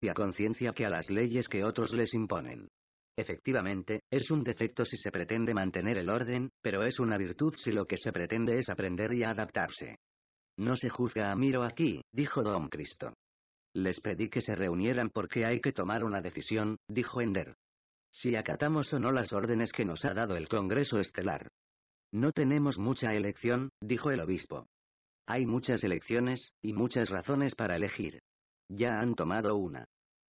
y a conciencia que a las leyes que otros les imponen. Efectivamente, es un defecto si se pretende mantener el orden, pero es una virtud si lo que se pretende es aprender y adaptarse. No se juzga a Miro aquí, dijo Don Cristo. Les pedí que se reunieran porque hay que tomar una decisión, dijo Ender. Si acatamos o no las órdenes que nos ha dado el Congreso Estelar. No tenemos mucha elección, dijo el obispo. Hay muchas elecciones, y muchas razones para elegir. Ya han tomado una.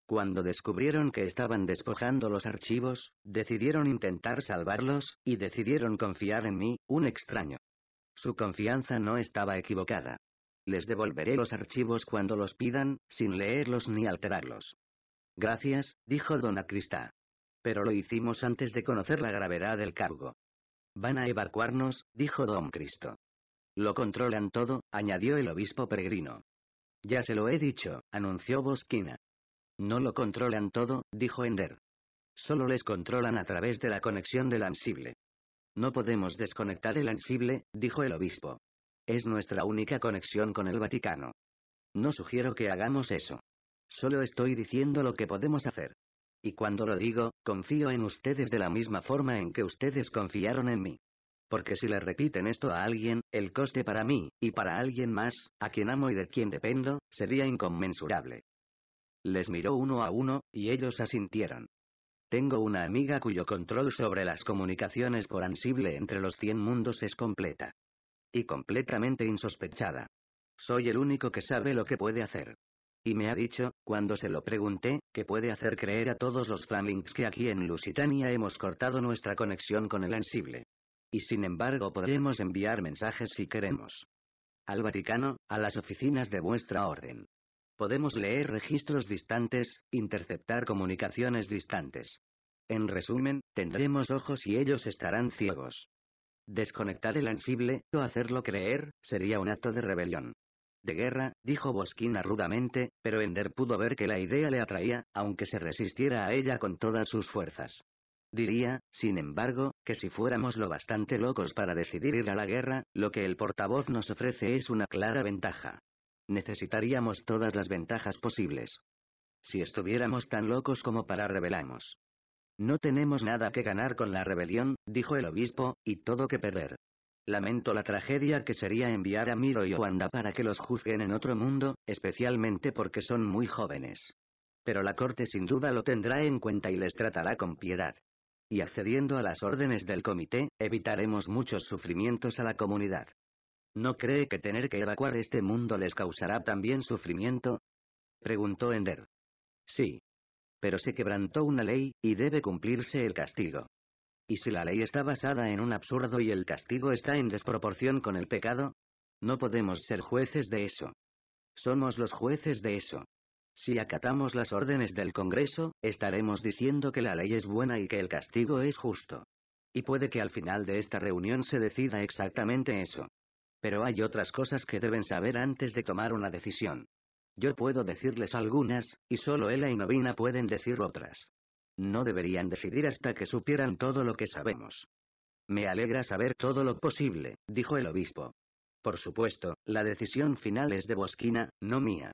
Cuando descubrieron que estaban despojando los archivos, decidieron intentar salvarlos, y decidieron confiar en mí, un extraño. Su confianza no estaba equivocada. Les devolveré los archivos cuando los pidan, sin leerlos ni alterarlos. Gracias, dijo Don Acristá. Pero lo hicimos antes de conocer la gravedad del cargo. Van a evacuarnos, dijo Don Cristo. Lo controlan todo, añadió el obispo peregrino. Ya se lo he dicho, anunció Bosquina. No lo controlan todo, dijo Ender. Solo les controlan a través de la conexión del ansible. No podemos desconectar el ansible, dijo el obispo. Es nuestra única conexión con el Vaticano. No sugiero que hagamos eso. Solo estoy diciendo lo que podemos hacer. Y cuando lo digo, confío en ustedes de la misma forma en que ustedes confiaron en mí. Porque si le repiten esto a alguien, el coste para mí, y para alguien más, a quien amo y de quien dependo, sería inconmensurable. Les miró uno a uno, y ellos asintieron. Tengo una amiga cuyo control sobre las comunicaciones por ansible entre los cien mundos es completa. Y completamente insospechada. Soy el único que sabe lo que puede hacer. Y me ha dicho, cuando se lo pregunté, que puede hacer creer a todos los Flamings que aquí en Lusitania hemos cortado nuestra conexión con el ansible. Y sin embargo podremos enviar mensajes si queremos. Al Vaticano, a las oficinas de vuestra orden. Podemos leer registros distantes, interceptar comunicaciones distantes. En resumen, tendremos ojos y ellos estarán ciegos. Desconectar el ansible, o hacerlo creer, sería un acto de rebelión. De guerra, dijo Bosquina rudamente, pero Ender pudo ver que la idea le atraía, aunque se resistiera a ella con todas sus fuerzas. Diría, sin embargo, que si fuéramos lo bastante locos para decidir ir a la guerra, lo que el portavoz nos ofrece es una clara ventaja. Necesitaríamos todas las ventajas posibles. Si estuviéramos tan locos como para rebelamos. No tenemos nada que ganar con la rebelión, dijo el obispo, y todo que perder. Lamento la tragedia que sería enviar a Miro y Wanda para que los juzguen en otro mundo, especialmente porque son muy jóvenes. Pero la corte sin duda lo tendrá en cuenta y les tratará con piedad y accediendo a las órdenes del comité, evitaremos muchos sufrimientos a la comunidad. ¿No cree que tener que evacuar este mundo les causará también sufrimiento? preguntó Ender. Sí. Pero se quebrantó una ley, y debe cumplirse el castigo. ¿Y si la ley está basada en un absurdo y el castigo está en desproporción con el pecado? No podemos ser jueces de eso. Somos los jueces de eso. Si acatamos las órdenes del Congreso, estaremos diciendo que la ley es buena y que el castigo es justo. Y puede que al final de esta reunión se decida exactamente eso. Pero hay otras cosas que deben saber antes de tomar una decisión. Yo puedo decirles algunas, y solo él y Novina pueden decir otras. No deberían decidir hasta que supieran todo lo que sabemos. Me alegra saber todo lo posible, dijo el obispo. Por supuesto, la decisión final es de Bosquina, no mía.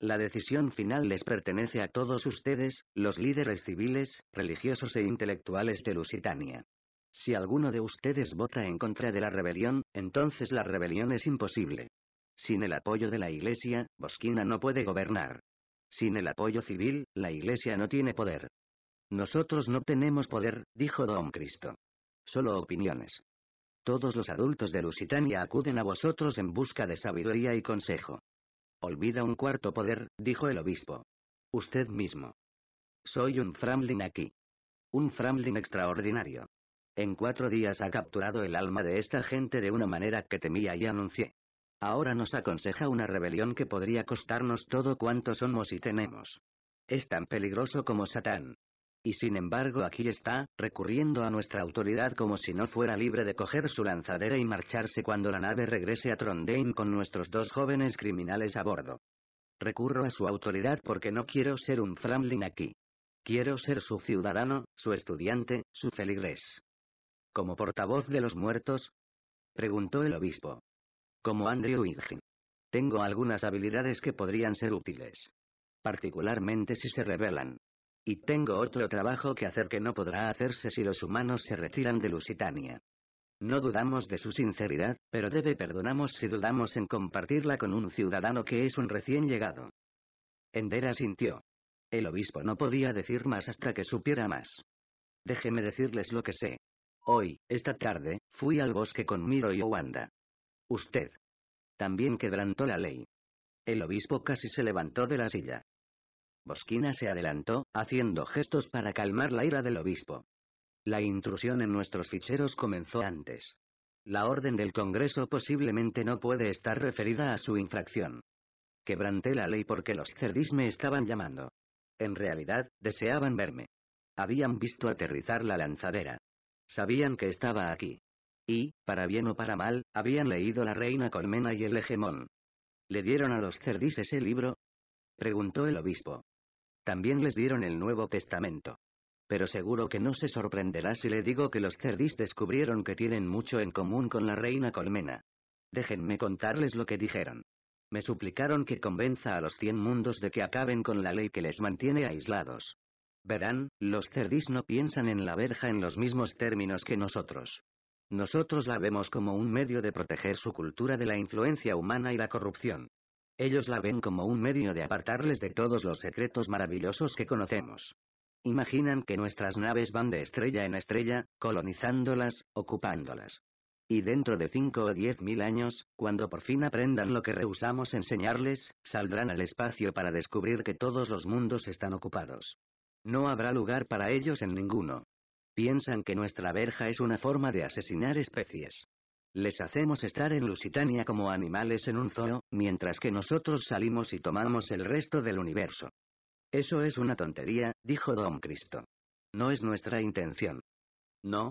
La decisión final les pertenece a todos ustedes, los líderes civiles, religiosos e intelectuales de Lusitania. Si alguno de ustedes vota en contra de la rebelión, entonces la rebelión es imposible. Sin el apoyo de la Iglesia, Bosquina no puede gobernar. Sin el apoyo civil, la Iglesia no tiene poder. Nosotros no tenemos poder, dijo Don Cristo. Solo opiniones. Todos los adultos de Lusitania acuden a vosotros en busca de sabiduría y consejo. Olvida un cuarto poder, dijo el obispo. Usted mismo. Soy un Framlin aquí. Un Framlin extraordinario. En cuatro días ha capturado el alma de esta gente de una manera que temía y anuncié. Ahora nos aconseja una rebelión que podría costarnos todo cuanto somos y tenemos. Es tan peligroso como Satán y sin embargo aquí está, recurriendo a nuestra autoridad como si no fuera libre de coger su lanzadera y marcharse cuando la nave regrese a Trondheim con nuestros dos jóvenes criminales a bordo. Recurro a su autoridad porque no quiero ser un Framlin aquí. Quiero ser su ciudadano, su estudiante, su feligres. ¿Como portavoz de los muertos? Preguntó el obispo. Como Andrew Irgin. Tengo algunas habilidades que podrían ser útiles. Particularmente si se revelan. Y tengo otro trabajo que hacer que no podrá hacerse si los humanos se retiran de Lusitania. No dudamos de su sinceridad, pero debe perdonamos si dudamos en compartirla con un ciudadano que es un recién llegado. Endera sintió. El obispo no podía decir más hasta que supiera más. Déjeme decirles lo que sé. Hoy, esta tarde, fui al bosque con Miro y Oanda. Usted. También quebrantó la ley. El obispo casi se levantó de la silla. Bosquina se adelantó, haciendo gestos para calmar la ira del obispo. La intrusión en nuestros ficheros comenzó antes. La orden del Congreso posiblemente no puede estar referida a su infracción. Quebranté la ley porque los cerdís me estaban llamando. En realidad, deseaban verme. Habían visto aterrizar la lanzadera. Sabían que estaba aquí. Y, para bien o para mal, habían leído La Reina Colmena y El Hegemón. ¿Le dieron a los cerdís ese libro? Preguntó el obispo. También les dieron el Nuevo Testamento. Pero seguro que no se sorprenderá si le digo que los cerdís descubrieron que tienen mucho en común con la reina colmena. Déjenme contarles lo que dijeron. Me suplicaron que convenza a los cien mundos de que acaben con la ley que les mantiene aislados. Verán, los cerdís no piensan en la verja en los mismos términos que nosotros. Nosotros la vemos como un medio de proteger su cultura de la influencia humana y la corrupción. Ellos la ven como un medio de apartarles de todos los secretos maravillosos que conocemos. Imaginan que nuestras naves van de estrella en estrella, colonizándolas, ocupándolas. Y dentro de 5 o diez mil años, cuando por fin aprendan lo que rehusamos enseñarles, saldrán al espacio para descubrir que todos los mundos están ocupados. No habrá lugar para ellos en ninguno. Piensan que nuestra verja es una forma de asesinar especies. Les hacemos estar en Lusitania como animales en un zoo, mientras que nosotros salimos y tomamos el resto del universo. Eso es una tontería, dijo Don Cristo. No es nuestra intención. No.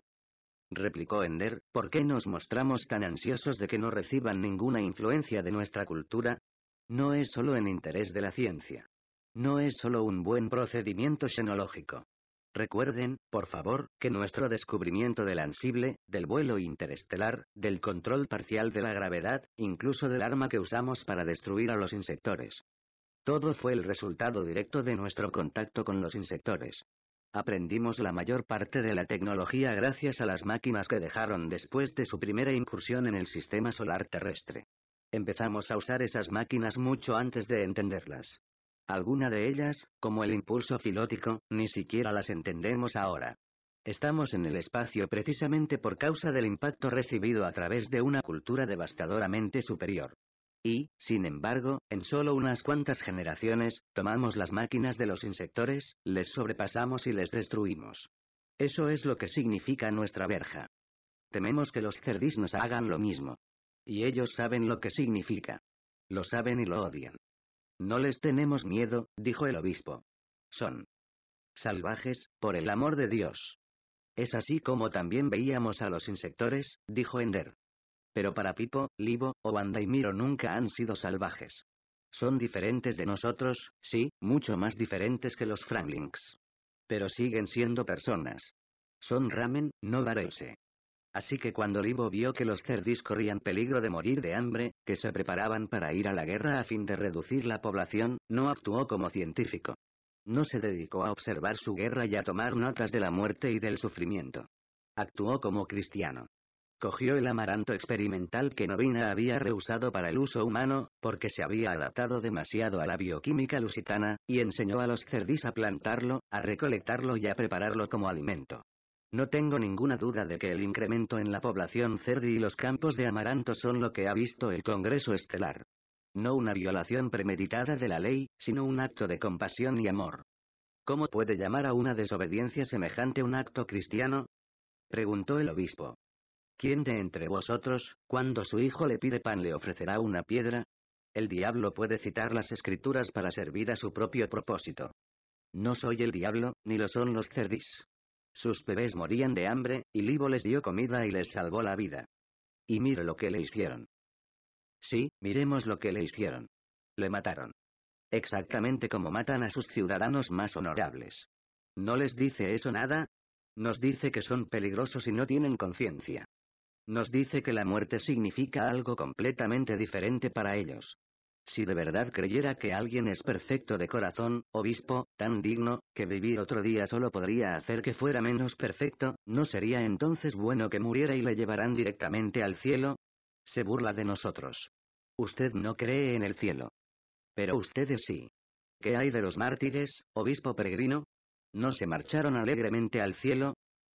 Replicó Ender, ¿por qué nos mostramos tan ansiosos de que no reciban ninguna influencia de nuestra cultura? No es solo en interés de la ciencia. No es solo un buen procedimiento xenológico. Recuerden, por favor, que nuestro descubrimiento del ansible, del vuelo interestelar, del control parcial de la gravedad, incluso del arma que usamos para destruir a los insectores. Todo fue el resultado directo de nuestro contacto con los insectores. Aprendimos la mayor parte de la tecnología gracias a las máquinas que dejaron después de su primera incursión en el sistema solar terrestre. Empezamos a usar esas máquinas mucho antes de entenderlas. Alguna de ellas, como el impulso filótico, ni siquiera las entendemos ahora. Estamos en el espacio precisamente por causa del impacto recibido a través de una cultura devastadoramente superior. Y, sin embargo, en solo unas cuantas generaciones, tomamos las máquinas de los insectores, les sobrepasamos y les destruimos. Eso es lo que significa nuestra verja. Tememos que los cerdis nos hagan lo mismo. Y ellos saben lo que significa. Lo saben y lo odian. No les tenemos miedo, dijo el obispo. Son salvajes, por el amor de Dios. Es así como también veíamos a los insectores, dijo Ender. Pero para Pipo, Libo, o Miro nunca han sido salvajes. Son diferentes de nosotros, sí, mucho más diferentes que los Franklings. Pero siguen siendo personas. Son ramen, no varelse. Así que cuando Libo vio que los cerdís corrían peligro de morir de hambre, que se preparaban para ir a la guerra a fin de reducir la población, no actuó como científico. No se dedicó a observar su guerra y a tomar notas de la muerte y del sufrimiento. Actuó como cristiano. Cogió el amaranto experimental que Novina había rehusado para el uso humano, porque se había adaptado demasiado a la bioquímica lusitana, y enseñó a los cerdís a plantarlo, a recolectarlo y a prepararlo como alimento. No tengo ninguna duda de que el incremento en la población cerdi y los campos de amaranto son lo que ha visto el Congreso Estelar. No una violación premeditada de la ley, sino un acto de compasión y amor. ¿Cómo puede llamar a una desobediencia semejante un acto cristiano? preguntó el obispo. ¿Quién de entre vosotros, cuando su hijo le pide pan le ofrecerá una piedra? El diablo puede citar las escrituras para servir a su propio propósito. No soy el diablo, ni lo son los cerdis. Sus bebés morían de hambre, y Libo les dio comida y les salvó la vida. Y mire lo que le hicieron. Sí, miremos lo que le hicieron. Le mataron. Exactamente como matan a sus ciudadanos más honorables. ¿No les dice eso nada? Nos dice que son peligrosos y no tienen conciencia. Nos dice que la muerte significa algo completamente diferente para ellos. Si de verdad creyera que alguien es perfecto de corazón, obispo, tan digno, que vivir otro día solo podría hacer que fuera menos perfecto, ¿no sería entonces bueno que muriera y le llevaran directamente al cielo? Se burla de nosotros. Usted no cree en el cielo. Pero ustedes sí. ¿Qué hay de los mártires, obispo peregrino? ¿No se marcharon alegremente al cielo?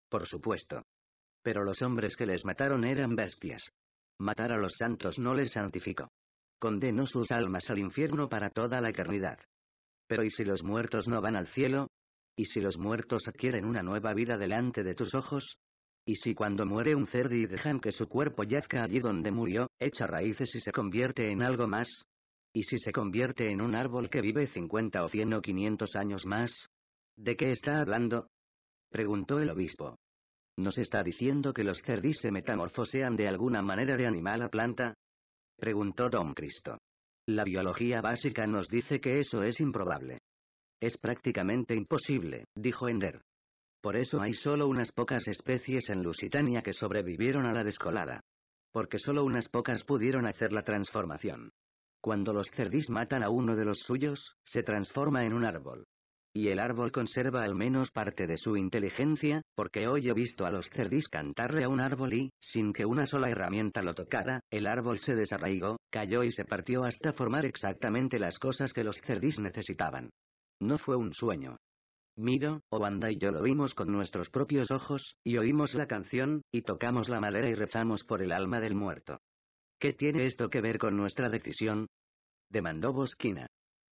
Por supuesto. Pero los hombres que les mataron eran bestias. Matar a los santos no les santificó. Condeno sus almas al infierno para toda la eternidad. Pero ¿y si los muertos no van al cielo? ¿Y si los muertos adquieren una nueva vida delante de tus ojos? ¿Y si cuando muere un cerdo y dejan que su cuerpo yazca allí donde murió, echa raíces y se convierte en algo más? ¿Y si se convierte en un árbol que vive 50 o 100 o 500 años más? ¿De qué está hablando? preguntó el obispo. ¿Nos está diciendo que los cerdis se metamorfosean de alguna manera de animal a planta? preguntó Don Cristo. La biología básica nos dice que eso es improbable. Es prácticamente imposible, dijo Ender. Por eso hay solo unas pocas especies en Lusitania que sobrevivieron a la descolada. Porque solo unas pocas pudieron hacer la transformación. Cuando los cerdís matan a uno de los suyos, se transforma en un árbol, y el árbol conserva al menos parte de su inteligencia, porque hoy he visto a los cerdis cantarle a un árbol y, sin que una sola herramienta lo tocara, el árbol se desarraigó, cayó y se partió hasta formar exactamente las cosas que los cerdis necesitaban. No fue un sueño. Miro, Obanda y yo lo vimos con nuestros propios ojos, y oímos la canción, y tocamos la madera y rezamos por el alma del muerto. ¿Qué tiene esto que ver con nuestra decisión? demandó Bosquina.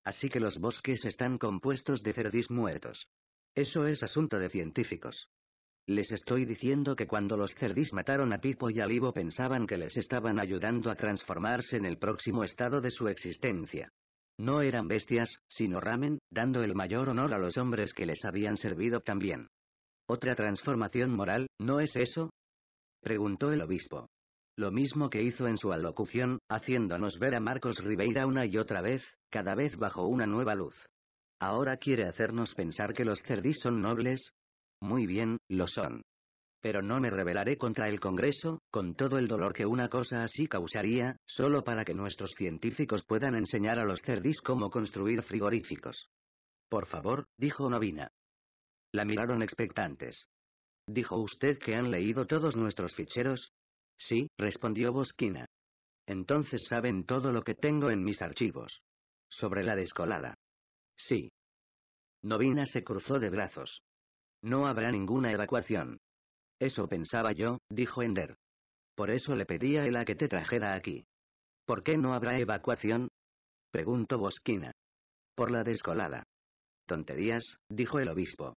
Así que los bosques están compuestos de cerdis muertos. Eso es asunto de científicos. Les estoy diciendo que cuando los cerdis mataron a Pipo y a Livo pensaban que les estaban ayudando a transformarse en el próximo estado de su existencia. No eran bestias, sino ramen, dando el mayor honor a los hombres que les habían servido también. ¿Otra transformación moral, no es eso? preguntó el obispo. Lo mismo que hizo en su alocución, haciéndonos ver a Marcos Ribeira una y otra vez, cada vez bajo una nueva luz. ¿Ahora quiere hacernos pensar que los Cerdís son nobles? Muy bien, lo son. Pero no me rebelaré contra el Congreso, con todo el dolor que una cosa así causaría, solo para que nuestros científicos puedan enseñar a los Cerdís cómo construir frigoríficos. Por favor, dijo Novina. La miraron expectantes. Dijo usted que han leído todos nuestros ficheros, Sí, respondió Bosquina. Entonces saben todo lo que tengo en mis archivos. Sobre la descolada. Sí. Novina se cruzó de brazos. No habrá ninguna evacuación. Eso pensaba yo, dijo Ender. Por eso le pedía a Ela que te trajera aquí. ¿Por qué no habrá evacuación? preguntó Bosquina. Por la descolada. Tonterías, dijo el obispo.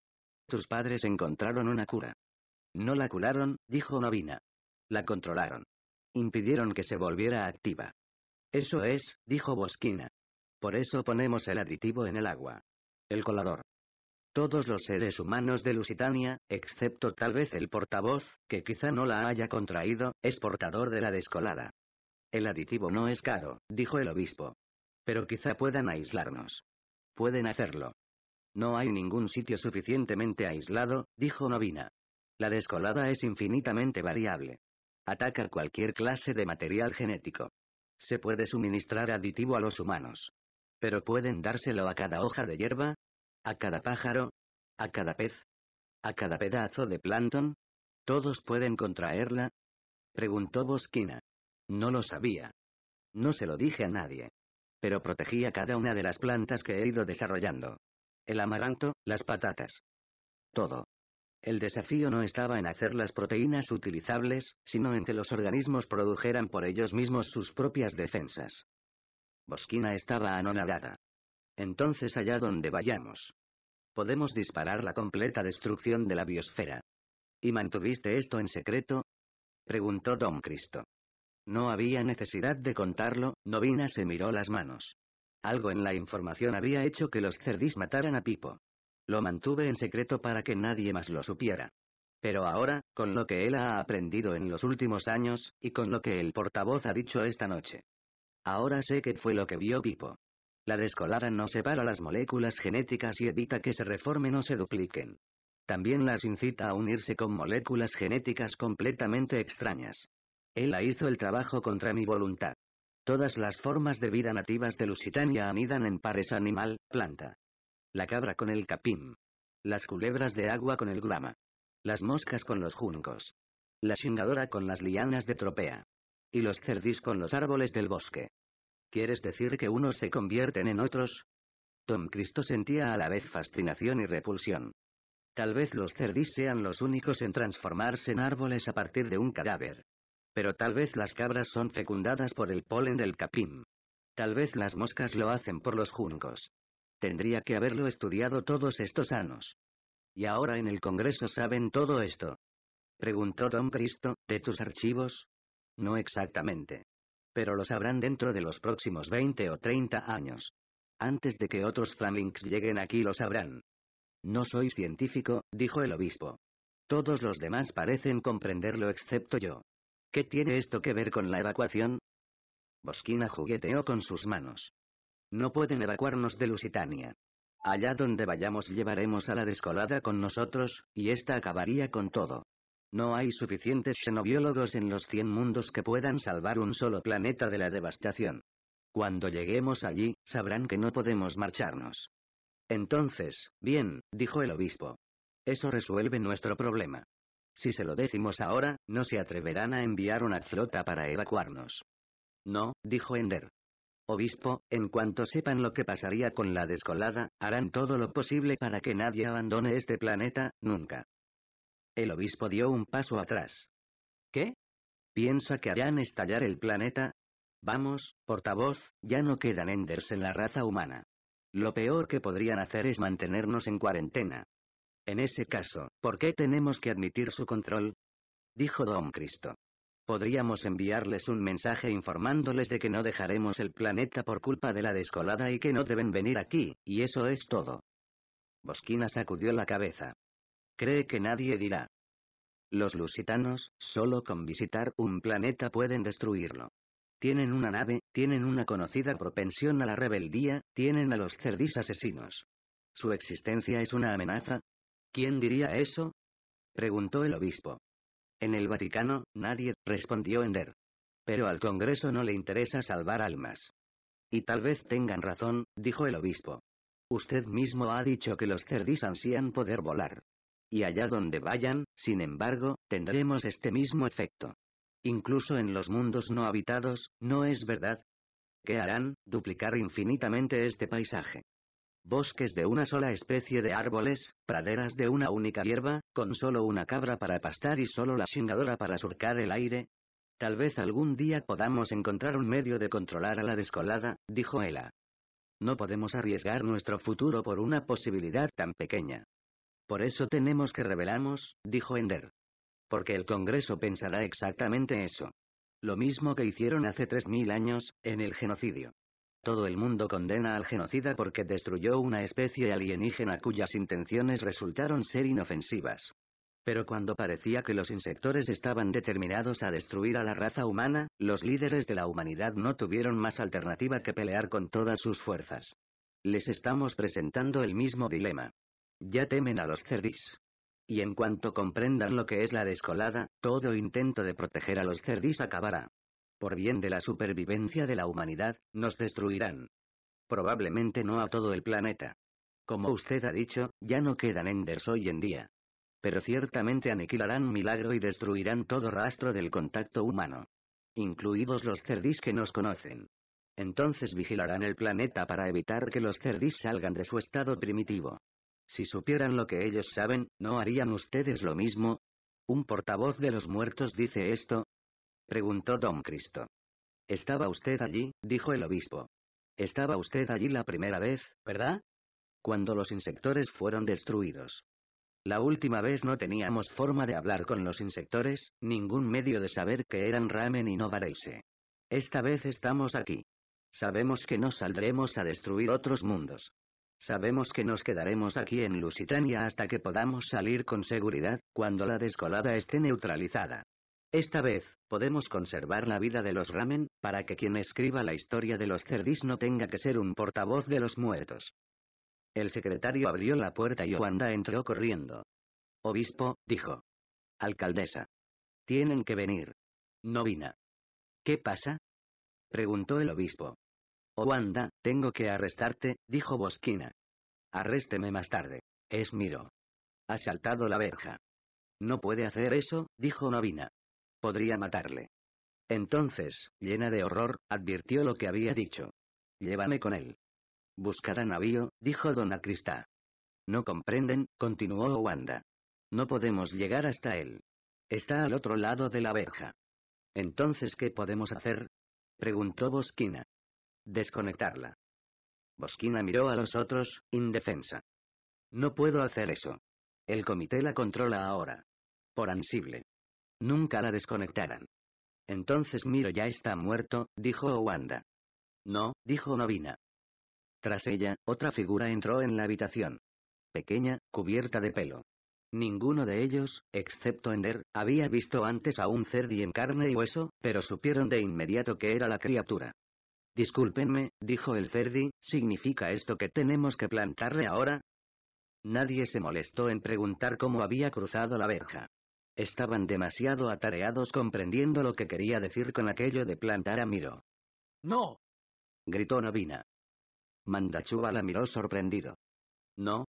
Tus padres encontraron una cura. No la curaron, dijo Novina. La controlaron. Impidieron que se volviera activa. Eso es, dijo Bosquina. Por eso ponemos el aditivo en el agua. El colador. Todos los seres humanos de Lusitania, excepto tal vez el portavoz, que quizá no la haya contraído, es portador de la descolada. El aditivo no es caro, dijo el obispo. Pero quizá puedan aislarnos. Pueden hacerlo. No hay ningún sitio suficientemente aislado, dijo Novina. La descolada es infinitamente variable. Ataca cualquier clase de material genético. Se puede suministrar aditivo a los humanos. Pero pueden dárselo a cada hoja de hierba, a cada pájaro, a cada pez, a cada pedazo de plancton. ¿Todos pueden contraerla? Preguntó Bosquina. No lo sabía. No se lo dije a nadie. Pero protegía cada una de las plantas que he ido desarrollando. El amaranto, las patatas. Todo. El desafío no estaba en hacer las proteínas utilizables, sino en que los organismos produjeran por ellos mismos sus propias defensas. Bosquina estaba anonadada. Entonces allá donde vayamos. Podemos disparar la completa destrucción de la biosfera. ¿Y mantuviste esto en secreto? preguntó Don Cristo. No había necesidad de contarlo, Novina se miró las manos. Algo en la información había hecho que los cerdis mataran a Pipo. Lo mantuve en secreto para que nadie más lo supiera. Pero ahora, con lo que él ha aprendido en los últimos años, y con lo que el portavoz ha dicho esta noche. Ahora sé qué fue lo que vio Pipo. La descolada no separa las moléculas genéticas y evita que se reformen o se dupliquen. También las incita a unirse con moléculas genéticas completamente extrañas. Él hizo el trabajo contra mi voluntad. Todas las formas de vida nativas de Lusitania anidan en pares animal-planta. La cabra con el capim. Las culebras de agua con el grama. Las moscas con los juncos. La chingadora con las lianas de tropea. Y los cerdis con los árboles del bosque. ¿Quieres decir que unos se convierten en otros? Tom Cristo sentía a la vez fascinación y repulsión. Tal vez los cerdis sean los únicos en transformarse en árboles a partir de un cadáver. Pero tal vez las cabras son fecundadas por el polen del capim. Tal vez las moscas lo hacen por los juncos. Tendría que haberlo estudiado todos estos años. Y ahora en el Congreso saben todo esto. Preguntó Don Cristo, ¿de tus archivos? No exactamente. Pero lo sabrán dentro de los próximos 20 o 30 años. Antes de que otros flamings lleguen aquí lo sabrán. No soy científico, dijo el obispo. Todos los demás parecen comprenderlo excepto yo. ¿Qué tiene esto que ver con la evacuación? Bosquina jugueteó con sus manos. No pueden evacuarnos de Lusitania. Allá donde vayamos llevaremos a la descolada con nosotros, y esta acabaría con todo. No hay suficientes xenobiólogos en los 100 mundos que puedan salvar un solo planeta de la devastación. Cuando lleguemos allí, sabrán que no podemos marcharnos. Entonces, bien, dijo el obispo. Eso resuelve nuestro problema. Si se lo decimos ahora, no se atreverán a enviar una flota para evacuarnos. No, dijo Ender, obispo, en cuanto sepan lo que pasaría con la descolada, harán todo lo posible para que nadie abandone este planeta, nunca. El obispo dio un paso atrás. ¿Qué? ¿Piensa que harán estallar el planeta? Vamos, portavoz, ya no quedan enders en la raza humana. Lo peor que podrían hacer es mantenernos en cuarentena. En ese caso, ¿por qué tenemos que admitir su control? Dijo Don Cristo. Podríamos enviarles un mensaje informándoles de que no dejaremos el planeta por culpa de la descolada y que no deben venir aquí, y eso es todo. Bosquina sacudió la cabeza. Cree que nadie dirá. Los lusitanos, solo con visitar un planeta pueden destruirlo. Tienen una nave, tienen una conocida propensión a la rebeldía, tienen a los cerdís asesinos. ¿Su existencia es una amenaza? ¿Quién diría eso? preguntó el obispo. En el Vaticano, nadie, respondió Ender. Pero al Congreso no le interesa salvar almas. Y tal vez tengan razón, dijo el obispo. Usted mismo ha dicho que los cerdis ansían poder volar. Y allá donde vayan, sin embargo, tendremos este mismo efecto. Incluso en los mundos no habitados, ¿no es verdad? ¿Qué harán? Duplicar infinitamente este paisaje bosques de una sola especie de árboles, praderas de una única hierba, con solo una cabra para pastar y solo la chingadora para surcar el aire. Tal vez algún día podamos encontrar un medio de controlar a la descolada, dijo Ella. No podemos arriesgar nuestro futuro por una posibilidad tan pequeña. Por eso tenemos que rebelarnos, dijo Ender. Porque el Congreso pensará exactamente eso. Lo mismo que hicieron hace 3.000 años, en el genocidio. Todo el mundo condena al genocida porque destruyó una especie alienígena cuyas intenciones resultaron ser inofensivas. Pero cuando parecía que los insectores estaban determinados a destruir a la raza humana, los líderes de la humanidad no tuvieron más alternativa que pelear con todas sus fuerzas. Les estamos presentando el mismo dilema. Ya temen a los cerdis. Y en cuanto comprendan lo que es la descolada, todo intento de proteger a los cerdis acabará por bien de la supervivencia de la humanidad, nos destruirán. Probablemente no a todo el planeta. Como usted ha dicho, ya no quedan Enders hoy en día. Pero ciertamente aniquilarán Milagro y destruirán todo rastro del contacto humano. Incluidos los cerdis que nos conocen. Entonces vigilarán el planeta para evitar que los cerdis salgan de su estado primitivo. Si supieran lo que ellos saben, ¿no harían ustedes lo mismo? Un portavoz de los muertos dice esto, preguntó don Cristo. ¿Estaba usted allí? dijo el obispo. Estaba usted allí la primera vez, ¿verdad? Cuando los insectores fueron destruidos. La última vez no teníamos forma de hablar con los insectores, ningún medio de saber que eran ramen y no Esta vez estamos aquí. Sabemos que no saldremos a destruir otros mundos. Sabemos que nos quedaremos aquí en Lusitania hasta que podamos salir con seguridad, cuando la descolada esté neutralizada. Esta vez, podemos conservar la vida de los ramen, para que quien escriba la historia de los cerdis no tenga que ser un portavoz de los muertos. El secretario abrió la puerta y Wanda entró corriendo. Obispo, dijo. Alcaldesa. Tienen que venir. Novina. ¿Qué pasa? preguntó el obispo. Oh, Wanda, tengo que arrestarte, dijo Bosquina. Arrésteme más tarde. Es Miro. Ha saltado la verja. No puede hacer eso, dijo Novina. Podría matarle. Entonces, llena de horror, advirtió lo que había dicho. Llévame con él. Buscará navío, dijo dona Cristá. No comprenden, continuó Wanda. No podemos llegar hasta él. Está al otro lado de la verja. Entonces, ¿qué podemos hacer? preguntó Bosquina. Desconectarla. Bosquina miró a los otros, indefensa. No puedo hacer eso. El comité la controla ahora. Por ansible. Nunca la desconectaran. Entonces Miro ya está muerto, dijo Owanda. No, dijo Novina. Tras ella, otra figura entró en la habitación. Pequeña, cubierta de pelo. Ninguno de ellos, excepto Ender, había visto antes a un cerdi en carne y hueso, pero supieron de inmediato que era la criatura. Discúlpenme, dijo el cerdi, ¿significa esto que tenemos que plantarle ahora? Nadie se molestó en preguntar cómo había cruzado la verja. Estaban demasiado atareados comprendiendo lo que quería decir con aquello de plantar a Miro. ¡No! gritó Novina. Mandachuva la miró sorprendido. No.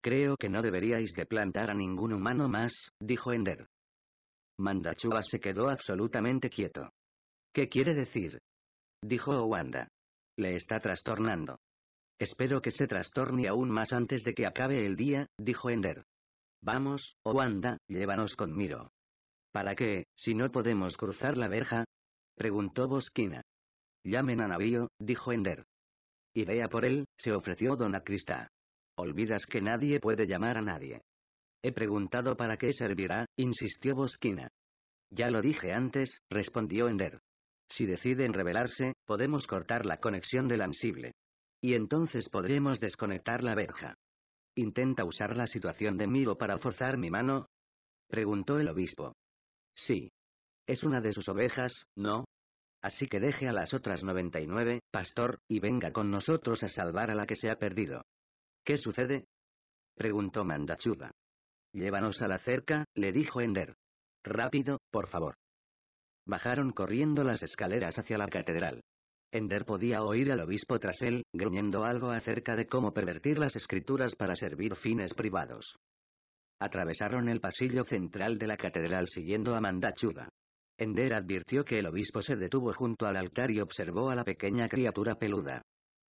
Creo que no deberíais de plantar a ningún humano más, dijo Ender. Mandachuva se quedó absolutamente quieto. ¿Qué quiere decir? dijo Owanda. Le está trastornando. Espero que se trastorne aún más antes de que acabe el día, dijo Ender. Vamos, anda, llévanos con Miro. ¿Para qué, si no podemos cruzar la verja? preguntó Bosquina. Llamen a navío, dijo Ender. Y a por él, se ofreció Dona Crista. Olvidas que nadie puede llamar a nadie. He preguntado para qué servirá, insistió Bosquina. Ya lo dije antes, respondió Ender. Si deciden rebelarse, podemos cortar la conexión del ansible. Y entonces podremos desconectar la verja. ¿Intenta usar la situación de Miro para forzar mi mano? Preguntó el obispo. Sí. Es una de sus ovejas, ¿no? Así que deje a las otras 99, pastor, y venga con nosotros a salvar a la que se ha perdido. ¿Qué sucede? preguntó Mandachuba. Llévanos a la cerca, le dijo Ender. Rápido, por favor. Bajaron corriendo las escaleras hacia la catedral. Ender podía oír al obispo tras él, gruñendo algo acerca de cómo pervertir las escrituras para servir fines privados. Atravesaron el pasillo central de la catedral siguiendo a Mandachuga. Ender advirtió que el obispo se detuvo junto al altar y observó a la pequeña criatura peluda.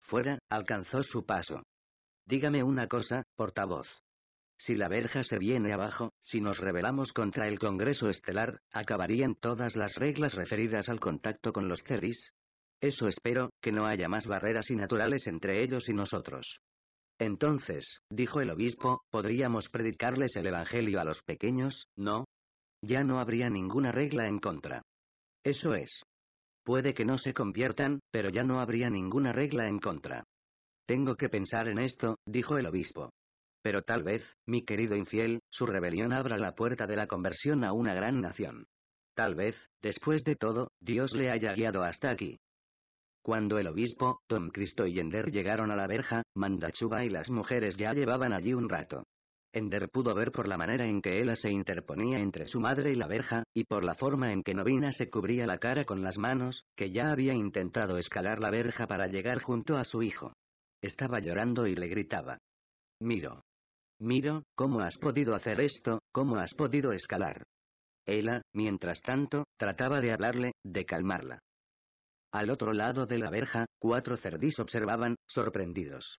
Fuera, alcanzó su paso. Dígame una cosa, portavoz. Si la verja se viene abajo, si nos rebelamos contra el Congreso Estelar, ¿acabarían todas las reglas referidas al contacto con los Ceris? Eso espero, que no haya más barreras naturales entre ellos y nosotros. Entonces, dijo el obispo, podríamos predicarles el Evangelio a los pequeños, ¿no? Ya no habría ninguna regla en contra. Eso es. Puede que no se conviertan, pero ya no habría ninguna regla en contra. Tengo que pensar en esto, dijo el obispo. Pero tal vez, mi querido infiel, su rebelión abra la puerta de la conversión a una gran nación. Tal vez, después de todo, Dios le haya guiado hasta aquí. Cuando el obispo, Tom Cristo y Ender llegaron a la verja, Mandachuba y las mujeres ya llevaban allí un rato. Ender pudo ver por la manera en que ella se interponía entre su madre y la verja, y por la forma en que Novina se cubría la cara con las manos, que ya había intentado escalar la verja para llegar junto a su hijo. Estaba llorando y le gritaba. Miro. Miro, ¿cómo has podido hacer esto? ¿Cómo has podido escalar? Ella, mientras tanto, trataba de hablarle, de calmarla. Al otro lado de la verja, cuatro cerdís observaban, sorprendidos.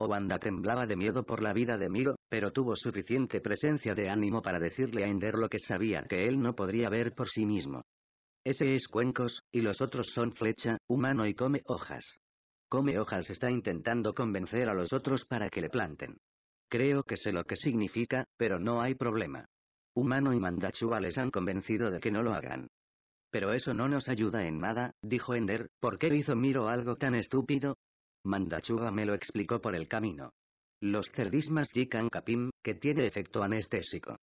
Obanda temblaba de miedo por la vida de Miro, pero tuvo suficiente presencia de ánimo para decirle a Ender lo que sabía que él no podría ver por sí mismo. Ese es cuencos, y los otros son flecha, humano y come hojas. Come hojas está intentando convencer a los otros para que le planten. Creo que sé lo que significa, pero no hay problema. Humano y Mandachua les han convencido de que no lo hagan. Pero eso no nos ayuda en nada, dijo Ender, ¿por qué hizo Miro algo tan estúpido? Mandachuga me lo explicó por el camino. Los cerdismas dicen capim, que tiene efecto anestésico.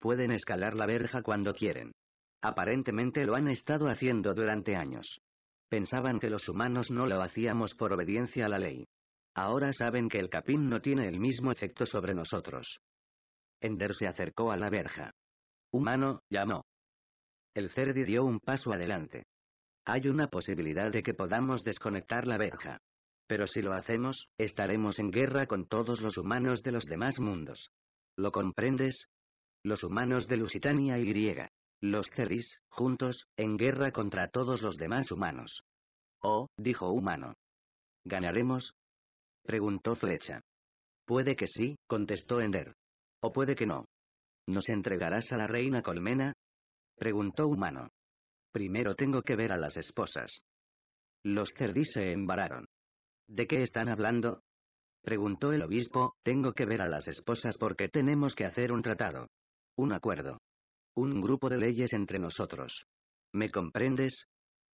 Pueden escalar la verja cuando quieren. Aparentemente lo han estado haciendo durante años. Pensaban que los humanos no lo hacíamos por obediencia a la ley. Ahora saben que el capim no tiene el mismo efecto sobre nosotros. Ender se acercó a la verja. Humano, llamó. El Cerdi dio un paso adelante. Hay una posibilidad de que podamos desconectar la verja. Pero si lo hacemos, estaremos en guerra con todos los humanos de los demás mundos. ¿Lo comprendes? Los humanos de Lusitania y griega. Los Ceris, juntos, en guerra contra todos los demás humanos. Oh, dijo humano. ¿Ganaremos? Preguntó Flecha. Puede que sí, contestó Ender. O puede que no. ¿Nos entregarás a la reina Colmena? preguntó Humano. Primero tengo que ver a las esposas. Los Cerdí se embararon. ¿De qué están hablando? Preguntó el obispo, tengo que ver a las esposas porque tenemos que hacer un tratado. Un acuerdo. Un grupo de leyes entre nosotros. ¿Me comprendes?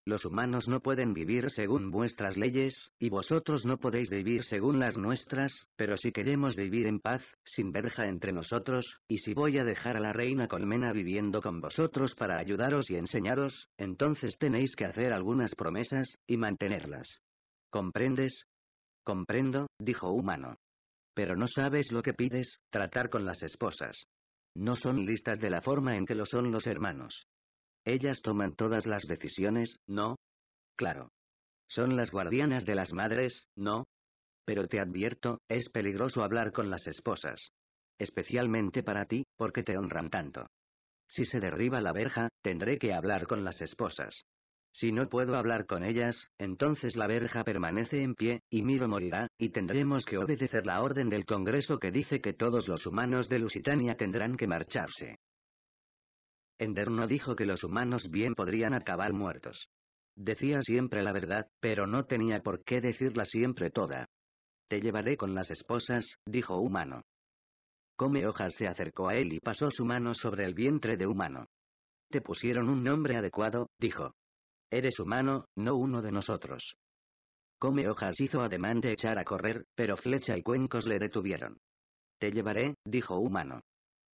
Los humanos no pueden vivir según vuestras leyes, y vosotros no podéis vivir según las nuestras, pero si queremos vivir en paz, sin verja entre nosotros, y si voy a dejar a la reina Colmena viviendo con vosotros para ayudaros y enseñaros, entonces tenéis que hacer algunas promesas, y mantenerlas. ¿Comprendes? Comprendo, dijo Humano. Pero no sabes lo que pides, tratar con las esposas. No son listas de la forma en que lo son los hermanos. Ellas toman todas las decisiones, ¿no? Claro. Son las guardianas de las madres, ¿no? Pero te advierto, es peligroso hablar con las esposas. Especialmente para ti, porque te honran tanto. Si se derriba la verja, tendré que hablar con las esposas. Si no puedo hablar con ellas, entonces la verja permanece en pie, y Miro morirá, y tendremos que obedecer la orden del Congreso que dice que todos los humanos de Lusitania tendrán que marcharse. Ender no dijo que los humanos bien podrían acabar muertos. Decía siempre la verdad, pero no tenía por qué decirla siempre toda. Te llevaré con las esposas, dijo Humano. Come hojas se acercó a él y pasó su mano sobre el vientre de Humano. Te pusieron un nombre adecuado, dijo. Eres humano, no uno de nosotros. Come hojas hizo ademán de echar a correr, pero flecha y cuencos le detuvieron. Te llevaré, dijo Humano.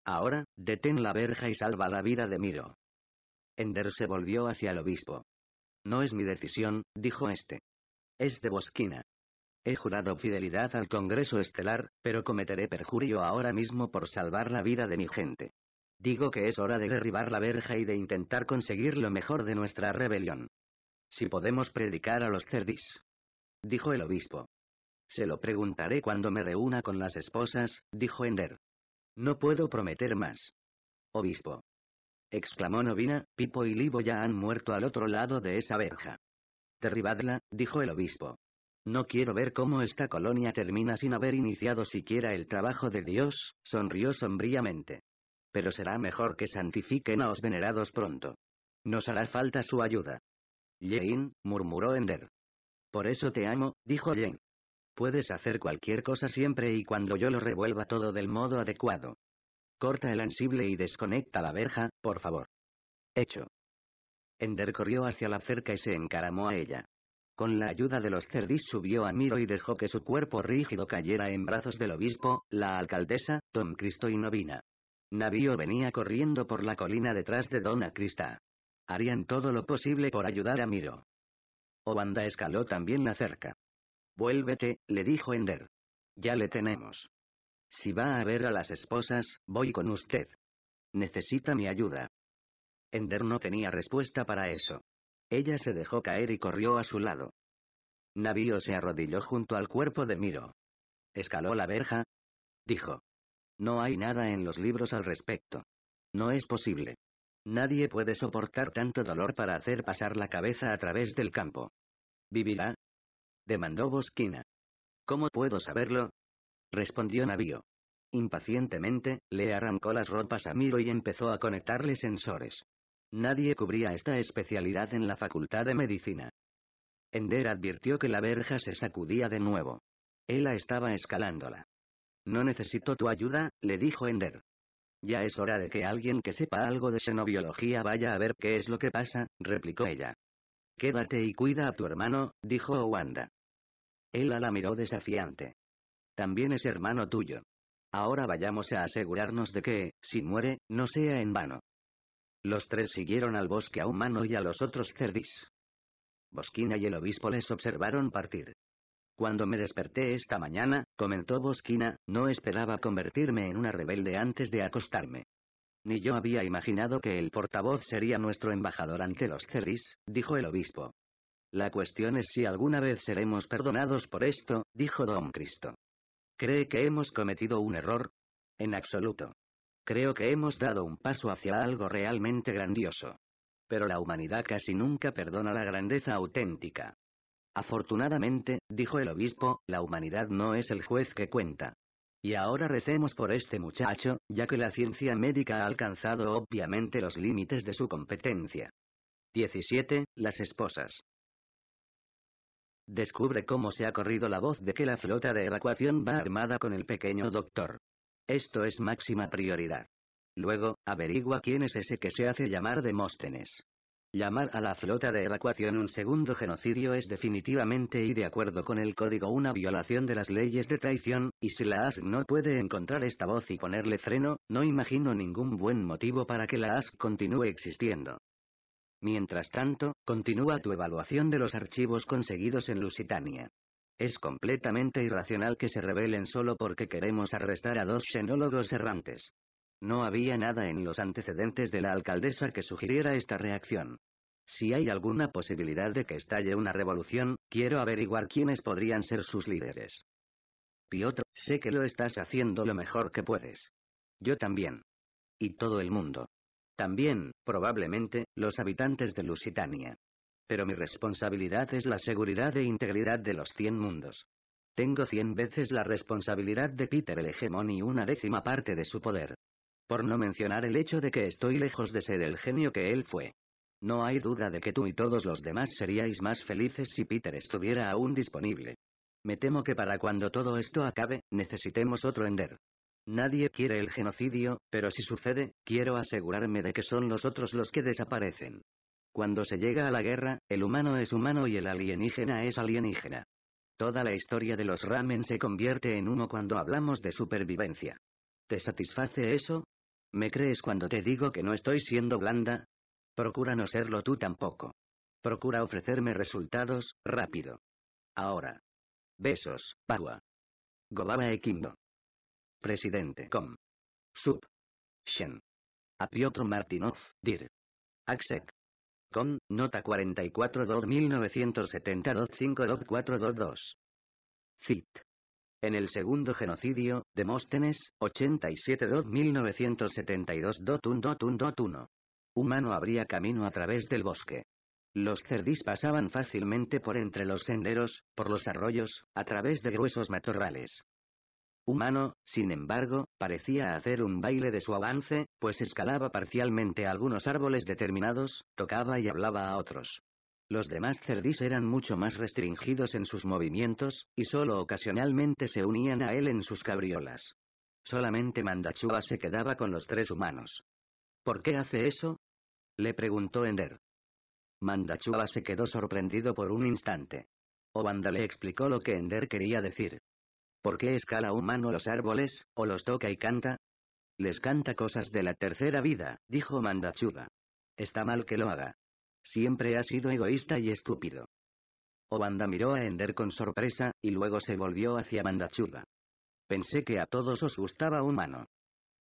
Ahora, detén la verja y salva la vida de Miro. Ender se volvió hacia el obispo. No es mi decisión, dijo este. Es de Bosquina. He jurado fidelidad al Congreso Estelar, pero cometeré perjurio ahora mismo por salvar la vida de mi gente. Digo que es hora de derribar la verja y de intentar conseguir lo mejor de nuestra rebelión. Si podemos predicar a los cerdis. Dijo el obispo. Se lo preguntaré cuando me reúna con las esposas, dijo Ender. No puedo prometer más. Obispo. exclamó Novina, Pipo y Libo ya han muerto al otro lado de esa verja. Derribadla, dijo el obispo. No quiero ver cómo esta colonia termina sin haber iniciado siquiera el trabajo de Dios, sonrió sombríamente. Pero será mejor que santifiquen a los venerados pronto. Nos hará falta su ayuda. Jane, murmuró Ender. Por eso te amo, dijo Jane. Puedes hacer cualquier cosa siempre y cuando yo lo revuelva todo del modo adecuado. Corta el ansible y desconecta la verja, por favor. Hecho. Ender corrió hacia la cerca y se encaramó a ella. Con la ayuda de los cerdis subió a Miro y dejó que su cuerpo rígido cayera en brazos del obispo, la alcaldesa, Tom Cristo y Novina. Navío venía corriendo por la colina detrás de Dona Crista. Harían todo lo posible por ayudar a Miro. Obanda escaló también la cerca. Vuélvete, le dijo Ender. Ya le tenemos. Si va a ver a las esposas, voy con usted. Necesita mi ayuda. Ender no tenía respuesta para eso. Ella se dejó caer y corrió a su lado. Navío se arrodilló junto al cuerpo de Miro. Escaló la verja. Dijo. No hay nada en los libros al respecto. No es posible. Nadie puede soportar tanto dolor para hacer pasar la cabeza a través del campo. Vivirá, demandó Bosquina. ¿Cómo puedo saberlo? respondió Navío. Impacientemente, le arrancó las ropas a Miro y empezó a conectarle sensores. Nadie cubría esta especialidad en la Facultad de Medicina. Ender advirtió que la verja se sacudía de nuevo. Ella estaba escalándola. No necesito tu ayuda, le dijo Ender. Ya es hora de que alguien que sepa algo de xenobiología vaya a ver qué es lo que pasa, replicó ella. Quédate y cuida a tu hermano, dijo Wanda. Ella la miró desafiante. También es hermano tuyo. Ahora vayamos a asegurarnos de que, si muere, no sea en vano. Los tres siguieron al bosque a humano y a los otros cerdis. Bosquina y el obispo les observaron partir. Cuando me desperté esta mañana, comentó Bosquina, no esperaba convertirme en una rebelde antes de acostarme. Ni yo había imaginado que el portavoz sería nuestro embajador ante los cerdis, dijo el obispo. La cuestión es si alguna vez seremos perdonados por esto, dijo Don Cristo. ¿Cree que hemos cometido un error? En absoluto. Creo que hemos dado un paso hacia algo realmente grandioso. Pero la humanidad casi nunca perdona la grandeza auténtica. Afortunadamente, dijo el obispo, la humanidad no es el juez que cuenta. Y ahora recemos por este muchacho, ya que la ciencia médica ha alcanzado obviamente los límites de su competencia. 17. Las esposas. Descubre cómo se ha corrido la voz de que la flota de evacuación va armada con el pequeño doctor. Esto es máxima prioridad. Luego, averigua quién es ese que se hace llamar Demóstenes. Llamar a la flota de evacuación un segundo genocidio es definitivamente y de acuerdo con el código una violación de las leyes de traición, y si la ASC no puede encontrar esta voz y ponerle freno, no imagino ningún buen motivo para que la ASC continúe existiendo. Mientras tanto, continúa tu evaluación de los archivos conseguidos en Lusitania. Es completamente irracional que se rebelen solo porque queremos arrestar a dos xenólogos errantes. No había nada en los antecedentes de la alcaldesa que sugiriera esta reacción. Si hay alguna posibilidad de que estalle una revolución, quiero averiguar quiénes podrían ser sus líderes. Piotr, sé que lo estás haciendo lo mejor que puedes. Yo también. Y todo el mundo. También, probablemente, los habitantes de Lusitania. Pero mi responsabilidad es la seguridad e integridad de los cien mundos. Tengo cien veces la responsabilidad de Peter el hegemón y una décima parte de su poder. Por no mencionar el hecho de que estoy lejos de ser el genio que él fue. No hay duda de que tú y todos los demás seríais más felices si Peter estuviera aún disponible. Me temo que para cuando todo esto acabe, necesitemos otro Ender. Nadie quiere el genocidio, pero si sucede, quiero asegurarme de que son los otros los que desaparecen. Cuando se llega a la guerra, el humano es humano y el alienígena es alienígena. Toda la historia de los ramen se convierte en uno cuando hablamos de supervivencia. ¿Te satisface eso? ¿Me crees cuando te digo que no estoy siendo blanda? Procura no serlo tú tampoco. Procura ofrecerme resultados, rápido. Ahora. Besos, Pagua. Gobaba kimbo. Presidente com. Sub. Shen. A Martinov, dir. Axec. Com, nota 44 dot 1970 5 4 2. Cit. En el segundo genocidio, Demóstenes, 87 1972 1 1 1. Humano abría camino a través del bosque. Los cerdís pasaban fácilmente por entre los senderos, por los arroyos, a través de gruesos matorrales humano, sin embargo, parecía hacer un baile de su avance, pues escalaba parcialmente algunos árboles determinados, tocaba y hablaba a otros. Los demás cerdís eran mucho más restringidos en sus movimientos, y solo ocasionalmente se unían a él en sus cabriolas. Solamente mandachua se quedaba con los tres humanos. ¿Por qué hace eso? le preguntó Ender. mandachua se quedó sorprendido por un instante. Obanda le explicó lo que Ender quería decir. ¿Por qué escala humano los árboles, o los toca y canta? Les canta cosas de la tercera vida, dijo Mandachuga. Está mal que lo haga. Siempre ha sido egoísta y estúpido. Obanda miró a Ender con sorpresa, y luego se volvió hacia Mandachuga. Pensé que a todos os gustaba humano.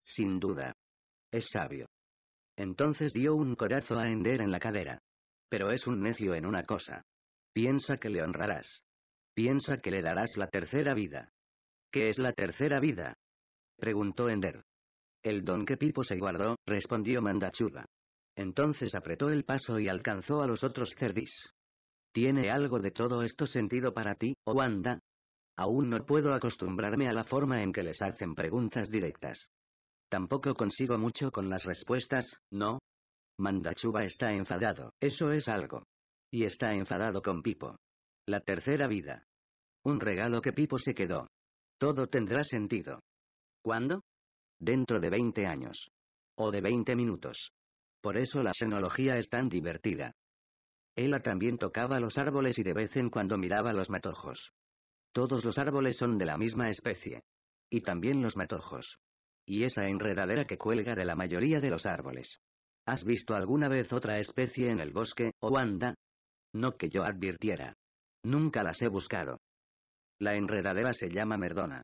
Sin duda. Es sabio. Entonces dio un corazo a Ender en la cadera. Pero es un necio en una cosa. Piensa que le honrarás. Piensa que le darás la tercera vida. ¿Qué es la tercera vida? Preguntó Ender. El don que Pipo se guardó, respondió Mandachuga. Entonces apretó el paso y alcanzó a los otros cerdis. ¿Tiene algo de todo esto sentido para ti, Wanda? Aún no puedo acostumbrarme a la forma en que les hacen preguntas directas. Tampoco consigo mucho con las respuestas, ¿no? Mandachuba está enfadado, eso es algo. Y está enfadado con Pipo. La tercera vida. Un regalo que Pipo se quedó. Todo tendrá sentido. ¿Cuándo? Dentro de 20 años. O de 20 minutos. Por eso la xenología es tan divertida. Ella también tocaba los árboles y de vez en cuando miraba los matojos. Todos los árboles son de la misma especie. Y también los matojos. Y esa enredadera que cuelga de la mayoría de los árboles. ¿Has visto alguna vez otra especie en el bosque, o anda? No que yo advirtiera. Nunca las he buscado. La enredadera se llama merdona.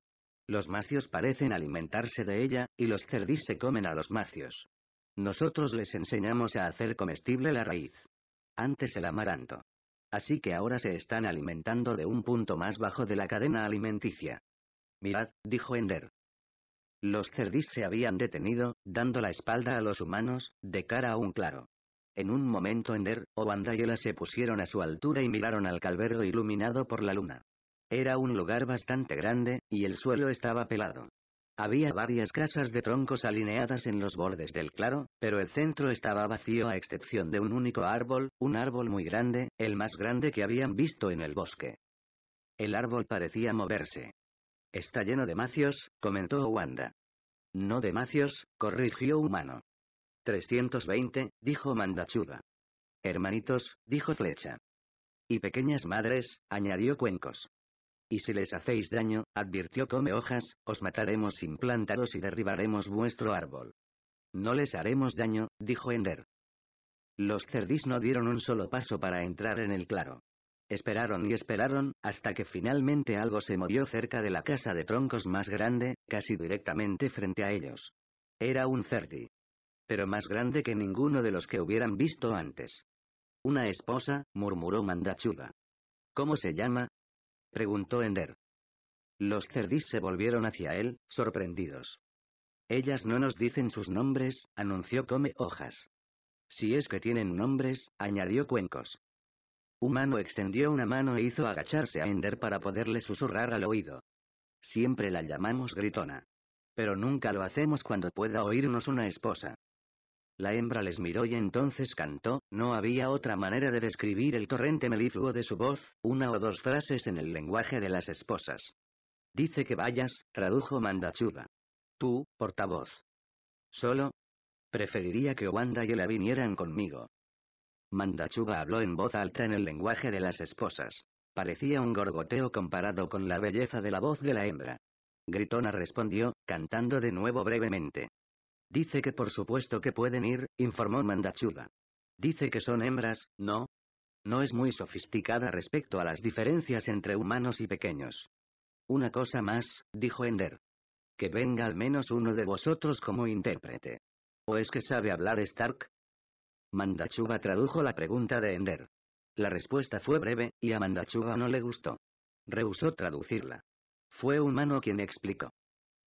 Los macios parecen alimentarse de ella, y los cerdís se comen a los macios. Nosotros les enseñamos a hacer comestible la raíz. Antes el amaranto. Así que ahora se están alimentando de un punto más bajo de la cadena alimenticia. Mirad, dijo Ender. Los cerdís se habían detenido, dando la espalda a los humanos, de cara a un claro. En un momento Ender, o y se pusieron a su altura y miraron al calvero iluminado por la luna. Era un lugar bastante grande, y el suelo estaba pelado. Había varias casas de troncos alineadas en los bordes del claro, pero el centro estaba vacío a excepción de un único árbol, un árbol muy grande, el más grande que habían visto en el bosque. El árbol parecía moverse. Está lleno de macios, comentó Wanda. No de macios, corrigió Humano. 320, dijo Mandachuga. Hermanitos, dijo Flecha. Y pequeñas madres, añadió Cuencos. Y si les hacéis daño, advirtió Come Hojas, os mataremos sin plantaros y derribaremos vuestro árbol. No les haremos daño, dijo Ender. Los cerdís no dieron un solo paso para entrar en el claro. Esperaron y esperaron, hasta que finalmente algo se movió cerca de la casa de troncos más grande, casi directamente frente a ellos. Era un cerdi. Pero más grande que ninguno de los que hubieran visto antes. Una esposa, murmuró Mandachuga. ¿Cómo se llama? preguntó Ender. Los cerdís se volvieron hacia él, sorprendidos. Ellas no nos dicen sus nombres, anunció Come Hojas. Si es que tienen nombres, añadió Cuencos. Humano extendió una mano e hizo agacharse a Ender para poderle susurrar al oído. Siempre la llamamos gritona. Pero nunca lo hacemos cuando pueda oírnos una esposa. La hembra les miró y entonces cantó, no había otra manera de describir el torrente melifluo de su voz, una o dos frases en el lenguaje de las esposas. Dice que vayas, tradujo Mandachuba. Tú, portavoz. Solo. Preferiría que Wanda y Ela vinieran conmigo. Mandachuba habló en voz alta en el lenguaje de las esposas. Parecía un gorgoteo comparado con la belleza de la voz de la hembra. Gritona respondió, cantando de nuevo brevemente. Dice que por supuesto que pueden ir, informó Mandachuba. Dice que son hembras, ¿no? No es muy sofisticada respecto a las diferencias entre humanos y pequeños. Una cosa más, dijo Ender. Que venga al menos uno de vosotros como intérprete. ¿O es que sabe hablar Stark? Mandachuga tradujo la pregunta de Ender. La respuesta fue breve, y a Mandachuga no le gustó. Rehusó traducirla. Fue humano quien explicó.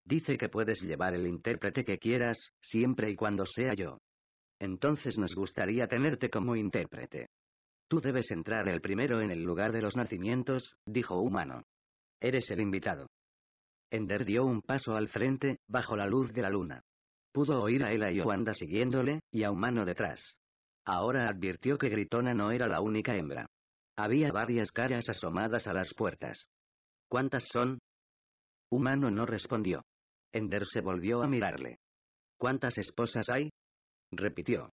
Dice que puedes llevar el intérprete que quieras, siempre y cuando sea yo. Entonces nos gustaría tenerte como intérprete. Tú debes entrar el primero en el lugar de los nacimientos, dijo Humano. Eres el invitado. Ender dio un paso al frente, bajo la luz de la luna. Pudo oír a Ela y Wanda siguiéndole, y a Humano detrás. Ahora advirtió que Gritona no era la única hembra. Había varias caras asomadas a las puertas. ¿Cuántas son? Humano no respondió. Ender se volvió a mirarle. ¿Cuántas esposas hay? repitió.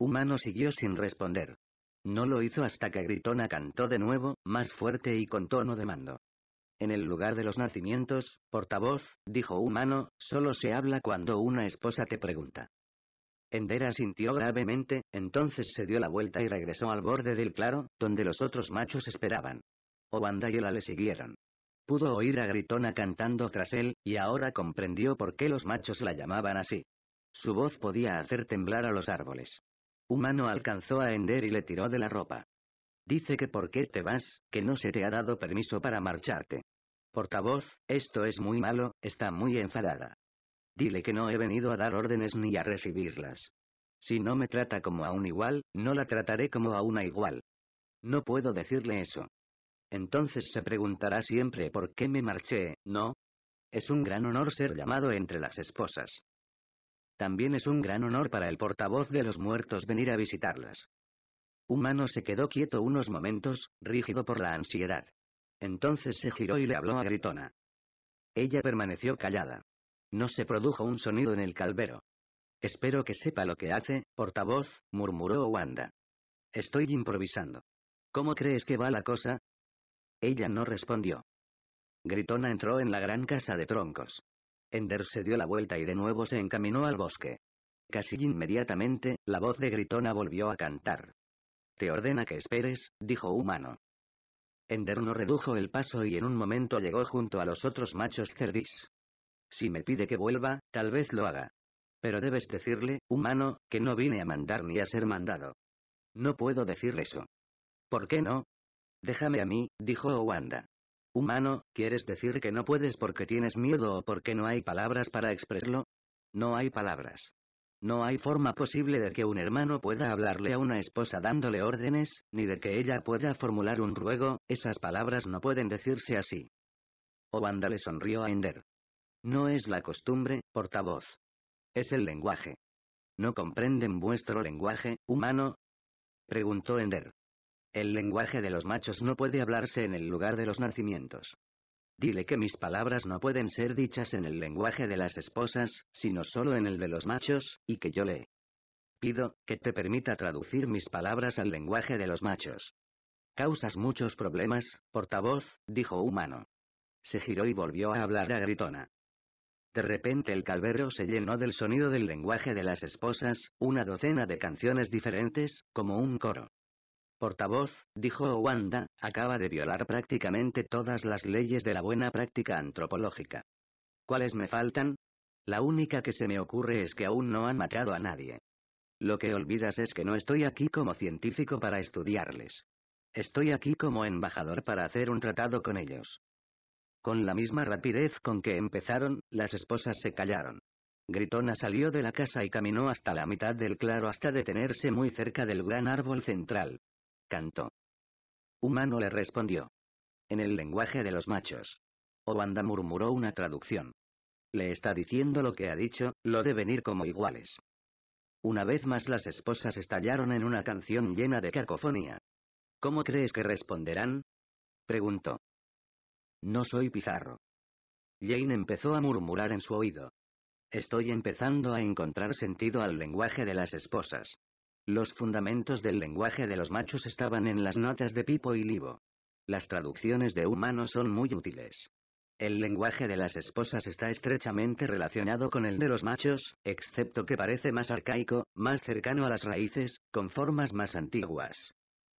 Humano siguió sin responder. No lo hizo hasta que Gritona cantó de nuevo, más fuerte y con tono de mando. En el lugar de los nacimientos, portavoz, dijo Humano, solo se habla cuando una esposa te pregunta. Ender asintió gravemente, entonces se dio la vuelta y regresó al borde del claro, donde los otros machos esperaban. Obandayela le siguieron pudo oír a Gritona cantando tras él, y ahora comprendió por qué los machos la llamaban así. Su voz podía hacer temblar a los árboles. Humano alcanzó a Ender y le tiró de la ropa. Dice que por qué te vas, que no se te ha dado permiso para marcharte. Portavoz, esto es muy malo, está muy enfadada. Dile que no he venido a dar órdenes ni a recibirlas. Si no me trata como a un igual, no la trataré como a una igual. No puedo decirle eso entonces se preguntará siempre por qué me marché, ¿no? Es un gran honor ser llamado entre las esposas. También es un gran honor para el portavoz de los muertos venir a visitarlas. Humano se quedó quieto unos momentos, rígido por la ansiedad. Entonces se giró y le habló a Gritona. Ella permaneció callada. No se produjo un sonido en el calvero. Espero que sepa lo que hace, portavoz, murmuró Wanda. Estoy improvisando. ¿Cómo crees que va la cosa? Ella no respondió. Gritona entró en la gran casa de troncos. Ender se dio la vuelta y de nuevo se encaminó al bosque. Casi inmediatamente, la voz de Gritona volvió a cantar. Te ordena que esperes, dijo Humano. Ender no redujo el paso y en un momento llegó junto a los otros machos cerdís. Si me pide que vuelva, tal vez lo haga. Pero debes decirle, humano, que no vine a mandar ni a ser mandado. No puedo decir eso. ¿Por qué no? Déjame a mí, dijo Owanda. Humano, ¿quieres decir que no puedes porque tienes miedo o porque no hay palabras para expresarlo? No hay palabras. No hay forma posible de que un hermano pueda hablarle a una esposa dándole órdenes, ni de que ella pueda formular un ruego, esas palabras no pueden decirse así. Owanda le sonrió a Ender. No es la costumbre, portavoz. Es el lenguaje. ¿No comprenden vuestro lenguaje, humano? Preguntó Ender. El lenguaje de los machos no puede hablarse en el lugar de los nacimientos. Dile que mis palabras no pueden ser dichas en el lenguaje de las esposas, sino solo en el de los machos, y que yo le pido que te permita traducir mis palabras al lenguaje de los machos. Causas muchos problemas, portavoz, dijo humano. Se giró y volvió a hablar a gritona. De repente el calvero se llenó del sonido del lenguaje de las esposas, una docena de canciones diferentes, como un coro portavoz, dijo Wanda, acaba de violar prácticamente todas las leyes de la buena práctica antropológica. ¿Cuáles me faltan? La única que se me ocurre es que aún no han matado a nadie. Lo que olvidas es que no estoy aquí como científico para estudiarles. Estoy aquí como embajador para hacer un tratado con ellos. Con la misma rapidez con que empezaron, las esposas se callaron. Gritona salió de la casa y caminó hasta la mitad del claro hasta detenerse muy cerca del gran árbol central canto Humano le respondió. En el lenguaje de los machos. Obanda murmuró una traducción. Le está diciendo lo que ha dicho, lo de venir como iguales. Una vez más las esposas estallaron en una canción llena de cacofonía. ¿Cómo crees que responderán? preguntó. No soy Pizarro. Jane empezó a murmurar en su oído. Estoy empezando a encontrar sentido al lenguaje de las esposas. Los fundamentos del lenguaje de los machos estaban en las notas de Pipo y Libo. Las traducciones de humanos son muy útiles. El lenguaje de las esposas está estrechamente relacionado con el de los machos, excepto que parece más arcaico, más cercano a las raíces, con formas más antiguas.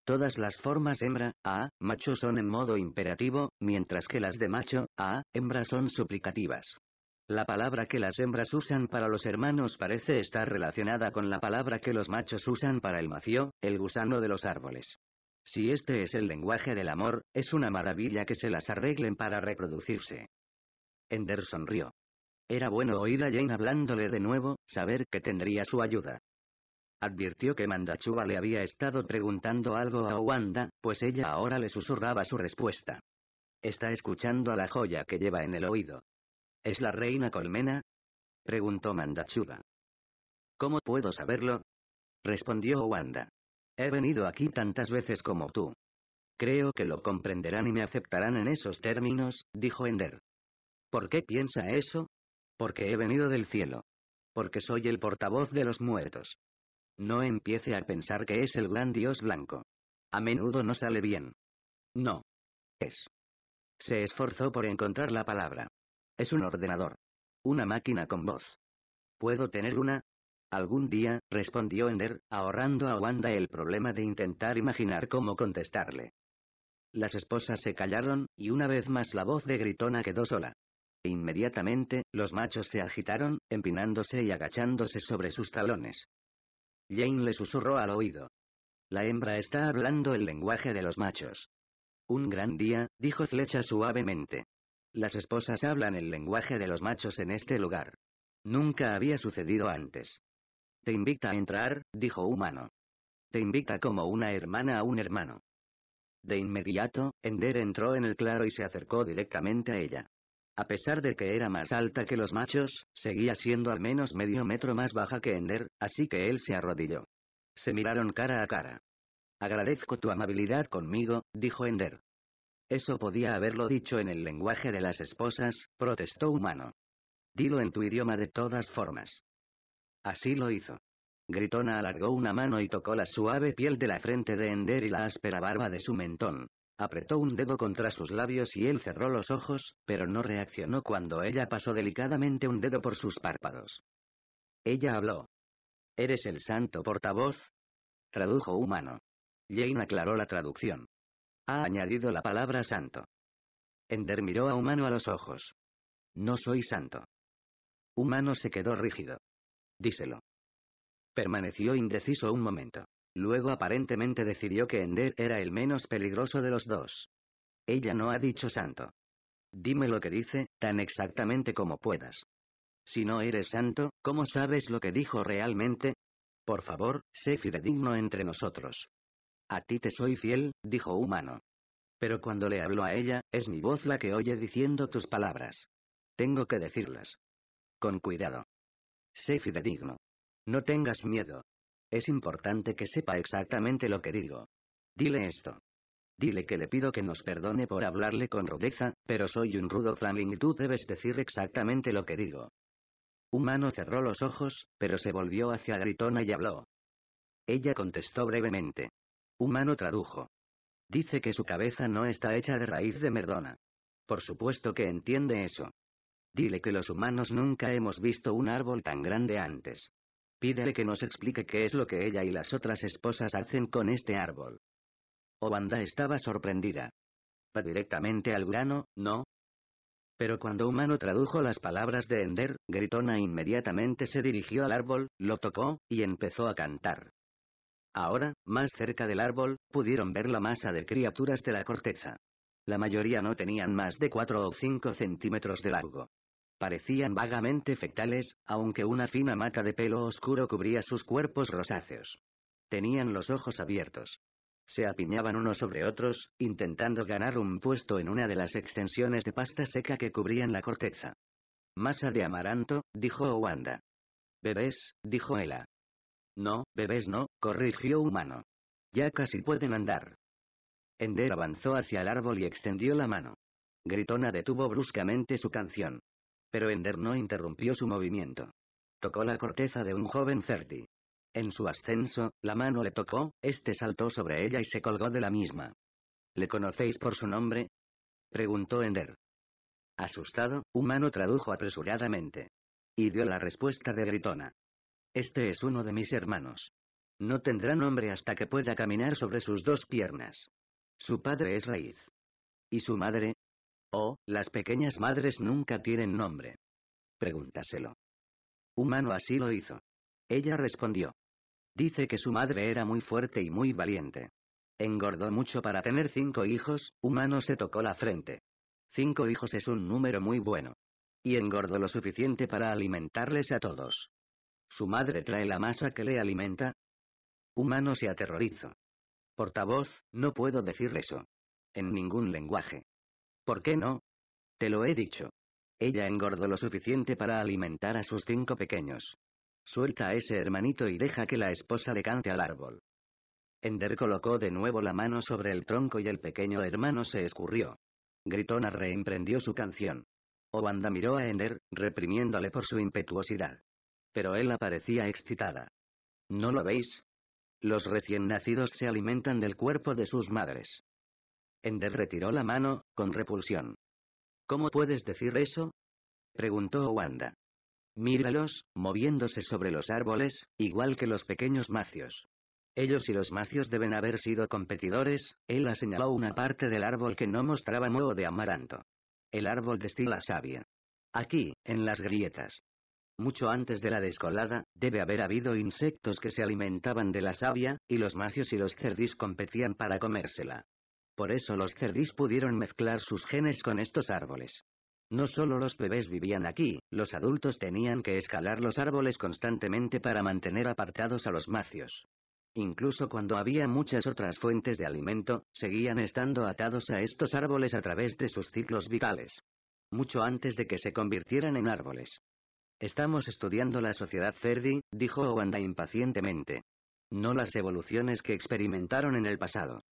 Todas las formas hembra, a, macho son en modo imperativo, mientras que las de macho, a, hembra son suplicativas. La palabra que las hembras usan para los hermanos parece estar relacionada con la palabra que los machos usan para el macio, el gusano de los árboles. Si este es el lenguaje del amor, es una maravilla que se las arreglen para reproducirse. Ender sonrió. Era bueno oír a Jane hablándole de nuevo, saber que tendría su ayuda. Advirtió que Mandachuva le había estado preguntando algo a Wanda, pues ella ahora le susurraba su respuesta. Está escuchando a la joya que lleva en el oído. ¿Es la reina Colmena? preguntó Mandachuba. ¿Cómo puedo saberlo? respondió Wanda. He venido aquí tantas veces como tú. Creo que lo comprenderán y me aceptarán en esos términos, dijo Ender. ¿Por qué piensa eso? Porque he venido del cielo. Porque soy el portavoz de los muertos. No empiece a pensar que es el gran dios blanco. A menudo no sale bien. No. Es. Se esforzó por encontrar la palabra. Es un ordenador. Una máquina con voz. ¿Puedo tener una? Algún día, respondió Ender, ahorrando a Wanda el problema de intentar imaginar cómo contestarle. Las esposas se callaron, y una vez más la voz de gritona quedó sola. Inmediatamente, los machos se agitaron, empinándose y agachándose sobre sus talones. Jane le susurró al oído. La hembra está hablando el lenguaje de los machos. Un gran día, dijo Flecha suavemente. Las esposas hablan el lenguaje de los machos en este lugar. Nunca había sucedido antes. Te invita a entrar, dijo Humano. Te invita como una hermana a un hermano. De inmediato, Ender entró en el claro y se acercó directamente a ella. A pesar de que era más alta que los machos, seguía siendo al menos medio metro más baja que Ender, así que él se arrodilló. Se miraron cara a cara. Agradezco tu amabilidad conmigo, dijo Ender. Eso podía haberlo dicho en el lenguaje de las esposas, protestó humano. Dilo en tu idioma de todas formas. Así lo hizo. Gritona alargó una mano y tocó la suave piel de la frente de Ender y la áspera barba de su mentón. Apretó un dedo contra sus labios y él cerró los ojos, pero no reaccionó cuando ella pasó delicadamente un dedo por sus párpados. Ella habló. ¿Eres el santo portavoz? Tradujo humano. Jane aclaró la traducción. Ha añadido la palabra santo. Ender miró a Humano a los ojos. No soy santo. Humano se quedó rígido. Díselo. Permaneció indeciso un momento. Luego aparentemente decidió que Ender era el menos peligroso de los dos. Ella no ha dicho santo. Dime lo que dice, tan exactamente como puedas. Si no eres santo, ¿cómo sabes lo que dijo realmente? Por favor, sé fidedigno entre nosotros. A ti te soy fiel, dijo humano. Pero cuando le hablo a ella, es mi voz la que oye diciendo tus palabras. Tengo que decirlas. Con cuidado. Sé fidedigno. No tengas miedo. Es importante que sepa exactamente lo que digo. Dile esto. Dile que le pido que nos perdone por hablarle con rudeza, pero soy un rudo flaming y tú debes decir exactamente lo que digo. Humano cerró los ojos, pero se volvió hacia Gritona y habló. Ella contestó brevemente. Humano tradujo. Dice que su cabeza no está hecha de raíz de merdona. Por supuesto que entiende eso. Dile que los humanos nunca hemos visto un árbol tan grande antes. Pídele que nos explique qué es lo que ella y las otras esposas hacen con este árbol. Obanda estaba sorprendida. Va directamente al grano, ¿no? Pero cuando Humano tradujo las palabras de Ender, Gritona inmediatamente se dirigió al árbol, lo tocó, y empezó a cantar. Ahora, más cerca del árbol, pudieron ver la masa de criaturas de la corteza. La mayoría no tenían más de cuatro o 5 centímetros de largo. Parecían vagamente fectales, aunque una fina mata de pelo oscuro cubría sus cuerpos rosáceos. Tenían los ojos abiertos. Se apiñaban unos sobre otros, intentando ganar un puesto en una de las extensiones de pasta seca que cubrían la corteza. Masa de amaranto, dijo Wanda. Bebés, dijo Ela. No, bebés no, corrigió Humano. Ya casi pueden andar. Ender avanzó hacia el árbol y extendió la mano. Gritona detuvo bruscamente su canción. Pero Ender no interrumpió su movimiento. Tocó la corteza de un joven Certi. En su ascenso, la mano le tocó, este saltó sobre ella y se colgó de la misma. ¿Le conocéis por su nombre? preguntó Ender. Asustado, Humano tradujo apresuradamente. Y dio la respuesta de Gritona. Este es uno de mis hermanos. No tendrá nombre hasta que pueda caminar sobre sus dos piernas. Su padre es raíz. ¿Y su madre? Oh, las pequeñas madres nunca tienen nombre. Pregúntaselo. Humano así lo hizo. Ella respondió. Dice que su madre era muy fuerte y muy valiente. Engordó mucho para tener cinco hijos, humano se tocó la frente. Cinco hijos es un número muy bueno. Y engordó lo suficiente para alimentarles a todos. Su madre trae la masa que le alimenta. Humano se aterrorizó. Portavoz, no puedo decir eso. En ningún lenguaje. ¿Por qué no? Te lo he dicho. Ella engordó lo suficiente para alimentar a sus cinco pequeños. Suelta a ese hermanito y deja que la esposa le cante al árbol. Ender colocó de nuevo la mano sobre el tronco y el pequeño hermano se escurrió. Gritona reemprendió su canción. Owanda miró a Ender, reprimiéndole por su impetuosidad pero él parecía excitada. ¿No lo veis? Los recién nacidos se alimentan del cuerpo de sus madres. Ender retiró la mano, con repulsión. ¿Cómo puedes decir eso? preguntó Wanda. Míralos, moviéndose sobre los árboles, igual que los pequeños macios. Ellos y los macios deben haber sido competidores, él señaló una parte del árbol que no mostraba moho de amaranto. El árbol destila savia. Aquí, en las grietas. Mucho antes de la descolada, debe haber habido insectos que se alimentaban de la savia, y los macios y los cerdís competían para comérsela. Por eso los cerdís pudieron mezclar sus genes con estos árboles. No solo los bebés vivían aquí, los adultos tenían que escalar los árboles constantemente para mantener apartados a los macios. Incluso cuando había muchas otras fuentes de alimento, seguían estando atados a estos árboles a través de sus ciclos vitales. Mucho antes de que se convirtieran en árboles. Estamos estudiando la sociedad Cerdi, dijo Wanda impacientemente. No las evoluciones que experimentaron en el pasado.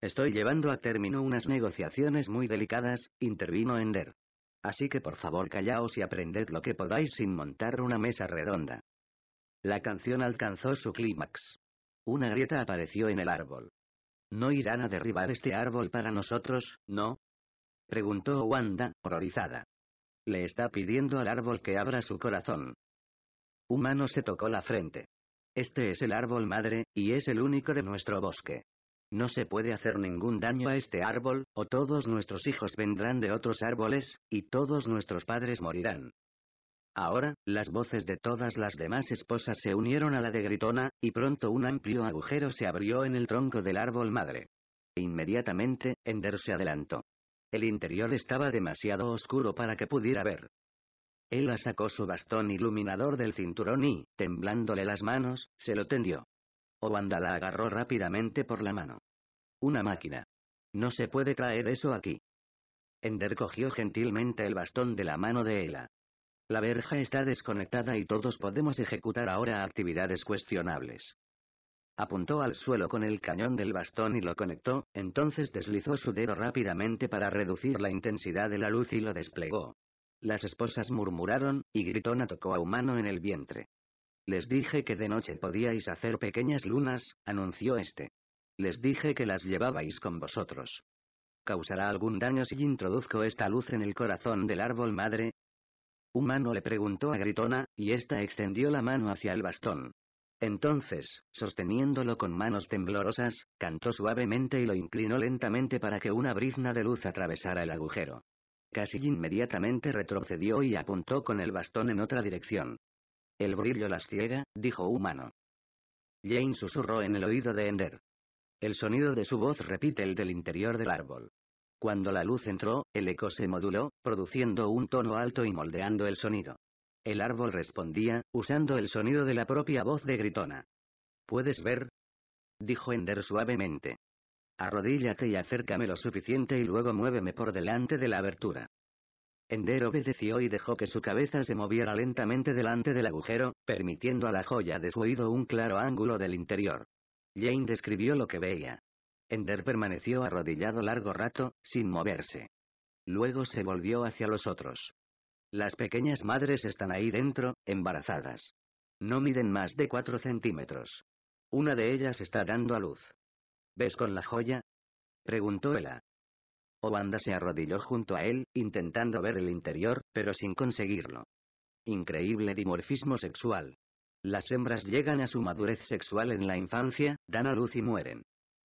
Estoy llevando a término unas negociaciones muy delicadas, intervino Ender. Así que por favor callaos y aprended lo que podáis sin montar una mesa redonda. La canción alcanzó su clímax. Una grieta apareció en el árbol. ¿No irán a derribar este árbol para nosotros, no? Preguntó Wanda, horrorizada. Le está pidiendo al árbol que abra su corazón. Humano se tocó la frente. Este es el árbol madre, y es el único de nuestro bosque. No se puede hacer ningún daño a este árbol, o todos nuestros hijos vendrán de otros árboles, y todos nuestros padres morirán. Ahora, las voces de todas las demás esposas se unieron a la de Gritona, y pronto un amplio agujero se abrió en el tronco del árbol madre. Inmediatamente, Ender se adelantó. El interior estaba demasiado oscuro para que pudiera ver. Ella sacó su bastón iluminador del cinturón y, temblándole las manos, se lo tendió. Owanda la agarró rápidamente por la mano. Una máquina. No se puede traer eso aquí. Ender cogió gentilmente el bastón de la mano de Ella. La verja está desconectada y todos podemos ejecutar ahora actividades cuestionables. Apuntó al suelo con el cañón del bastón y lo conectó, entonces deslizó su dedo rápidamente para reducir la intensidad de la luz y lo desplegó. Las esposas murmuraron, y Gritona tocó a humano en el vientre. Les dije que de noche podíais hacer pequeñas lunas, anunció este. Les dije que las llevabais con vosotros. ¿Causará algún daño si introduzco esta luz en el corazón del árbol madre? Humano le preguntó a Gritona, y ésta extendió la mano hacia el bastón. Entonces, sosteniéndolo con manos temblorosas, cantó suavemente y lo inclinó lentamente para que una brizna de luz atravesara el agujero. Casi inmediatamente retrocedió y apuntó con el bastón en otra dirección. El brillo las ciega, dijo humano. Jane susurró en el oído de Ender. El sonido de su voz repite el del interior del árbol. Cuando la luz entró, el eco se moduló, produciendo un tono alto y moldeando el sonido. El árbol respondía, usando el sonido de la propia voz de gritona. ¿Puedes ver? dijo Ender suavemente. Arrodíllate y acércame lo suficiente y luego muéveme por delante de la abertura. Ender obedeció y dejó que su cabeza se moviera lentamente delante del agujero, permitiendo a la joya de su oído un claro ángulo del interior. Jane describió lo que veía. Ender permaneció arrodillado largo rato, sin moverse. Luego se volvió hacia los otros. Las pequeñas madres están ahí dentro, embarazadas. No miden más de 4 centímetros. Una de ellas está dando a luz. ¿Ves con la joya? Preguntó Ella. Obanda se arrodilló junto a él, intentando ver el interior, pero sin conseguirlo. Increíble dimorfismo sexual. Las hembras llegan a su madurez sexual en la infancia, dan a luz y mueren.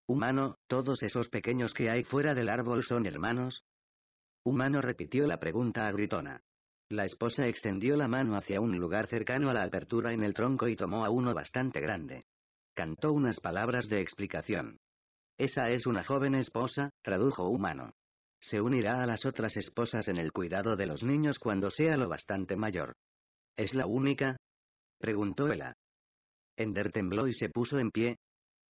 Humano, todos esos pequeños que hay fuera del árbol son hermanos. Humano repitió la pregunta a gritona. La esposa extendió la mano hacia un lugar cercano a la apertura en el tronco y tomó a uno bastante grande. Cantó unas palabras de explicación. Esa es una joven esposa, tradujo humano. Se unirá a las otras esposas en el cuidado de los niños cuando sea lo bastante mayor. ¿Es la única? preguntó Ella. Ender tembló y se puso en pie.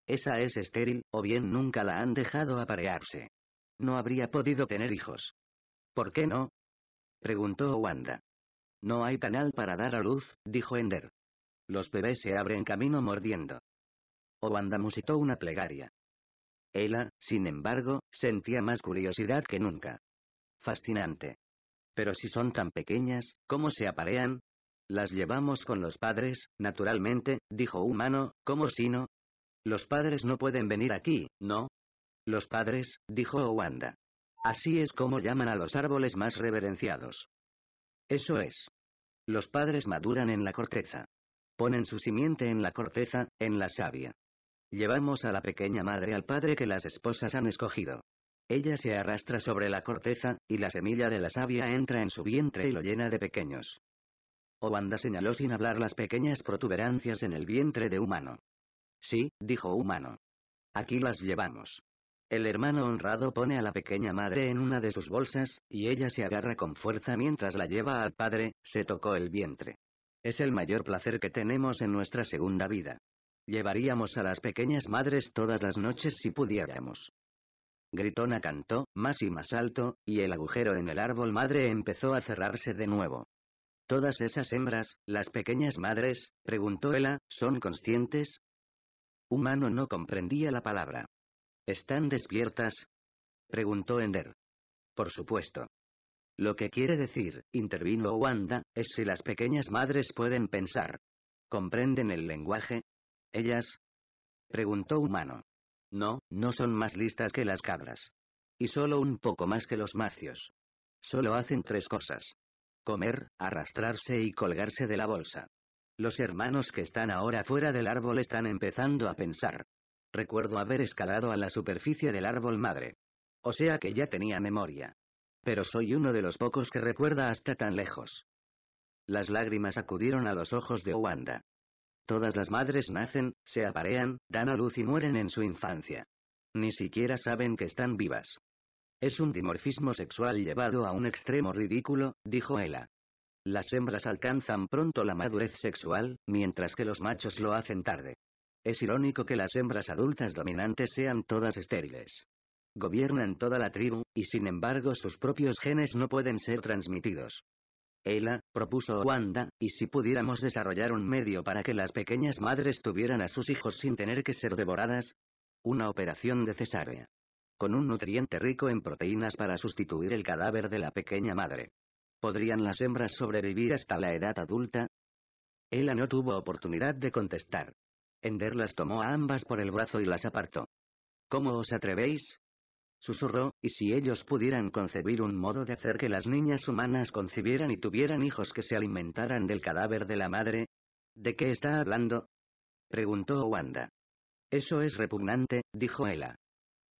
Esa es estéril, o bien nunca la han dejado aparearse. No habría podido tener hijos. ¿Por qué no? preguntó Wanda. No hay canal para dar a luz, dijo Ender. Los bebés se abren camino mordiendo. Owanda musitó una plegaria. Ella, sin embargo, sentía más curiosidad que nunca. Fascinante. Pero si son tan pequeñas, ¿cómo se aparean? Las llevamos con los padres, naturalmente, dijo Humano, como si no? Los padres no pueden venir aquí, ¿no? Los padres, dijo Owanda. Así es como llaman a los árboles más reverenciados. Eso es. Los padres maduran en la corteza. Ponen su simiente en la corteza, en la savia. Llevamos a la pequeña madre al padre que las esposas han escogido. Ella se arrastra sobre la corteza, y la semilla de la savia entra en su vientre y lo llena de pequeños. Obanda señaló sin hablar las pequeñas protuberancias en el vientre de humano. Sí, dijo humano. Aquí las llevamos. El hermano honrado pone a la pequeña madre en una de sus bolsas, y ella se agarra con fuerza mientras la lleva al padre, se tocó el vientre. Es el mayor placer que tenemos en nuestra segunda vida. Llevaríamos a las pequeñas madres todas las noches si pudiéramos. Gritona cantó, más y más alto, y el agujero en el árbol madre empezó a cerrarse de nuevo. Todas esas hembras, las pequeñas madres, preguntó ella, ¿son conscientes? Humano no comprendía la palabra. ¿Están despiertas? preguntó Ender. Por supuesto. Lo que quiere decir, intervino Wanda, es si las pequeñas madres pueden pensar. ¿Comprenden el lenguaje? ¿Ellas? preguntó Humano. No, no son más listas que las cabras. Y solo un poco más que los macios. Solo hacen tres cosas. Comer, arrastrarse y colgarse de la bolsa. Los hermanos que están ahora fuera del árbol están empezando a pensar. Recuerdo haber escalado a la superficie del árbol madre. O sea que ya tenía memoria. Pero soy uno de los pocos que recuerda hasta tan lejos. Las lágrimas acudieron a los ojos de Wanda. Todas las madres nacen, se aparean, dan a luz y mueren en su infancia. Ni siquiera saben que están vivas. Es un dimorfismo sexual llevado a un extremo ridículo, dijo Ella. Las hembras alcanzan pronto la madurez sexual, mientras que los machos lo hacen tarde. Es irónico que las hembras adultas dominantes sean todas estériles. Gobiernan toda la tribu, y sin embargo sus propios genes no pueden ser transmitidos. Ella, propuso Wanda, ¿y si pudiéramos desarrollar un medio para que las pequeñas madres tuvieran a sus hijos sin tener que ser devoradas? Una operación de cesárea. Con un nutriente rico en proteínas para sustituir el cadáver de la pequeña madre. ¿Podrían las hembras sobrevivir hasta la edad adulta? Ella no tuvo oportunidad de contestar las tomó a ambas por el brazo y las apartó. ¿Cómo os atrevéis? Susurró, y si ellos pudieran concebir un modo de hacer que las niñas humanas concibieran y tuvieran hijos que se alimentaran del cadáver de la madre. ¿De qué está hablando? preguntó Wanda. Eso es repugnante, dijo Ella.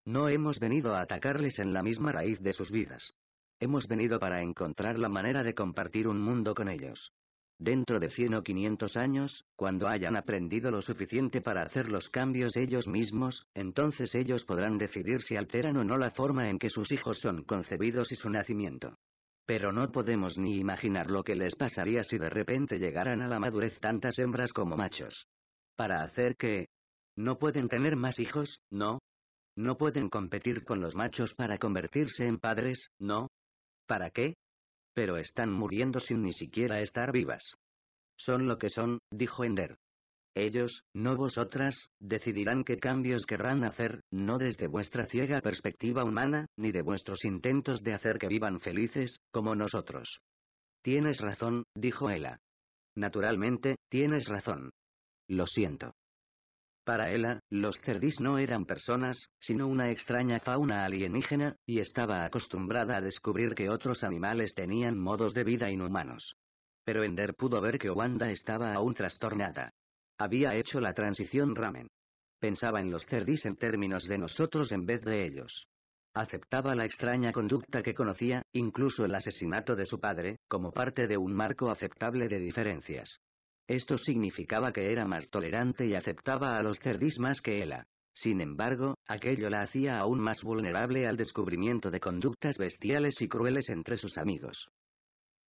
No hemos venido a atacarles en la misma raíz de sus vidas. Hemos venido para encontrar la manera de compartir un mundo con ellos. Dentro de 100 o 500 años, cuando hayan aprendido lo suficiente para hacer los cambios ellos mismos, entonces ellos podrán decidir si alteran o no la forma en que sus hijos son concebidos y su nacimiento. Pero no podemos ni imaginar lo que les pasaría si de repente llegaran a la madurez tantas hembras como machos. Para hacer que... No pueden tener más hijos, ¿no? No pueden competir con los machos para convertirse en padres, ¿no? ¿Para qué? Pero están muriendo sin ni siquiera estar vivas. Son lo que son, dijo Ender. Ellos, no vosotras, decidirán qué cambios querrán hacer, no desde vuestra ciega perspectiva humana, ni de vuestros intentos de hacer que vivan felices, como nosotros. Tienes razón, dijo Ella. Naturalmente, tienes razón. Lo siento. Para ella, los cerdis no eran personas, sino una extraña fauna alienígena, y estaba acostumbrada a descubrir que otros animales tenían modos de vida inhumanos. Pero Ender pudo ver que Wanda estaba aún trastornada. Había hecho la transición ramen. Pensaba en los cerdis en términos de nosotros en vez de ellos. Aceptaba la extraña conducta que conocía, incluso el asesinato de su padre, como parte de un marco aceptable de diferencias. Esto significaba que era más tolerante y aceptaba a los cerdis más que ella. Sin embargo, aquello la hacía aún más vulnerable al descubrimiento de conductas bestiales y crueles entre sus amigos.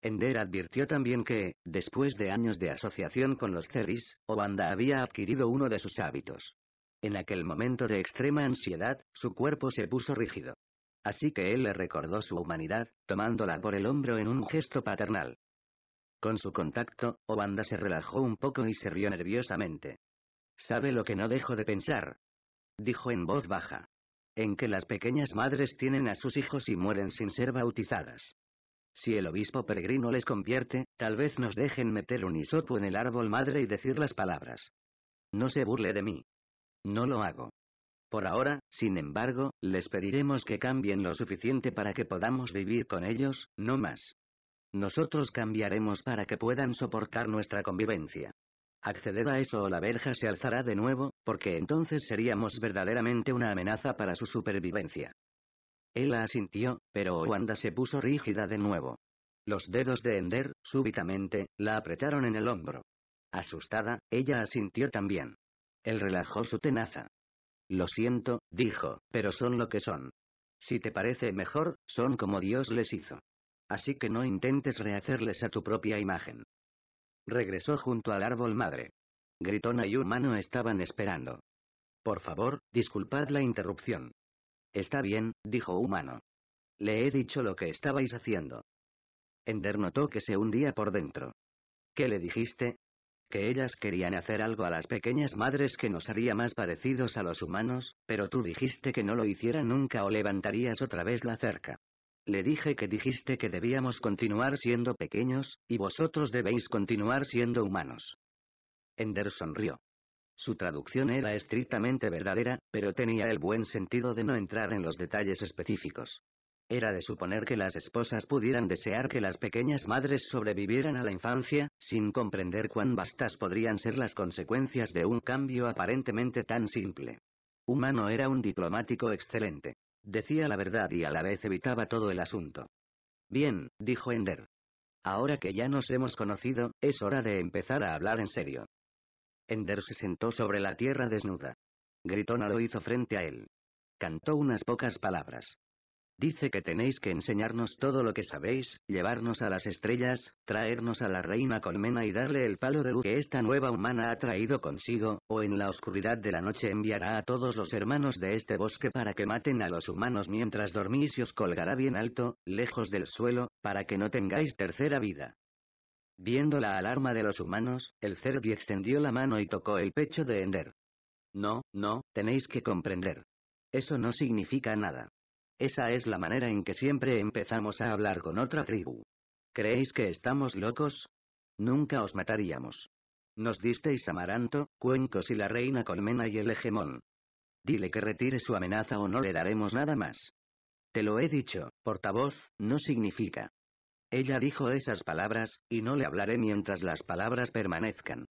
Ender advirtió también que, después de años de asociación con los Cerdis, Obanda había adquirido uno de sus hábitos. En aquel momento de extrema ansiedad, su cuerpo se puso rígido. Así que él le recordó su humanidad, tomándola por el hombro en un gesto paternal. Con su contacto, Obanda se relajó un poco y se rió nerviosamente. ¿Sabe lo que no dejo de pensar? Dijo en voz baja. En que las pequeñas madres tienen a sus hijos y mueren sin ser bautizadas. Si el obispo peregrino les convierte, tal vez nos dejen meter un hisopo en el árbol madre y decir las palabras. No se burle de mí. No lo hago. Por ahora, sin embargo, les pediremos que cambien lo suficiente para que podamos vivir con ellos, no más. Nosotros cambiaremos para que puedan soportar nuestra convivencia. Acceder a eso o la verja se alzará de nuevo, porque entonces seríamos verdaderamente una amenaza para su supervivencia. Él asintió, pero Wanda se puso rígida de nuevo. Los dedos de Ender, súbitamente, la apretaron en el hombro. Asustada, ella asintió también. Él relajó su tenaza. Lo siento, dijo, pero son lo que son. Si te parece mejor, son como Dios les hizo. Así que no intentes rehacerles a tu propia imagen. Regresó junto al árbol madre. Gritona y humano estaban esperando. Por favor, disculpad la interrupción. Está bien, dijo humano. Le he dicho lo que estabais haciendo. Ender notó que se hundía por dentro. ¿Qué le dijiste? Que ellas querían hacer algo a las pequeñas madres que nos haría más parecidos a los humanos, pero tú dijiste que no lo hiciera nunca o levantarías otra vez la cerca. Le dije que dijiste que debíamos continuar siendo pequeños, y vosotros debéis continuar siendo humanos. Ender sonrió. Su traducción era estrictamente verdadera, pero tenía el buen sentido de no entrar en los detalles específicos. Era de suponer que las esposas pudieran desear que las pequeñas madres sobrevivieran a la infancia, sin comprender cuán vastas podrían ser las consecuencias de un cambio aparentemente tan simple. Humano era un diplomático excelente. Decía la verdad y a la vez evitaba todo el asunto. Bien, dijo Ender. Ahora que ya nos hemos conocido, es hora de empezar a hablar en serio. Ender se sentó sobre la tierra desnuda. Gritona lo hizo frente a él. Cantó unas pocas palabras. Dice que tenéis que enseñarnos todo lo que sabéis, llevarnos a las estrellas, traernos a la reina colmena y darle el palo de luz que esta nueva humana ha traído consigo, o en la oscuridad de la noche enviará a todos los hermanos de este bosque para que maten a los humanos mientras dormís y os colgará bien alto, lejos del suelo, para que no tengáis tercera vida. Viendo la alarma de los humanos, el Cerdi extendió la mano y tocó el pecho de Ender. No, no, tenéis que comprender. Eso no significa nada. Esa es la manera en que siempre empezamos a hablar con otra tribu. ¿Creéis que estamos locos? Nunca os mataríamos. Nos disteis amaranto, cuencos y la reina colmena y el hegemón. Dile que retire su amenaza o no le daremos nada más. Te lo he dicho, portavoz, no significa. Ella dijo esas palabras, y no le hablaré mientras las palabras permanezcan.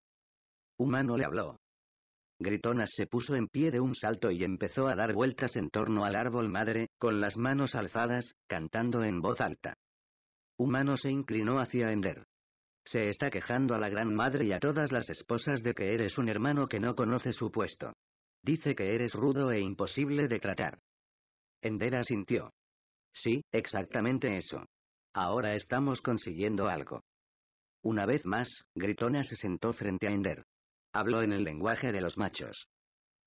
Humano le habló, Gritonas se puso en pie de un salto y empezó a dar vueltas en torno al árbol madre, con las manos alzadas, cantando en voz alta. Humano se inclinó hacia Ender. Se está quejando a la gran madre y a todas las esposas de que eres un hermano que no conoce su puesto. Dice que eres rudo e imposible de tratar. Ender asintió. Sí, exactamente eso. Ahora estamos consiguiendo algo. Una vez más, Gritona se sentó frente a Ender. Habló en el lenguaje de los machos.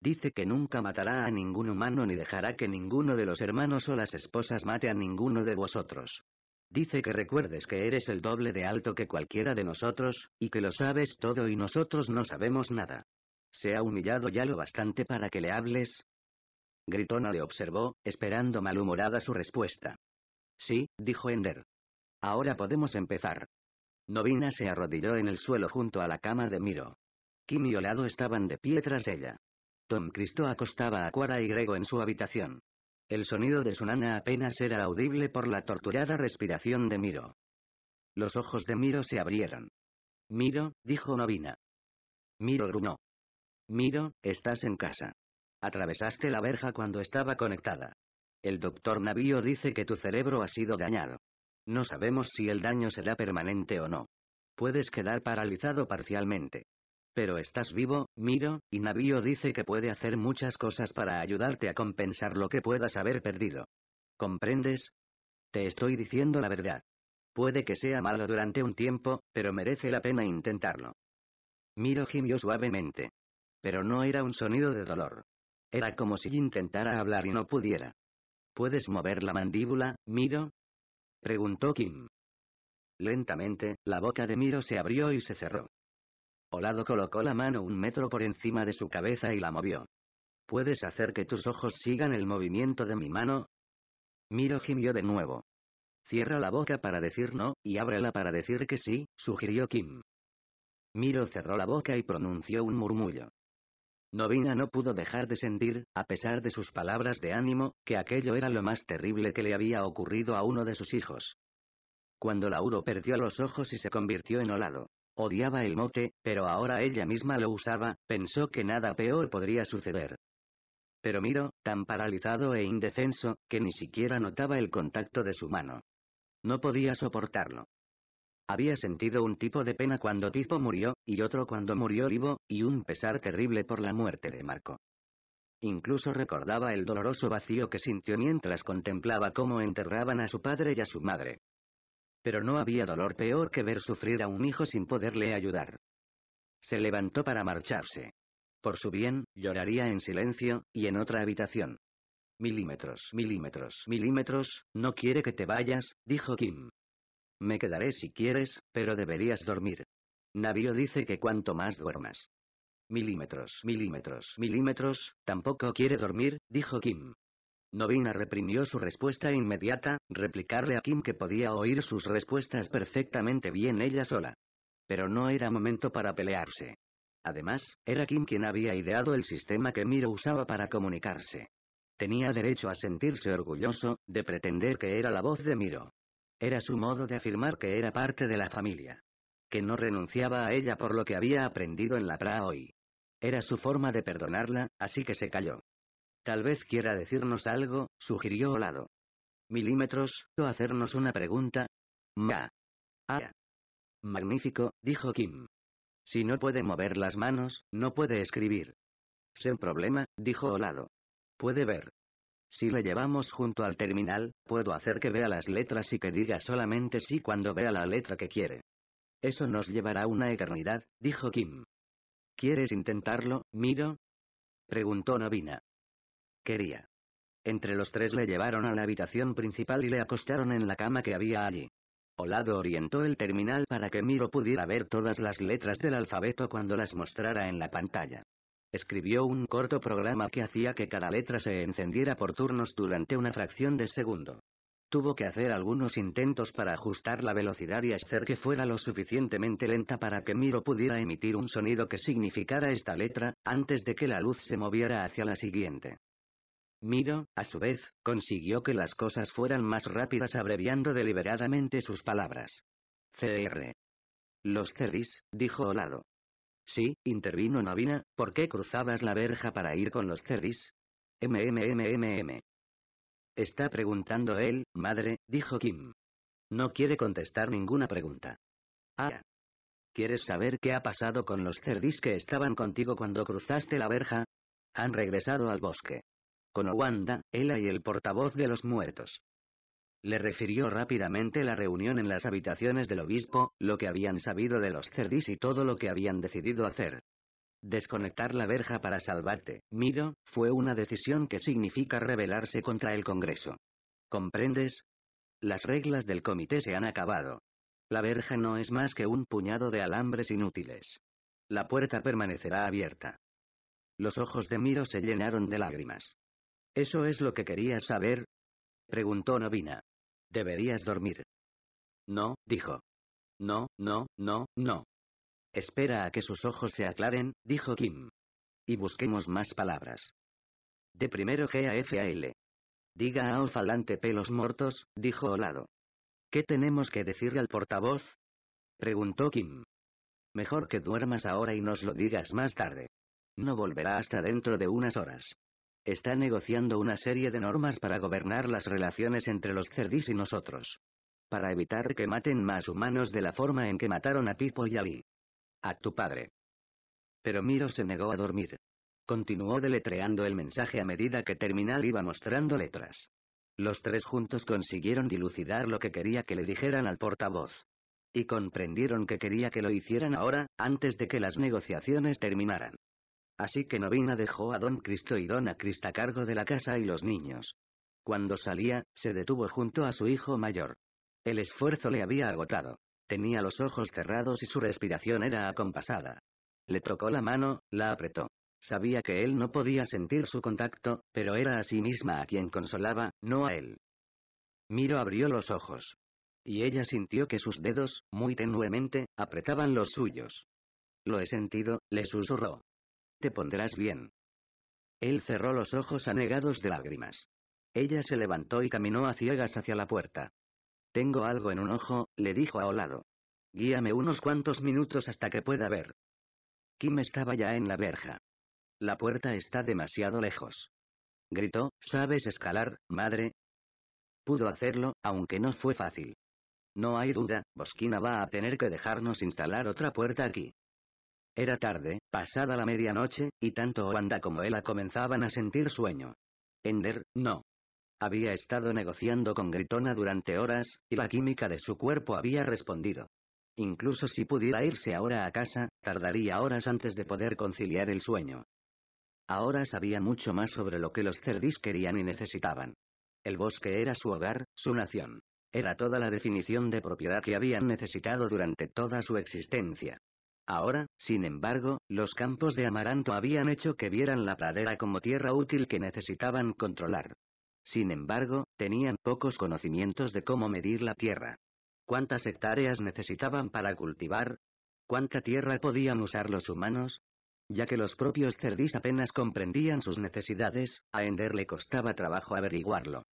Dice que nunca matará a ningún humano ni dejará que ninguno de los hermanos o las esposas mate a ninguno de vosotros. Dice que recuerdes que eres el doble de alto que cualquiera de nosotros, y que lo sabes todo y nosotros no sabemos nada. ¿Se ha humillado ya lo bastante para que le hables? Gritona le observó, esperando malhumorada su respuesta. Sí, dijo Ender. Ahora podemos empezar. Novina se arrodilló en el suelo junto a la cama de Miro. Kim y Olado estaban de pie tras ella. Tom Cristo acostaba a Cuara y Grego en su habitación. El sonido de su nana apenas era audible por la torturada respiración de Miro. Los ojos de Miro se abrieron. Miro, dijo Novina. Miro gruñó. Miro, estás en casa. Atravesaste la verja cuando estaba conectada. El doctor Navío dice que tu cerebro ha sido dañado. No sabemos si el daño será permanente o no. Puedes quedar paralizado parcialmente. Pero estás vivo, Miro, y Navío dice que puede hacer muchas cosas para ayudarte a compensar lo que puedas haber perdido. ¿Comprendes? Te estoy diciendo la verdad. Puede que sea malo durante un tiempo, pero merece la pena intentarlo. Miro gimió suavemente. Pero no era un sonido de dolor. Era como si intentara hablar y no pudiera. ¿Puedes mover la mandíbula, Miro? Preguntó Kim. Lentamente, la boca de Miro se abrió y se cerró. Olado colocó la mano un metro por encima de su cabeza y la movió. ¿Puedes hacer que tus ojos sigan el movimiento de mi mano? Miro gimió de nuevo. Cierra la boca para decir no, y ábrela para decir que sí, sugirió Kim. Miro cerró la boca y pronunció un murmullo. Novina no pudo dejar de sentir, a pesar de sus palabras de ánimo, que aquello era lo más terrible que le había ocurrido a uno de sus hijos. Cuando Lauro perdió los ojos y se convirtió en Olado, Odiaba el mote, pero ahora ella misma lo usaba, pensó que nada peor podría suceder. Pero Miro, tan paralizado e indefenso, que ni siquiera notaba el contacto de su mano. No podía soportarlo. Había sentido un tipo de pena cuando Tipo murió, y otro cuando murió vivo, y un pesar terrible por la muerte de Marco. Incluso recordaba el doloroso vacío que sintió mientras contemplaba cómo enterraban a su padre y a su madre. Pero no había dolor peor que ver sufrir a un hijo sin poderle ayudar. Se levantó para marcharse. Por su bien, lloraría en silencio, y en otra habitación. Milímetros, milímetros, milímetros, no quiere que te vayas, dijo Kim. Me quedaré si quieres, pero deberías dormir. Navío dice que cuanto más duermas. Milímetros, milímetros, milímetros, tampoco quiere dormir, dijo Kim. Novina reprimió su respuesta inmediata, replicarle a Kim que podía oír sus respuestas perfectamente bien ella sola. Pero no era momento para pelearse. Además, era Kim quien había ideado el sistema que Miro usaba para comunicarse. Tenía derecho a sentirse orgulloso, de pretender que era la voz de Miro. Era su modo de afirmar que era parte de la familia. Que no renunciaba a ella por lo que había aprendido en la PRA hoy. Era su forma de perdonarla, así que se calló. Tal vez quiera decirnos algo, sugirió Olado. ¿Milímetros, o hacernos una pregunta? Ma. Ah. Magnífico, dijo Kim. Si no puede mover las manos, no puede escribir. Sin problema, dijo Olado. Puede ver. Si le llevamos junto al terminal, puedo hacer que vea las letras y que diga solamente sí cuando vea la letra que quiere. Eso nos llevará una eternidad, dijo Kim. ¿Quieres intentarlo, Miro? Preguntó Novina quería. Entre los tres le llevaron a la habitación principal y le acostaron en la cama que había allí. Olado orientó el terminal para que Miro pudiera ver todas las letras del alfabeto cuando las mostrara en la pantalla. Escribió un corto programa que hacía que cada letra se encendiera por turnos durante una fracción de segundo. Tuvo que hacer algunos intentos para ajustar la velocidad y hacer que fuera lo suficientemente lenta para que Miro pudiera emitir un sonido que significara esta letra, antes de que la luz se moviera hacia la siguiente. Miro, a su vez, consiguió que las cosas fueran más rápidas abreviando deliberadamente sus palabras. CR. Los cerdis, dijo Olado. Sí, intervino Novina, ¿por qué cruzabas la verja para ir con los cerdis? MMMMM. Está preguntando él, madre, dijo Kim. No quiere contestar ninguna pregunta. Ah. ¿Quieres saber qué ha pasado con los cerdis que estaban contigo cuando cruzaste la verja? Han regresado al bosque con Owanda, Ela y el portavoz de los muertos. Le refirió rápidamente la reunión en las habitaciones del obispo, lo que habían sabido de los cerdis y todo lo que habían decidido hacer. Desconectar la verja para salvarte, Miro, fue una decisión que significa rebelarse contra el Congreso. ¿Comprendes? Las reglas del comité se han acabado. La verja no es más que un puñado de alambres inútiles. La puerta permanecerá abierta. Los ojos de Miro se llenaron de lágrimas. ¿Eso es lo que querías saber? preguntó Novina. Deberías dormir. No, dijo. No, no, no, no. Espera a que sus ojos se aclaren, dijo Kim. Y busquemos más palabras. De primero GAFAL. Diga a Ofalante pelos muertos, dijo Olado. ¿Qué tenemos que decirle al portavoz? preguntó Kim. Mejor que duermas ahora y nos lo digas más tarde. No volverá hasta dentro de unas horas está negociando una serie de normas para gobernar las relaciones entre los cerdis y nosotros. Para evitar que maten más humanos de la forma en que mataron a Pipo y Ali. A tu padre. Pero Miro se negó a dormir. Continuó deletreando el mensaje a medida que Terminal iba mostrando letras. Los tres juntos consiguieron dilucidar lo que quería que le dijeran al portavoz. Y comprendieron que quería que lo hicieran ahora, antes de que las negociaciones terminaran. Así que Novina dejó a don Cristo y dona Crista a cargo de la casa y los niños. Cuando salía, se detuvo junto a su hijo mayor. El esfuerzo le había agotado. Tenía los ojos cerrados y su respiración era acompasada. Le tocó la mano, la apretó. Sabía que él no podía sentir su contacto, pero era a sí misma a quien consolaba, no a él. Miro abrió los ojos. Y ella sintió que sus dedos, muy tenuemente, apretaban los suyos. Lo he sentido, le susurró. Te pondrás bien. Él cerró los ojos anegados de lágrimas. Ella se levantó y caminó a ciegas hacia la puerta. Tengo algo en un ojo, le dijo a Olado. Guíame unos cuantos minutos hasta que pueda ver. Kim estaba ya en la verja. La puerta está demasiado lejos. Gritó, ¿sabes escalar, madre? Pudo hacerlo, aunque no fue fácil. No hay duda, Bosquina va a tener que dejarnos instalar otra puerta aquí. Era tarde, pasada la medianoche, y tanto Wanda como Ella comenzaban a sentir sueño. Ender, no. Había estado negociando con Gritona durante horas, y la química de su cuerpo había respondido. Incluso si pudiera irse ahora a casa, tardaría horas antes de poder conciliar el sueño. Ahora sabía mucho más sobre lo que los cerdis querían y necesitaban. El bosque era su hogar, su nación. Era toda la definición de propiedad que habían necesitado durante toda su existencia. Ahora, sin embargo, los campos de amaranto habían hecho que vieran la pradera como tierra útil que necesitaban controlar. Sin embargo, tenían pocos conocimientos de cómo medir la tierra. ¿Cuántas hectáreas necesitaban para cultivar? ¿Cuánta tierra podían usar los humanos? Ya que los propios Cerdís apenas comprendían sus necesidades, a Ender le costaba trabajo averiguarlo.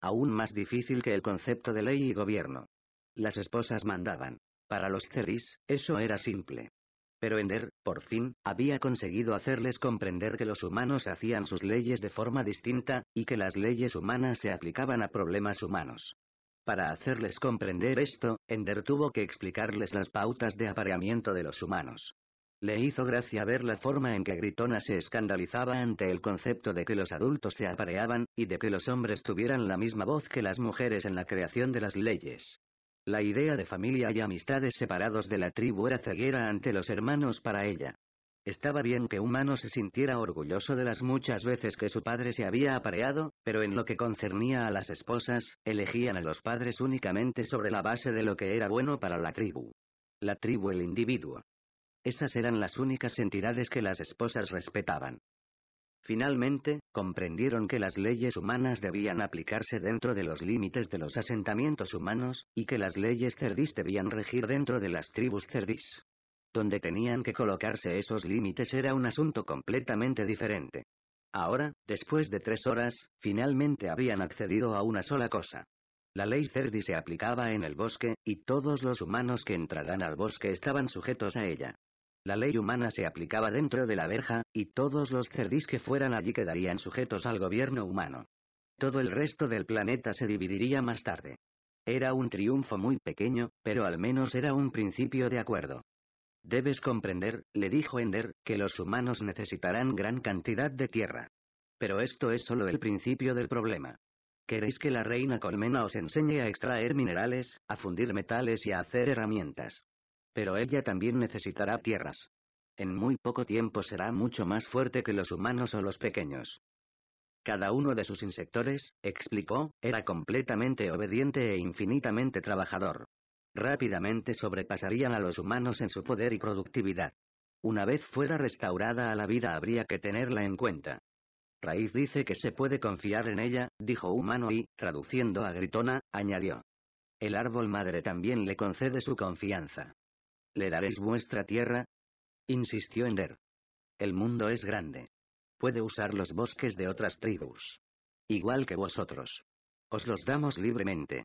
Aún más difícil que el concepto de ley y gobierno. Las esposas mandaban, para los Ceris, eso era simple. Pero Ender, por fin, había conseguido hacerles comprender que los humanos hacían sus leyes de forma distinta, y que las leyes humanas se aplicaban a problemas humanos. Para hacerles comprender esto, Ender tuvo que explicarles las pautas de apareamiento de los humanos. Le hizo gracia ver la forma en que Gritona se escandalizaba ante el concepto de que los adultos se apareaban, y de que los hombres tuvieran la misma voz que las mujeres en la creación de las leyes. La idea de familia y amistades separados de la tribu era ceguera ante los hermanos para ella. Estaba bien que Humano se sintiera orgulloso de las muchas veces que su padre se había apareado, pero en lo que concernía a las esposas, elegían a los padres únicamente sobre la base de lo que era bueno para la tribu. La tribu el individuo. Esas eran las únicas entidades que las esposas respetaban. Finalmente, comprendieron que las leyes humanas debían aplicarse dentro de los límites de los asentamientos humanos, y que las leyes cerdís debían regir dentro de las tribus cerdís. Donde tenían que colocarse esos límites era un asunto completamente diferente. Ahora, después de tres horas, finalmente habían accedido a una sola cosa. La ley cerdis se aplicaba en el bosque, y todos los humanos que entraran al bosque estaban sujetos a ella. La ley humana se aplicaba dentro de la verja, y todos los cerdís que fueran allí quedarían sujetos al gobierno humano. Todo el resto del planeta se dividiría más tarde. Era un triunfo muy pequeño, pero al menos era un principio de acuerdo. Debes comprender, le dijo Ender, que los humanos necesitarán gran cantidad de tierra. Pero esto es solo el principio del problema. ¿Queréis que la reina Colmena os enseñe a extraer minerales, a fundir metales y a hacer herramientas? Pero ella también necesitará tierras. En muy poco tiempo será mucho más fuerte que los humanos o los pequeños. Cada uno de sus insectores, explicó, era completamente obediente e infinitamente trabajador. Rápidamente sobrepasarían a los humanos en su poder y productividad. Una vez fuera restaurada a la vida habría que tenerla en cuenta. Raíz dice que se puede confiar en ella, dijo Humano y, traduciendo a Gritona, añadió. El árbol madre también le concede su confianza. ¿Le daréis vuestra tierra? insistió Ender. El mundo es grande. Puede usar los bosques de otras tribus. Igual que vosotros. Os los damos libremente.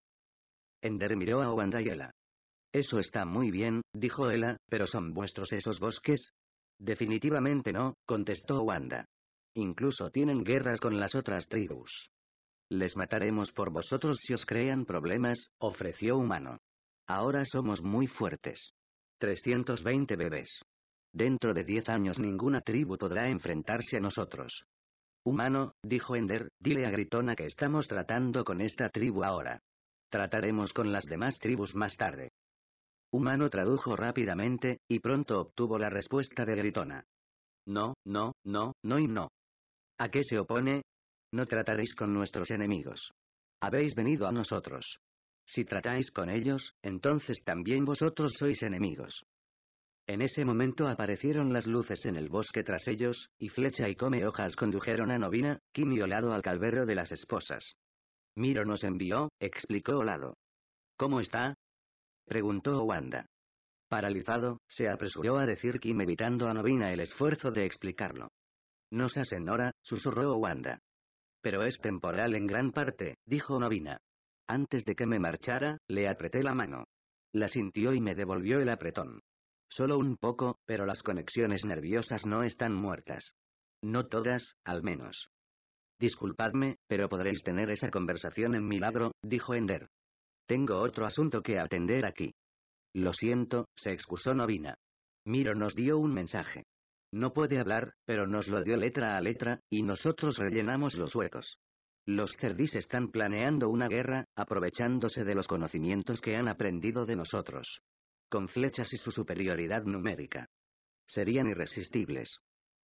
Ender miró a Wanda y Ela. Eso está muy bien, dijo Ela, pero ¿son vuestros esos bosques? Definitivamente no, contestó Wanda. Incluso tienen guerras con las otras tribus. Les mataremos por vosotros si os crean problemas, ofreció Humano. Ahora somos muy fuertes. 320 bebés. Dentro de 10 años ninguna tribu podrá enfrentarse a nosotros. Humano, dijo Ender, dile a Gritona que estamos tratando con esta tribu ahora. Trataremos con las demás tribus más tarde. Humano tradujo rápidamente, y pronto obtuvo la respuesta de Gritona. No, no, no, no y no. ¿A qué se opone? No trataréis con nuestros enemigos. Habéis venido a nosotros. Si tratáis con ellos, entonces también vosotros sois enemigos. En ese momento aparecieron las luces en el bosque tras ellos, y Flecha y Come Hojas condujeron a Novina, y Olado al calvero de las esposas. Miro nos envió, explicó Olado. ¿Cómo está? preguntó Wanda. Paralizado, se apresuró a decir Kim evitando a Novina el esfuerzo de explicarlo. No se hora, susurró Wanda. Pero es temporal en gran parte, dijo Novina. Antes de que me marchara, le apreté la mano. La sintió y me devolvió el apretón. Solo un poco, pero las conexiones nerviosas no están muertas. No todas, al menos. Disculpadme, pero podréis tener esa conversación en Milagro, dijo Ender. Tengo otro asunto que atender aquí. Lo siento, se excusó Novina. Miro nos dio un mensaje. No puede hablar, pero nos lo dio letra a letra, y nosotros rellenamos los huecos. Los cerdís están planeando una guerra, aprovechándose de los conocimientos que han aprendido de nosotros. Con flechas y su superioridad numérica. Serían irresistibles.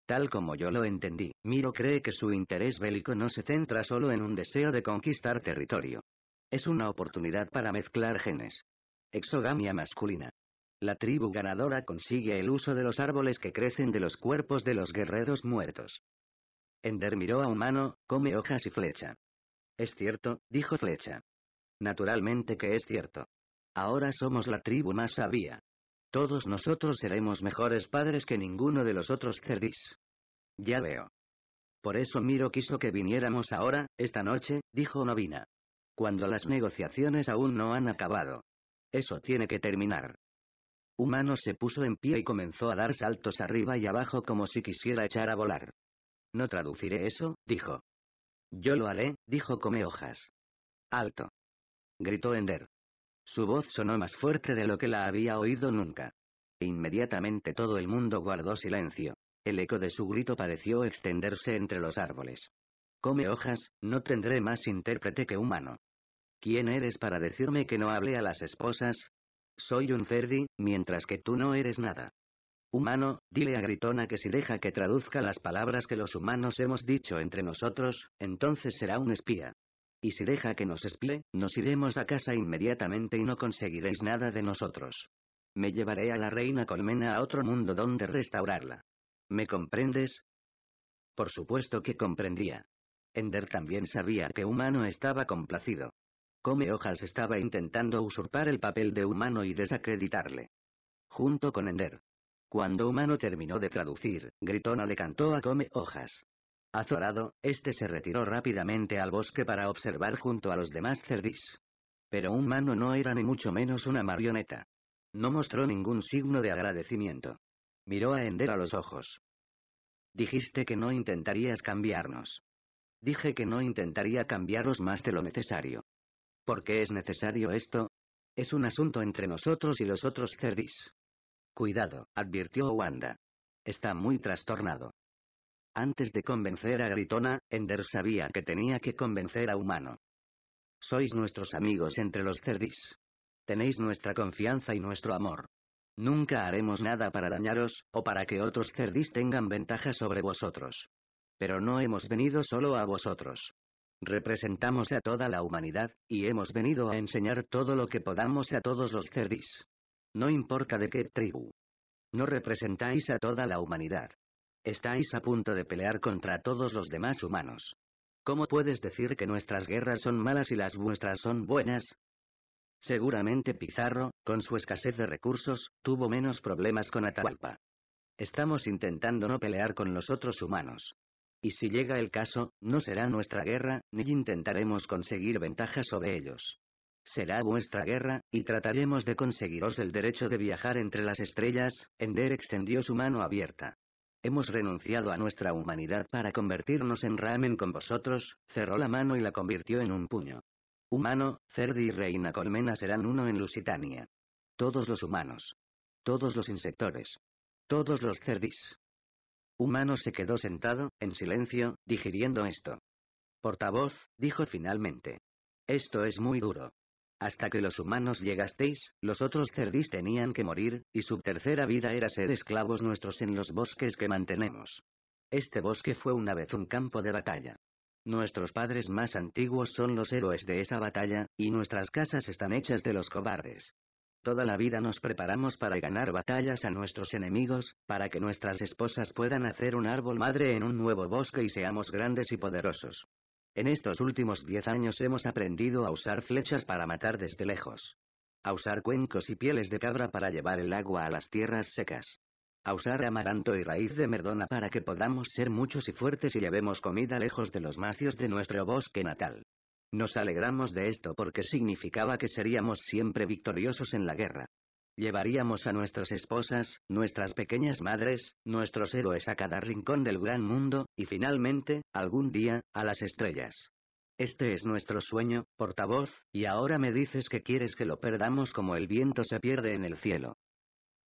Tal como yo lo entendí, Miro cree que su interés bélico no se centra solo en un deseo de conquistar territorio. Es una oportunidad para mezclar genes. Exogamia masculina. La tribu ganadora consigue el uso de los árboles que crecen de los cuerpos de los guerreros muertos. Ender miró a humano, come hojas y flecha. Es cierto, dijo flecha. Naturalmente que es cierto. Ahora somos la tribu más sabia. Todos nosotros seremos mejores padres que ninguno de los otros Cerdís. Ya veo. Por eso Miro quiso que viniéramos ahora, esta noche, dijo Novina. Cuando las negociaciones aún no han acabado. Eso tiene que terminar. Humano se puso en pie y comenzó a dar saltos arriba y abajo como si quisiera echar a volar. No traduciré eso, dijo. Yo lo haré, dijo Come Hojas. Alto. Gritó Ender. Su voz sonó más fuerte de lo que la había oído nunca. Inmediatamente todo el mundo guardó silencio. El eco de su grito pareció extenderse entre los árboles. Come hojas, no tendré más intérprete que humano. ¿Quién eres para decirme que no hable a las esposas? Soy un cerdi, mientras que tú no eres nada. Humano, dile a Gritona que si deja que traduzca las palabras que los humanos hemos dicho entre nosotros, entonces será un espía. Y si deja que nos espíe, nos iremos a casa inmediatamente y no conseguiréis nada de nosotros. Me llevaré a la reina Colmena a otro mundo donde restaurarla. ¿Me comprendes? Por supuesto que comprendía. Ender también sabía que Humano estaba complacido. Come Hojas estaba intentando usurpar el papel de Humano y desacreditarle. Junto con Ender, cuando Humano terminó de traducir, Gritona le cantó a Come Hojas. Azorado, este se retiró rápidamente al bosque para observar junto a los demás cerdís. Pero Humano no era ni mucho menos una marioneta. No mostró ningún signo de agradecimiento. Miró a Ender a los ojos. Dijiste que no intentarías cambiarnos. Dije que no intentaría cambiaros más de lo necesario. ¿Por qué es necesario esto? Es un asunto entre nosotros y los otros cerdís. Cuidado, advirtió Wanda. Está muy trastornado. Antes de convencer a Gritona, Ender sabía que tenía que convencer a Humano. Sois nuestros amigos entre los cerdis. Tenéis nuestra confianza y nuestro amor. Nunca haremos nada para dañaros, o para que otros cerdis tengan ventaja sobre vosotros. Pero no hemos venido solo a vosotros. Representamos a toda la humanidad, y hemos venido a enseñar todo lo que podamos a todos los cerdis. No importa de qué tribu. No representáis a toda la humanidad. Estáis a punto de pelear contra todos los demás humanos. ¿Cómo puedes decir que nuestras guerras son malas y las vuestras son buenas? Seguramente Pizarro, con su escasez de recursos, tuvo menos problemas con Atahualpa. Estamos intentando no pelear con los otros humanos. Y si llega el caso, no será nuestra guerra, ni intentaremos conseguir ventajas sobre ellos. Será vuestra guerra, y trataremos de conseguiros el derecho de viajar entre las estrellas, Ender extendió su mano abierta. Hemos renunciado a nuestra humanidad para convertirnos en ramen con vosotros, cerró la mano y la convirtió en un puño. Humano, Cerdi y Reina Colmena serán uno en Lusitania. Todos los humanos. Todos los insectores. Todos los cerdis. Humano se quedó sentado, en silencio, digiriendo esto. Portavoz, dijo finalmente. Esto es muy duro. Hasta que los humanos llegasteis, los otros cerdís tenían que morir, y su tercera vida era ser esclavos nuestros en los bosques que mantenemos. Este bosque fue una vez un campo de batalla. Nuestros padres más antiguos son los héroes de esa batalla, y nuestras casas están hechas de los cobardes. Toda la vida nos preparamos para ganar batallas a nuestros enemigos, para que nuestras esposas puedan hacer un árbol madre en un nuevo bosque y seamos grandes y poderosos. En estos últimos diez años hemos aprendido a usar flechas para matar desde lejos. A usar cuencos y pieles de cabra para llevar el agua a las tierras secas. A usar amaranto y raíz de merdona para que podamos ser muchos y fuertes y llevemos comida lejos de los macios de nuestro bosque natal. Nos alegramos de esto porque significaba que seríamos siempre victoriosos en la guerra. Llevaríamos a nuestras esposas, nuestras pequeñas madres, nuestros héroes a cada rincón del gran mundo, y finalmente, algún día, a las estrellas. Este es nuestro sueño, portavoz, y ahora me dices que quieres que lo perdamos como el viento se pierde en el cielo.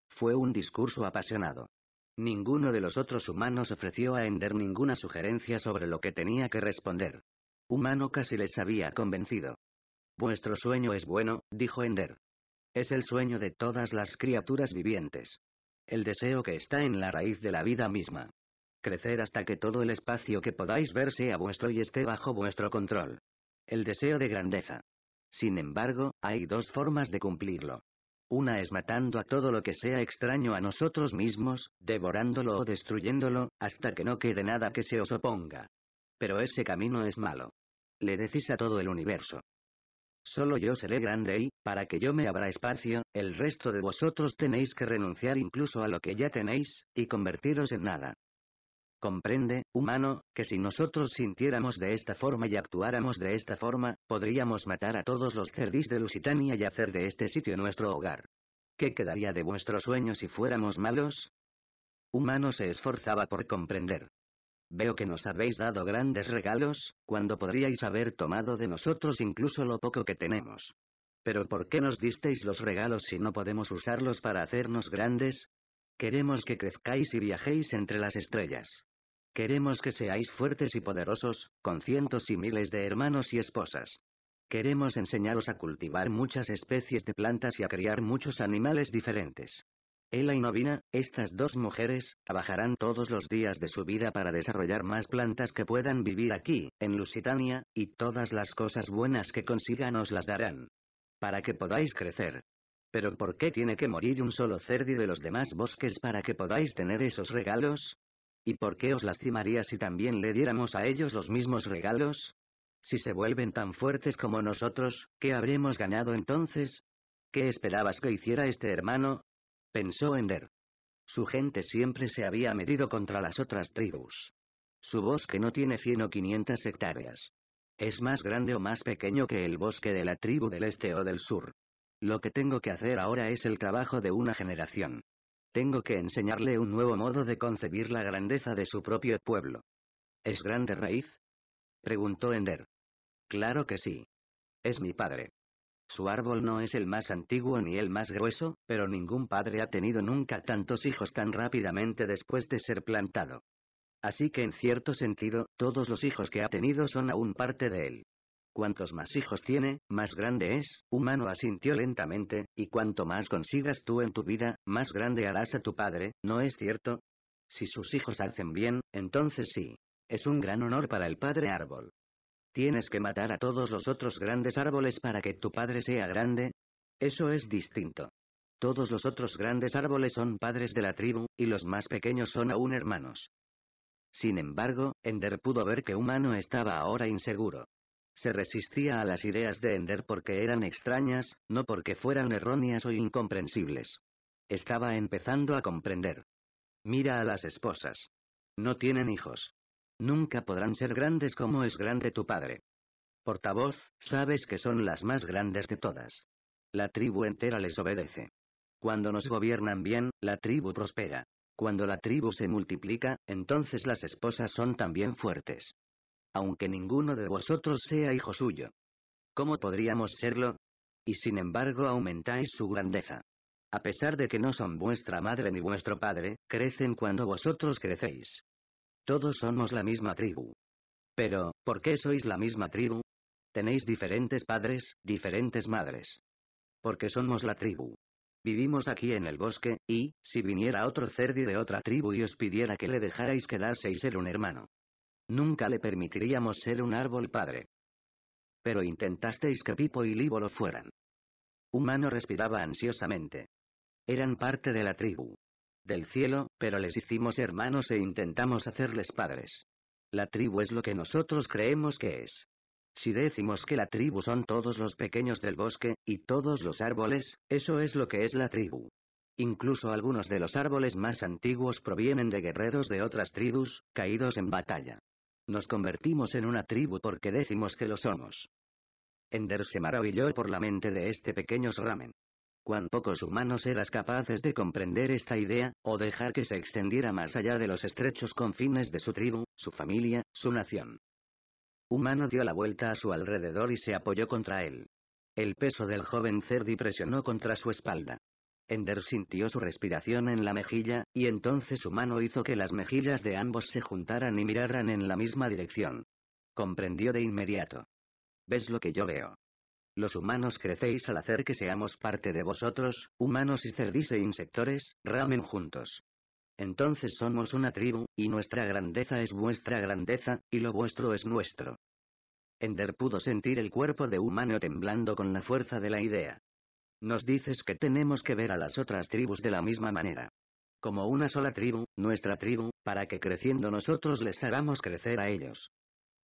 Fue un discurso apasionado. Ninguno de los otros humanos ofreció a Ender ninguna sugerencia sobre lo que tenía que responder. Humano casi les había convencido. Vuestro sueño es bueno, dijo Ender. Es el sueño de todas las criaturas vivientes. El deseo que está en la raíz de la vida misma. Crecer hasta que todo el espacio que podáis ver sea vuestro y esté bajo vuestro control. El deseo de grandeza. Sin embargo, hay dos formas de cumplirlo. Una es matando a todo lo que sea extraño a nosotros mismos, devorándolo o destruyéndolo, hasta que no quede nada que se os oponga. Pero ese camino es malo. Le decís a todo el universo, Solo yo seré grande y, para que yo me abra espacio, el resto de vosotros tenéis que renunciar incluso a lo que ya tenéis, y convertiros en nada. Comprende, humano, que si nosotros sintiéramos de esta forma y actuáramos de esta forma, podríamos matar a todos los cerdís de Lusitania y hacer de este sitio nuestro hogar. ¿Qué quedaría de vuestro sueño si fuéramos malos? Humano se esforzaba por comprender. Veo que nos habéis dado grandes regalos, cuando podríais haber tomado de nosotros incluso lo poco que tenemos. Pero ¿por qué nos disteis los regalos si no podemos usarlos para hacernos grandes? Queremos que crezcáis y viajéis entre las estrellas. Queremos que seáis fuertes y poderosos, con cientos y miles de hermanos y esposas. Queremos enseñaros a cultivar muchas especies de plantas y a criar muchos animales diferentes. Ella y Novina, estas dos mujeres, trabajarán todos los días de su vida para desarrollar más plantas que puedan vivir aquí, en Lusitania, y todas las cosas buenas que consigan os las darán. Para que podáis crecer. Pero ¿por qué tiene que morir un solo cerdi de los demás bosques para que podáis tener esos regalos? ¿Y por qué os lastimaría si también le diéramos a ellos los mismos regalos? Si se vuelven tan fuertes como nosotros, ¿qué habremos ganado entonces? ¿Qué esperabas que hiciera este hermano, pensó Ender. Su gente siempre se había medido contra las otras tribus. Su bosque no tiene 100 o 500 hectáreas. Es más grande o más pequeño que el bosque de la tribu del este o del sur. Lo que tengo que hacer ahora es el trabajo de una generación. Tengo que enseñarle un nuevo modo de concebir la grandeza de su propio pueblo. ¿Es grande raíz? Preguntó Ender. Claro que sí. Es mi padre. Su árbol no es el más antiguo ni el más grueso, pero ningún padre ha tenido nunca tantos hijos tan rápidamente después de ser plantado. Así que en cierto sentido, todos los hijos que ha tenido son aún parte de él. Cuantos más hijos tiene, más grande es, humano asintió lentamente, y cuanto más consigas tú en tu vida, más grande harás a tu padre, ¿no es cierto? Si sus hijos hacen bien, entonces sí. Es un gran honor para el padre árbol. Tienes que matar a todos los otros grandes árboles para que tu padre sea grande. Eso es distinto. Todos los otros grandes árboles son padres de la tribu, y los más pequeños son aún hermanos. Sin embargo, Ender pudo ver que Humano estaba ahora inseguro. Se resistía a las ideas de Ender porque eran extrañas, no porque fueran erróneas o incomprensibles. Estaba empezando a comprender. Mira a las esposas. No tienen hijos. Nunca podrán ser grandes como es grande tu padre. Portavoz, sabes que son las más grandes de todas. La tribu entera les obedece. Cuando nos gobiernan bien, la tribu prospera. Cuando la tribu se multiplica, entonces las esposas son también fuertes. Aunque ninguno de vosotros sea hijo suyo. ¿Cómo podríamos serlo? Y sin embargo aumentáis su grandeza. A pesar de que no son vuestra madre ni vuestro padre, crecen cuando vosotros crecéis. Todos somos la misma tribu. Pero, ¿por qué sois la misma tribu? Tenéis diferentes padres, diferentes madres. Porque somos la tribu. Vivimos aquí en el bosque, y, si viniera otro cerdi de otra tribu y os pidiera que le dejarais quedarse y ser un hermano. Nunca le permitiríamos ser un árbol padre. Pero intentasteis que Pipo y Líbolo lo fueran. Humano respiraba ansiosamente. Eran parte de la tribu del cielo, pero les hicimos hermanos e intentamos hacerles padres. La tribu es lo que nosotros creemos que es. Si decimos que la tribu son todos los pequeños del bosque, y todos los árboles, eso es lo que es la tribu. Incluso algunos de los árboles más antiguos provienen de guerreros de otras tribus, caídos en batalla. Nos convertimos en una tribu porque decimos que lo somos. Ender se maravilló por la mente de este pequeño ramen cuán pocos humanos eras capaces de comprender esta idea, o dejar que se extendiera más allá de los estrechos confines de su tribu, su familia, su nación. Humano dio la vuelta a su alrededor y se apoyó contra él. El peso del joven Cerdi presionó contra su espalda. Ender sintió su respiración en la mejilla, y entonces Humano hizo que las mejillas de ambos se juntaran y miraran en la misma dirección. Comprendió de inmediato. ¿Ves lo que yo veo? Los humanos crecéis al hacer que seamos parte de vosotros, humanos y cerdis e insectores, ramen juntos. Entonces somos una tribu, y nuestra grandeza es vuestra grandeza, y lo vuestro es nuestro. Ender pudo sentir el cuerpo de humano temblando con la fuerza de la idea. Nos dices que tenemos que ver a las otras tribus de la misma manera. Como una sola tribu, nuestra tribu, para que creciendo nosotros les hagamos crecer a ellos.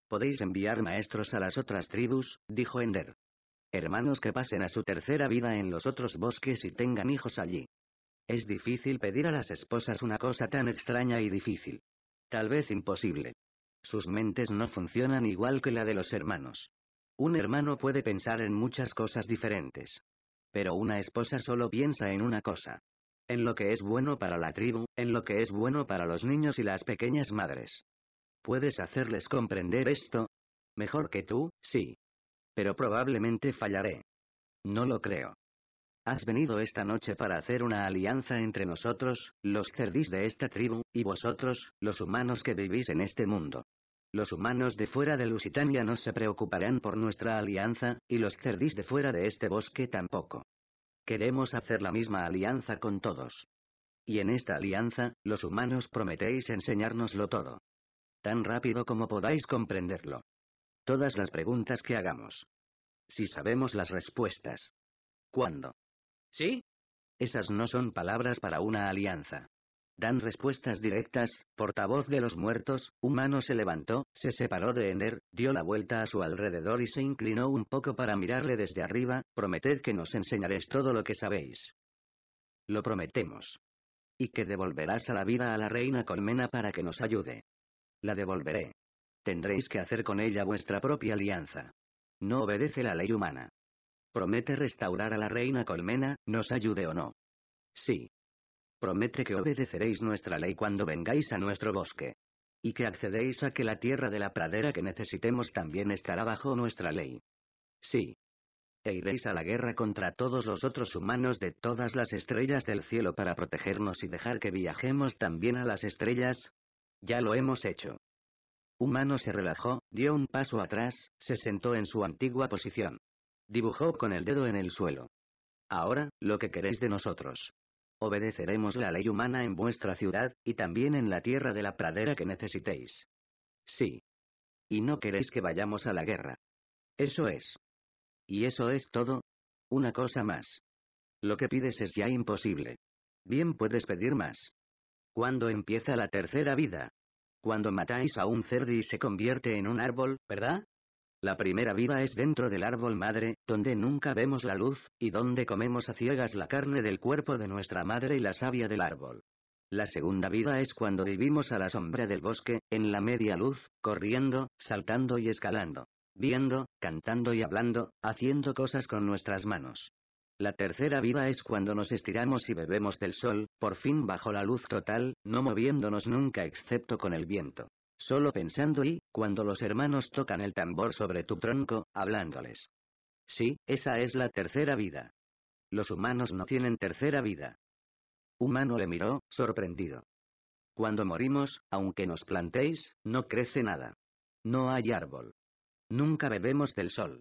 Podéis enviar maestros a las otras tribus, dijo Ender. Hermanos que pasen a su tercera vida en los otros bosques y tengan hijos allí. Es difícil pedir a las esposas una cosa tan extraña y difícil. Tal vez imposible. Sus mentes no funcionan igual que la de los hermanos. Un hermano puede pensar en muchas cosas diferentes. Pero una esposa solo piensa en una cosa. En lo que es bueno para la tribu, en lo que es bueno para los niños y las pequeñas madres. ¿Puedes hacerles comprender esto? Mejor que tú, sí. Pero probablemente fallaré. No lo creo. Has venido esta noche para hacer una alianza entre nosotros, los cerdís de esta tribu, y vosotros, los humanos que vivís en este mundo. Los humanos de fuera de Lusitania no se preocuparán por nuestra alianza, y los cerdís de fuera de este bosque tampoco. Queremos hacer la misma alianza con todos. Y en esta alianza, los humanos prometéis enseñárnoslo todo. Tan rápido como podáis comprenderlo. Todas las preguntas que hagamos. Si sabemos las respuestas. ¿Cuándo? ¿Sí? Esas no son palabras para una alianza. Dan respuestas directas, portavoz de los muertos, humano se levantó, se separó de Ender, dio la vuelta a su alrededor y se inclinó un poco para mirarle desde arriba, prometed que nos enseñaréis todo lo que sabéis. Lo prometemos. Y que devolverás a la vida a la reina Colmena para que nos ayude. La devolveré, Tendréis que hacer con ella vuestra propia alianza. No obedece la ley humana. Promete restaurar a la reina Colmena, nos ayude o no. Sí. Promete que obedeceréis nuestra ley cuando vengáis a nuestro bosque. Y que accedéis a que la tierra de la pradera que necesitemos también estará bajo nuestra ley. Sí. E iréis a la guerra contra todos los otros humanos de todas las estrellas del cielo para protegernos y dejar que viajemos también a las estrellas. Ya lo hemos hecho. Humano se relajó, dio un paso atrás, se sentó en su antigua posición. Dibujó con el dedo en el suelo. Ahora, lo que queréis de nosotros. Obedeceremos la ley humana en vuestra ciudad, y también en la tierra de la pradera que necesitéis. Sí. Y no queréis que vayamos a la guerra. Eso es. ¿Y eso es todo? Una cosa más. Lo que pides es ya imposible. Bien puedes pedir más. ¿Cuándo empieza la tercera vida? Cuando matáis a un cerdo y se convierte en un árbol, ¿verdad? La primera vida es dentro del árbol madre, donde nunca vemos la luz, y donde comemos a ciegas la carne del cuerpo de nuestra madre y la savia del árbol. La segunda vida es cuando vivimos a la sombra del bosque, en la media luz, corriendo, saltando y escalando, viendo, cantando y hablando, haciendo cosas con nuestras manos. La tercera vida es cuando nos estiramos y bebemos del sol, por fin bajo la luz total, no moviéndonos nunca excepto con el viento. Solo pensando y, cuando los hermanos tocan el tambor sobre tu tronco, hablándoles. Sí, esa es la tercera vida. Los humanos no tienen tercera vida. Humano le miró, sorprendido. Cuando morimos, aunque nos plantéis, no crece nada. No hay árbol. Nunca bebemos del sol.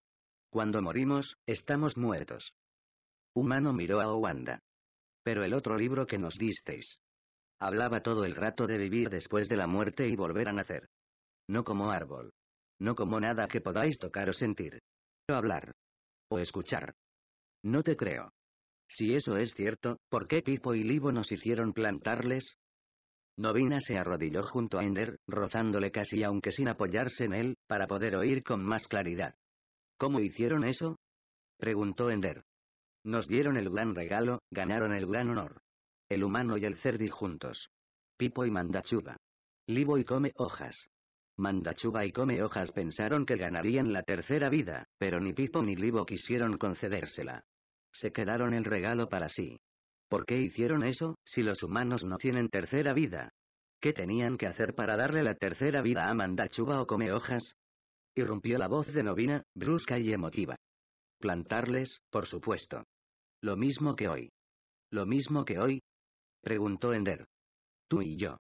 Cuando morimos, estamos muertos. Humano miró a Owanda. Pero el otro libro que nos disteis. Hablaba todo el rato de vivir después de la muerte y volver a nacer. No como árbol. No como nada que podáis tocar o sentir. O hablar. O escuchar. No te creo. Si eso es cierto, ¿por qué Pipo y Libo nos hicieron plantarles? Novina se arrodilló junto a Ender, rozándole casi aunque sin apoyarse en él, para poder oír con más claridad. ¿Cómo hicieron eso? preguntó Ender. Nos dieron el gran regalo, ganaron el gran honor. El humano y el cerdi juntos. Pipo y Mandachuba. Libo y come hojas. Mandachuba y come hojas pensaron que ganarían la tercera vida, pero ni Pipo ni Libo quisieron concedérsela. Se quedaron el regalo para sí. ¿Por qué hicieron eso, si los humanos no tienen tercera vida? ¿Qué tenían que hacer para darle la tercera vida a Mandachuba o come hojas? Irrumpió la voz de Novina, brusca y emotiva. Plantarles, por supuesto. Lo mismo que hoy. Lo mismo que hoy. Preguntó Ender. Tú y yo.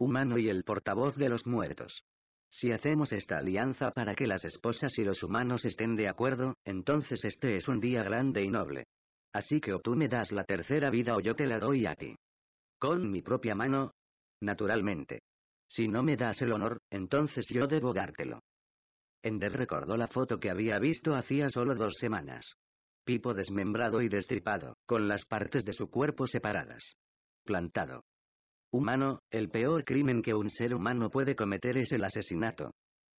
Humano y el portavoz de los muertos. Si hacemos esta alianza para que las esposas y los humanos estén de acuerdo, entonces este es un día grande y noble. Así que o tú me das la tercera vida o yo te la doy a ti. Con mi propia mano. Naturalmente. Si no me das el honor, entonces yo debo dártelo. Ender recordó la foto que había visto hacía solo dos semanas. Pipo desmembrado y destripado, con las partes de su cuerpo separadas. Plantado. Humano, el peor crimen que un ser humano puede cometer es el asesinato.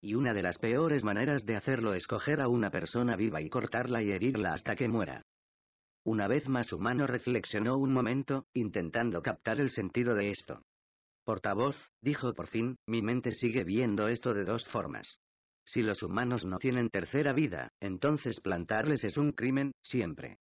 Y una de las peores maneras de hacerlo es coger a una persona viva y cortarla y herirla hasta que muera. Una vez más humano reflexionó un momento, intentando captar el sentido de esto. Portavoz, dijo por fin, mi mente sigue viendo esto de dos formas. Si los humanos no tienen tercera vida, entonces plantarles es un crimen, siempre.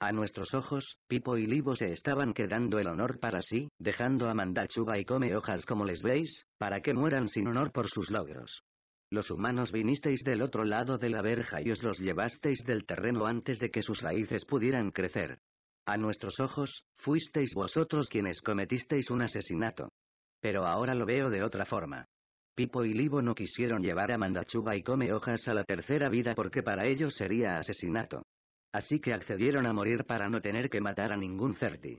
A nuestros ojos, Pipo y Libo se estaban quedando el honor para sí, dejando a Mandachuba y come hojas como les veis, para que mueran sin honor por sus logros. Los humanos vinisteis del otro lado de la verja y os los llevasteis del terreno antes de que sus raíces pudieran crecer. A nuestros ojos, fuisteis vosotros quienes cometisteis un asesinato. Pero ahora lo veo de otra forma. Pipo y Libo no quisieron llevar a Mandachuba y Come Hojas a la tercera vida porque para ellos sería asesinato. Así que accedieron a morir para no tener que matar a ningún Certi.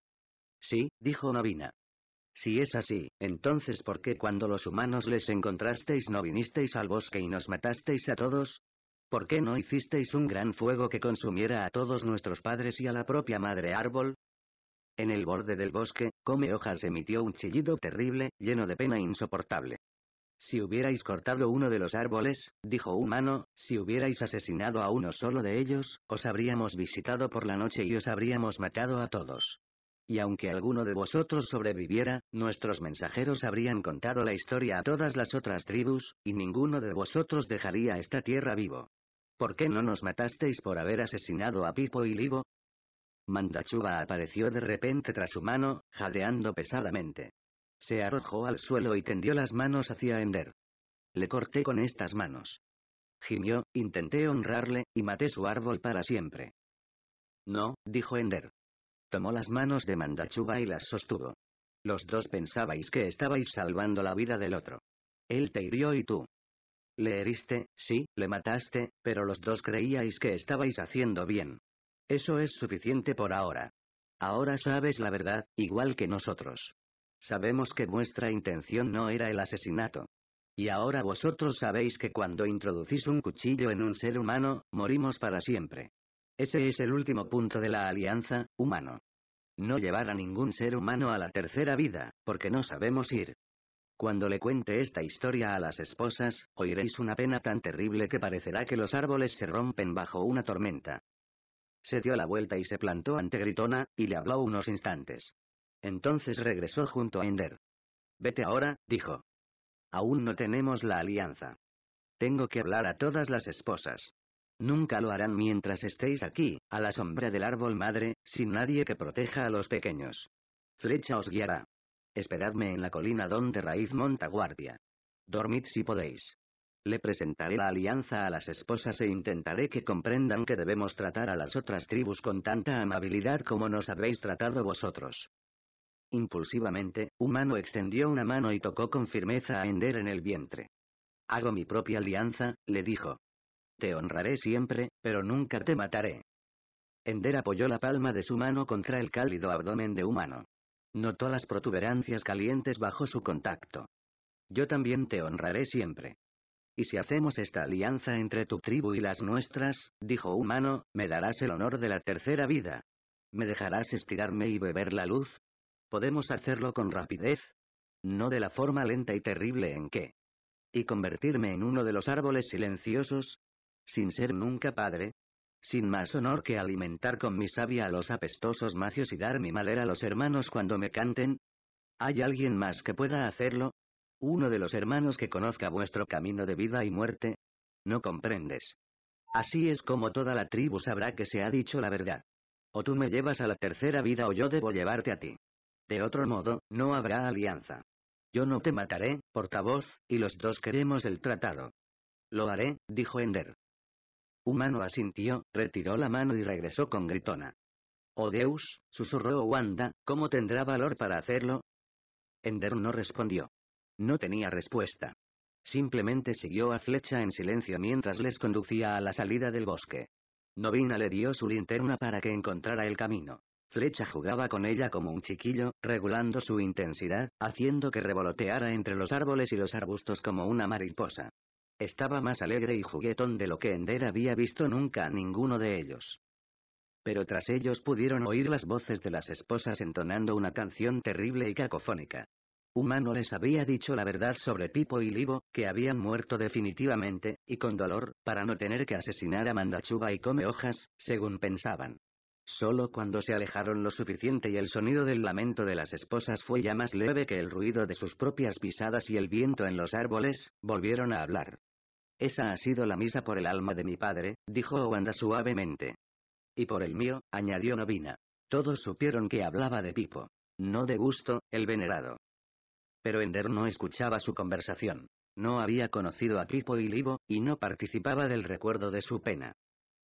Sí, dijo Novina. Si es así, entonces ¿por qué cuando los humanos les encontrasteis no vinisteis al bosque y nos matasteis a todos? ¿Por qué no hicisteis un gran fuego que consumiera a todos nuestros padres y a la propia madre árbol? En el borde del bosque, Come Hojas emitió un chillido terrible, lleno de pena insoportable. Si hubierais cortado uno de los árboles, dijo humano, si hubierais asesinado a uno solo de ellos, os habríamos visitado por la noche y os habríamos matado a todos. Y aunque alguno de vosotros sobreviviera, nuestros mensajeros habrían contado la historia a todas las otras tribus, y ninguno de vosotros dejaría esta tierra vivo. ¿Por qué no nos matasteis por haber asesinado a Pipo y Libo? Mandachuba apareció de repente tras su mano, jadeando pesadamente. Se arrojó al suelo y tendió las manos hacia Ender. Le corté con estas manos. Gimió, intenté honrarle, y maté su árbol para siempre. No, dijo Ender. Tomó las manos de Mandachuba y las sostuvo. Los dos pensabais que estabais salvando la vida del otro. Él te hirió y tú. Le heriste, sí, le mataste, pero los dos creíais que estabais haciendo bien. Eso es suficiente por ahora. Ahora sabes la verdad, igual que nosotros. Sabemos que vuestra intención no era el asesinato. Y ahora vosotros sabéis que cuando introducís un cuchillo en un ser humano, morimos para siempre. Ese es el último punto de la alianza, humano. No llevar a ningún ser humano a la tercera vida, porque no sabemos ir. Cuando le cuente esta historia a las esposas, oiréis una pena tan terrible que parecerá que los árboles se rompen bajo una tormenta. Se dio la vuelta y se plantó ante Gritona, y le habló unos instantes. Entonces regresó junto a Ender. Vete ahora, dijo. Aún no tenemos la alianza. Tengo que hablar a todas las esposas. Nunca lo harán mientras estéis aquí, a la sombra del árbol madre, sin nadie que proteja a los pequeños. Flecha os guiará. Esperadme en la colina donde Raíz monta guardia. Dormid si podéis. Le presentaré la alianza a las esposas e intentaré que comprendan que debemos tratar a las otras tribus con tanta amabilidad como nos habéis tratado vosotros. Impulsivamente, Humano extendió una mano y tocó con firmeza a Ender en el vientre. Hago mi propia alianza, le dijo. Te honraré siempre, pero nunca te mataré. Ender apoyó la palma de su mano contra el cálido abdomen de Humano. Notó las protuberancias calientes bajo su contacto. Yo también te honraré siempre. Y si hacemos esta alianza entre tu tribu y las nuestras, dijo Humano, me darás el honor de la tercera vida. Me dejarás estirarme y beber la luz, Podemos hacerlo con rapidez. No de la forma lenta y terrible en que. Y convertirme en uno de los árboles silenciosos. Sin ser nunca padre. Sin más honor que alimentar con mi savia a los apestosos macios y dar mi madera a los hermanos cuando me canten. ¿Hay alguien más que pueda hacerlo? Uno de los hermanos que conozca vuestro camino de vida y muerte. No comprendes. Así es como toda la tribu sabrá que se ha dicho la verdad. O tú me llevas a la tercera vida o yo debo llevarte a ti. De otro modo, no habrá alianza. Yo no te mataré, portavoz, y los dos queremos el tratado. Lo haré, dijo Ender. Humano asintió, retiró la mano y regresó con gritona. Oh Deus, susurró Wanda, ¿cómo tendrá valor para hacerlo? Ender no respondió. No tenía respuesta. Simplemente siguió a Flecha en silencio mientras les conducía a la salida del bosque. Novina le dio su linterna para que encontrara el camino. Flecha jugaba con ella como un chiquillo, regulando su intensidad, haciendo que revoloteara entre los árboles y los arbustos como una mariposa. Estaba más alegre y juguetón de lo que Ender había visto nunca a ninguno de ellos. Pero tras ellos pudieron oír las voces de las esposas entonando una canción terrible y cacofónica. Humano les había dicho la verdad sobre Pipo y Libo, que habían muerto definitivamente, y con dolor, para no tener que asesinar a Mandachuba y Come Hojas, según pensaban. Solo cuando se alejaron lo suficiente y el sonido del lamento de las esposas fue ya más leve que el ruido de sus propias pisadas y el viento en los árboles, volvieron a hablar. Esa ha sido la misa por el alma de mi padre, dijo Wanda suavemente. Y por el mío, añadió Novina. Todos supieron que hablaba de Pipo. No de gusto, el venerado. Pero Ender no escuchaba su conversación. No había conocido a Pipo y Libo, y no participaba del recuerdo de su pena.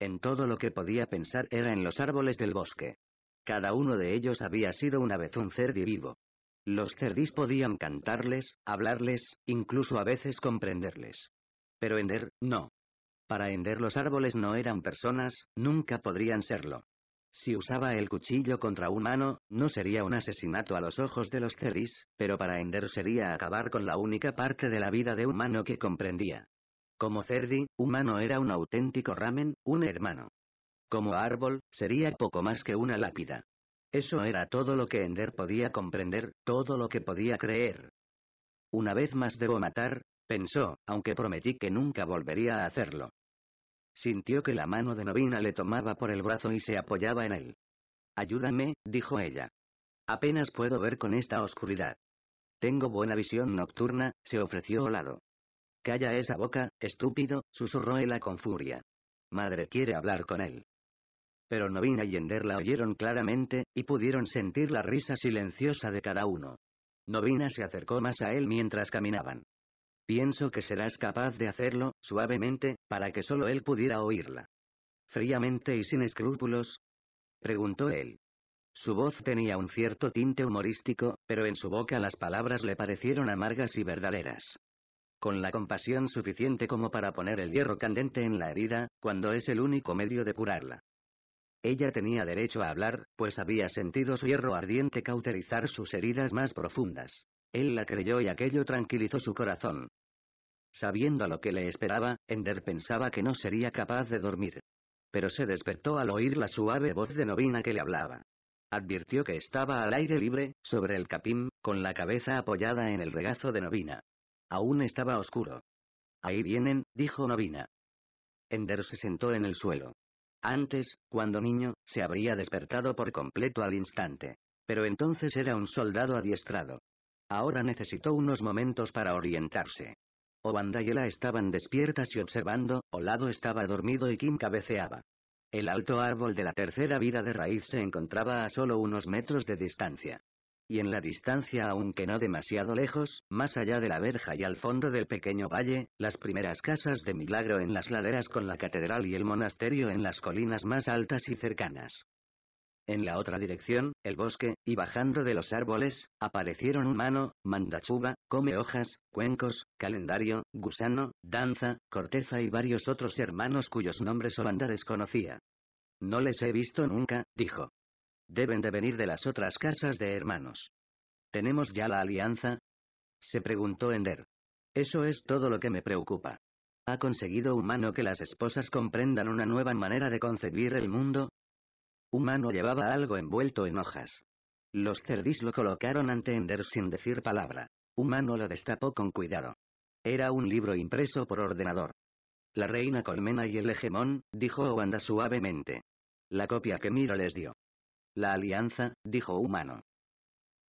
En todo lo que podía pensar era en los árboles del bosque. Cada uno de ellos había sido una vez un cerdi vivo. Los cerdis podían cantarles, hablarles, incluso a veces comprenderles. Pero Ender, no. Para Ender los árboles no eran personas, nunca podrían serlo. Si usaba el cuchillo contra un humano, no sería un asesinato a los ojos de los cerdis, pero para Ender sería acabar con la única parte de la vida de humano que comprendía. Como Cerdi, humano era un auténtico ramen, un hermano. Como árbol, sería poco más que una lápida. Eso era todo lo que Ender podía comprender, todo lo que podía creer. Una vez más debo matar, pensó, aunque prometí que nunca volvería a hacerlo. Sintió que la mano de Novina le tomaba por el brazo y se apoyaba en él. Ayúdame, dijo ella. Apenas puedo ver con esta oscuridad. Tengo buena visión nocturna, se ofreció lado. Calla esa boca, estúpido, susurró Ella con furia. Madre quiere hablar con él. Pero Novina y Ender la oyeron claramente, y pudieron sentir la risa silenciosa de cada uno. Novina se acercó más a él mientras caminaban. Pienso que serás capaz de hacerlo, suavemente, para que solo él pudiera oírla. Fríamente y sin escrúpulos. Preguntó él. Su voz tenía un cierto tinte humorístico, pero en su boca las palabras le parecieron amargas y verdaderas con la compasión suficiente como para poner el hierro candente en la herida, cuando es el único medio de curarla. Ella tenía derecho a hablar, pues había sentido su hierro ardiente cauterizar sus heridas más profundas. Él la creyó y aquello tranquilizó su corazón. Sabiendo lo que le esperaba, Ender pensaba que no sería capaz de dormir. Pero se despertó al oír la suave voz de Novina que le hablaba. Advirtió que estaba al aire libre, sobre el capim, con la cabeza apoyada en el regazo de Novina. Aún estaba oscuro. Ahí vienen, dijo Novina. Ender se sentó en el suelo. Antes, cuando niño, se habría despertado por completo al instante. Pero entonces era un soldado adiestrado. Ahora necesitó unos momentos para orientarse. Obanda y Ela estaban despiertas y observando, Olado estaba dormido y Kim cabeceaba. El alto árbol de la tercera vida de raíz se encontraba a solo unos metros de distancia y en la distancia aunque no demasiado lejos, más allá de la verja y al fondo del pequeño valle, las primeras casas de milagro en las laderas con la catedral y el monasterio en las colinas más altas y cercanas. En la otra dirección, el bosque, y bajando de los árboles, aparecieron mano, mandachuba, come hojas, cuencos, calendario, gusano, danza, corteza y varios otros hermanos cuyos nombres o banda desconocía. No les he visto nunca, dijo. Deben de venir de las otras casas de hermanos. ¿Tenemos ya la alianza? Se preguntó Ender. Eso es todo lo que me preocupa. ¿Ha conseguido humano que las esposas comprendan una nueva manera de concebir el mundo? Humano llevaba algo envuelto en hojas. Los Cerdís lo colocaron ante Ender sin decir palabra. Humano lo destapó con cuidado. Era un libro impreso por ordenador. La reina colmena y el hegemón, dijo Wanda suavemente. La copia que Miro les dio. La alianza, dijo Humano.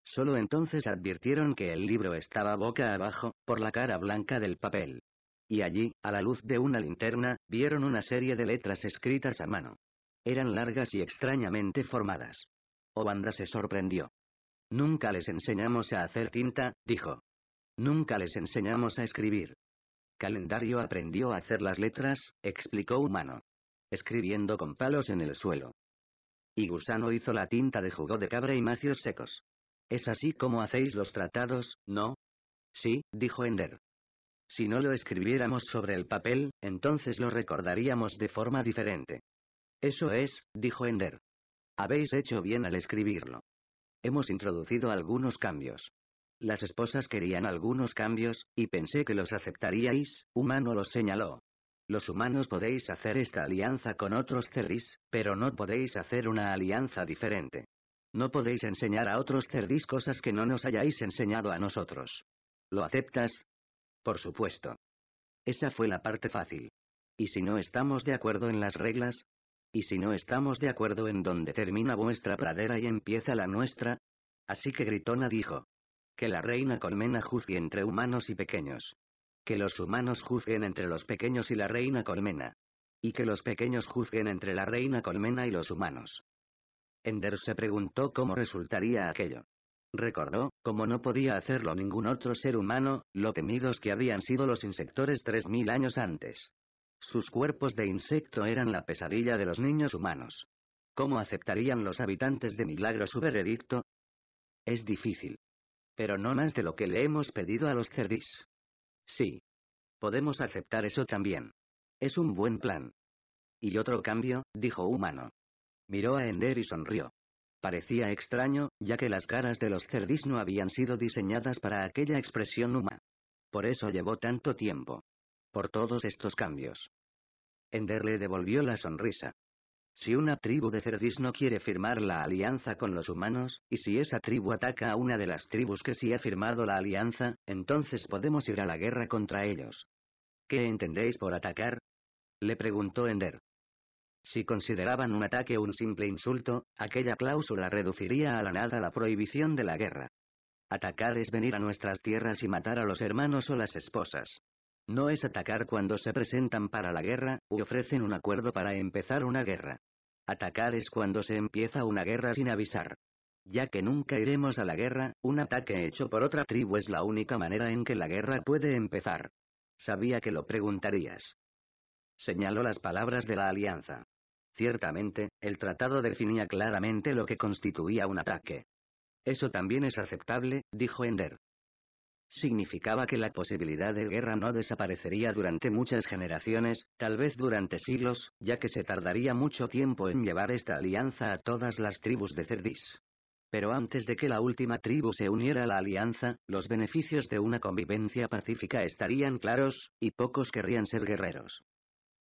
Solo entonces advirtieron que el libro estaba boca abajo, por la cara blanca del papel. Y allí, a la luz de una linterna, vieron una serie de letras escritas a mano. Eran largas y extrañamente formadas. Obanda se sorprendió. Nunca les enseñamos a hacer tinta, dijo. Nunca les enseñamos a escribir. Calendario aprendió a hacer las letras, explicó Humano. Escribiendo con palos en el suelo. Y Gusano hizo la tinta de jugo de cabra y macios secos. Es así como hacéis los tratados, ¿no? Sí, dijo Ender. Si no lo escribiéramos sobre el papel, entonces lo recordaríamos de forma diferente. Eso es, dijo Ender. Habéis hecho bien al escribirlo. Hemos introducido algunos cambios. Las esposas querían algunos cambios, y pensé que los aceptaríais, Humano los señaló. Los humanos podéis hacer esta alianza con otros cerdis, pero no podéis hacer una alianza diferente. No podéis enseñar a otros cerdis cosas que no nos hayáis enseñado a nosotros. ¿Lo aceptas? Por supuesto. Esa fue la parte fácil. ¿Y si no estamos de acuerdo en las reglas? ¿Y si no estamos de acuerdo en dónde termina vuestra pradera y empieza la nuestra? Así que Gritona dijo. Que la reina Colmena juzgue entre humanos y pequeños. Que los humanos juzguen entre los pequeños y la reina colmena. Y que los pequeños juzguen entre la reina colmena y los humanos. Ender se preguntó cómo resultaría aquello. Recordó, como no podía hacerlo ningún otro ser humano, lo temidos que habían sido los insectores tres mil años antes. Sus cuerpos de insecto eran la pesadilla de los niños humanos. ¿Cómo aceptarían los habitantes de Milagro su veredicto? Es difícil. Pero no más de lo que le hemos pedido a los Cerdís. Sí. Podemos aceptar eso también. Es un buen plan. Y otro cambio, dijo Humano. Miró a Ender y sonrió. Parecía extraño, ya que las caras de los cerdis no habían sido diseñadas para aquella expresión humana. Por eso llevó tanto tiempo. Por todos estos cambios. Ender le devolvió la sonrisa. Si una tribu de Cerdis no quiere firmar la alianza con los humanos, y si esa tribu ataca a una de las tribus que sí ha firmado la alianza, entonces podemos ir a la guerra contra ellos. ¿Qué entendéis por atacar? Le preguntó Ender. Si consideraban un ataque un simple insulto, aquella cláusula reduciría a la nada la prohibición de la guerra. Atacar es venir a nuestras tierras y matar a los hermanos o las esposas. No es atacar cuando se presentan para la guerra, u ofrecen un acuerdo para empezar una guerra. Atacar es cuando se empieza una guerra sin avisar. Ya que nunca iremos a la guerra, un ataque hecho por otra tribu es la única manera en que la guerra puede empezar. Sabía que lo preguntarías. Señaló las palabras de la alianza. Ciertamente, el tratado definía claramente lo que constituía un ataque. Eso también es aceptable, dijo Ender significaba que la posibilidad de guerra no desaparecería durante muchas generaciones, tal vez durante siglos, ya que se tardaría mucho tiempo en llevar esta alianza a todas las tribus de Cerdis. Pero antes de que la última tribu se uniera a la alianza, los beneficios de una convivencia pacífica estarían claros, y pocos querrían ser guerreros.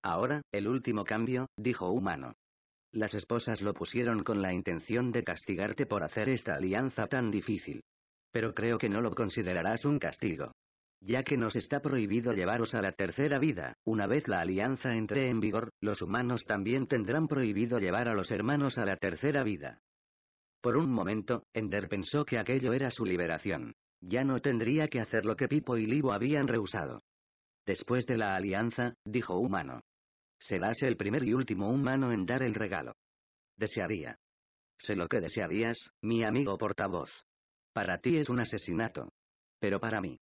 Ahora, el último cambio, dijo Humano. Las esposas lo pusieron con la intención de castigarte por hacer esta alianza tan difícil. Pero creo que no lo considerarás un castigo. Ya que nos está prohibido llevaros a la tercera vida, una vez la alianza entre en vigor, los humanos también tendrán prohibido llevar a los hermanos a la tercera vida. Por un momento, Ender pensó que aquello era su liberación. Ya no tendría que hacer lo que Pipo y Libo habían rehusado. Después de la alianza, dijo humano. Serás el primer y último humano en dar el regalo. Desearía. Sé lo que desearías, mi amigo portavoz. Para ti es un asesinato. Pero para mí.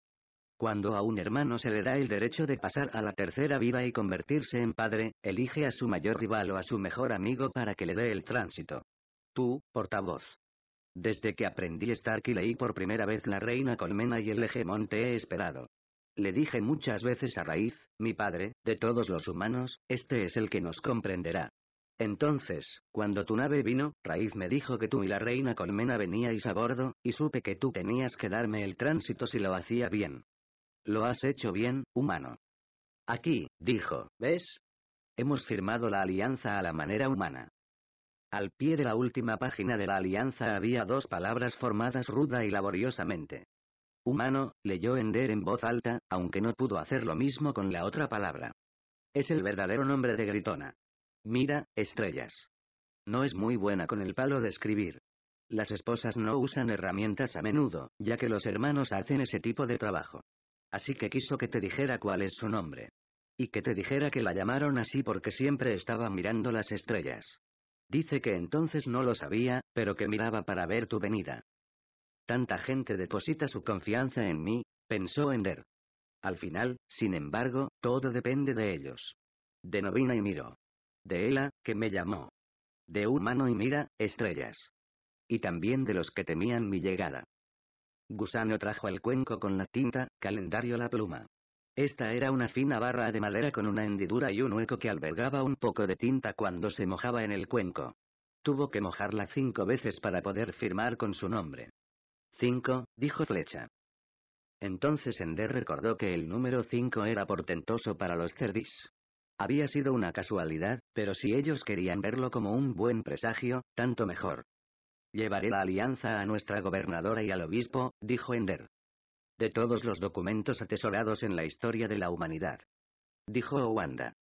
Cuando a un hermano se le da el derecho de pasar a la tercera vida y convertirse en padre, elige a su mayor rival o a su mejor amigo para que le dé el tránsito. Tú, portavoz. Desde que aprendí Stark y leí por primera vez La Reina Colmena y el Hegemón te he esperado. Le dije muchas veces a Raíz, mi padre, de todos los humanos, este es el que nos comprenderá. Entonces, cuando tu nave vino, Raíz me dijo que tú y la reina Colmena veníais a bordo, y supe que tú tenías que darme el tránsito si lo hacía bien. Lo has hecho bien, humano. Aquí, dijo, ¿ves? Hemos firmado la alianza a la manera humana. Al pie de la última página de la alianza había dos palabras formadas ruda y laboriosamente. Humano, leyó Ender en voz alta, aunque no pudo hacer lo mismo con la otra palabra. Es el verdadero nombre de Gritona. Mira, estrellas. No es muy buena con el palo de escribir. Las esposas no usan herramientas a menudo, ya que los hermanos hacen ese tipo de trabajo. Así que quiso que te dijera cuál es su nombre. Y que te dijera que la llamaron así porque siempre estaba mirando las estrellas. Dice que entonces no lo sabía, pero que miraba para ver tu venida. Tanta gente deposita su confianza en mí, pensó Ender. Al final, sin embargo, todo depende de ellos. De novina y Miro de Ela, que me llamó. De humano y mira, estrellas. Y también de los que temían mi llegada. Gusano trajo el cuenco con la tinta, calendario la pluma. Esta era una fina barra de madera con una hendidura y un hueco que albergaba un poco de tinta cuando se mojaba en el cuenco. Tuvo que mojarla cinco veces para poder firmar con su nombre. Cinco, dijo Flecha. Entonces Ender recordó que el número cinco era portentoso para los cerdis. Había sido una casualidad, pero si ellos querían verlo como un buen presagio, tanto mejor. Llevaré la alianza a nuestra gobernadora y al obispo, dijo Ender. De todos los documentos atesorados en la historia de la humanidad. Dijo Owanda.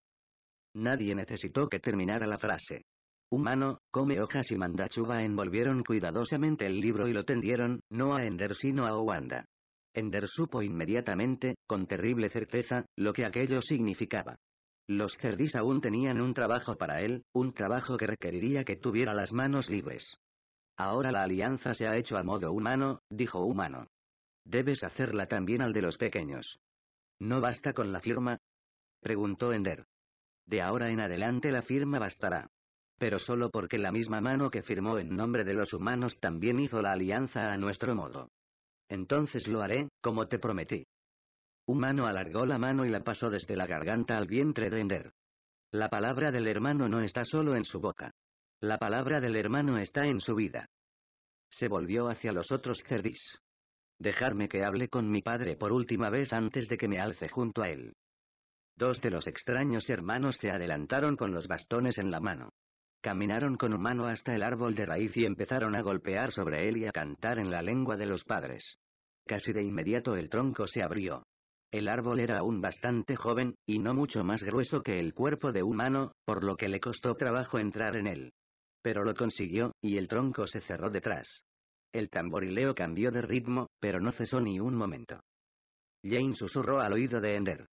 Nadie necesitó que terminara la frase. Humano, come hojas y mandachuba envolvieron cuidadosamente el libro y lo tendieron, no a Ender sino a Owanda. Ender supo inmediatamente, con terrible certeza, lo que aquello significaba. Los cerdis aún tenían un trabajo para él, un trabajo que requeriría que tuviera las manos libres. Ahora la alianza se ha hecho a modo humano, dijo humano. Debes hacerla también al de los pequeños. ¿No basta con la firma? preguntó Ender. De ahora en adelante la firma bastará. Pero solo porque la misma mano que firmó en nombre de los humanos también hizo la alianza a nuestro modo. Entonces lo haré, como te prometí. Humano alargó la mano y la pasó desde la garganta al vientre de Ender. La palabra del hermano no está solo en su boca. La palabra del hermano está en su vida. Se volvió hacia los otros cerdís. Dejarme que hable con mi padre por última vez antes de que me alce junto a él. Dos de los extraños hermanos se adelantaron con los bastones en la mano. Caminaron con humano hasta el árbol de raíz y empezaron a golpear sobre él y a cantar en la lengua de los padres. Casi de inmediato el tronco se abrió. El árbol era aún bastante joven, y no mucho más grueso que el cuerpo de humano, por lo que le costó trabajo entrar en él. Pero lo consiguió, y el tronco se cerró detrás. El tamborileo cambió de ritmo, pero no cesó ni un momento. Jane susurró al oído de Ender.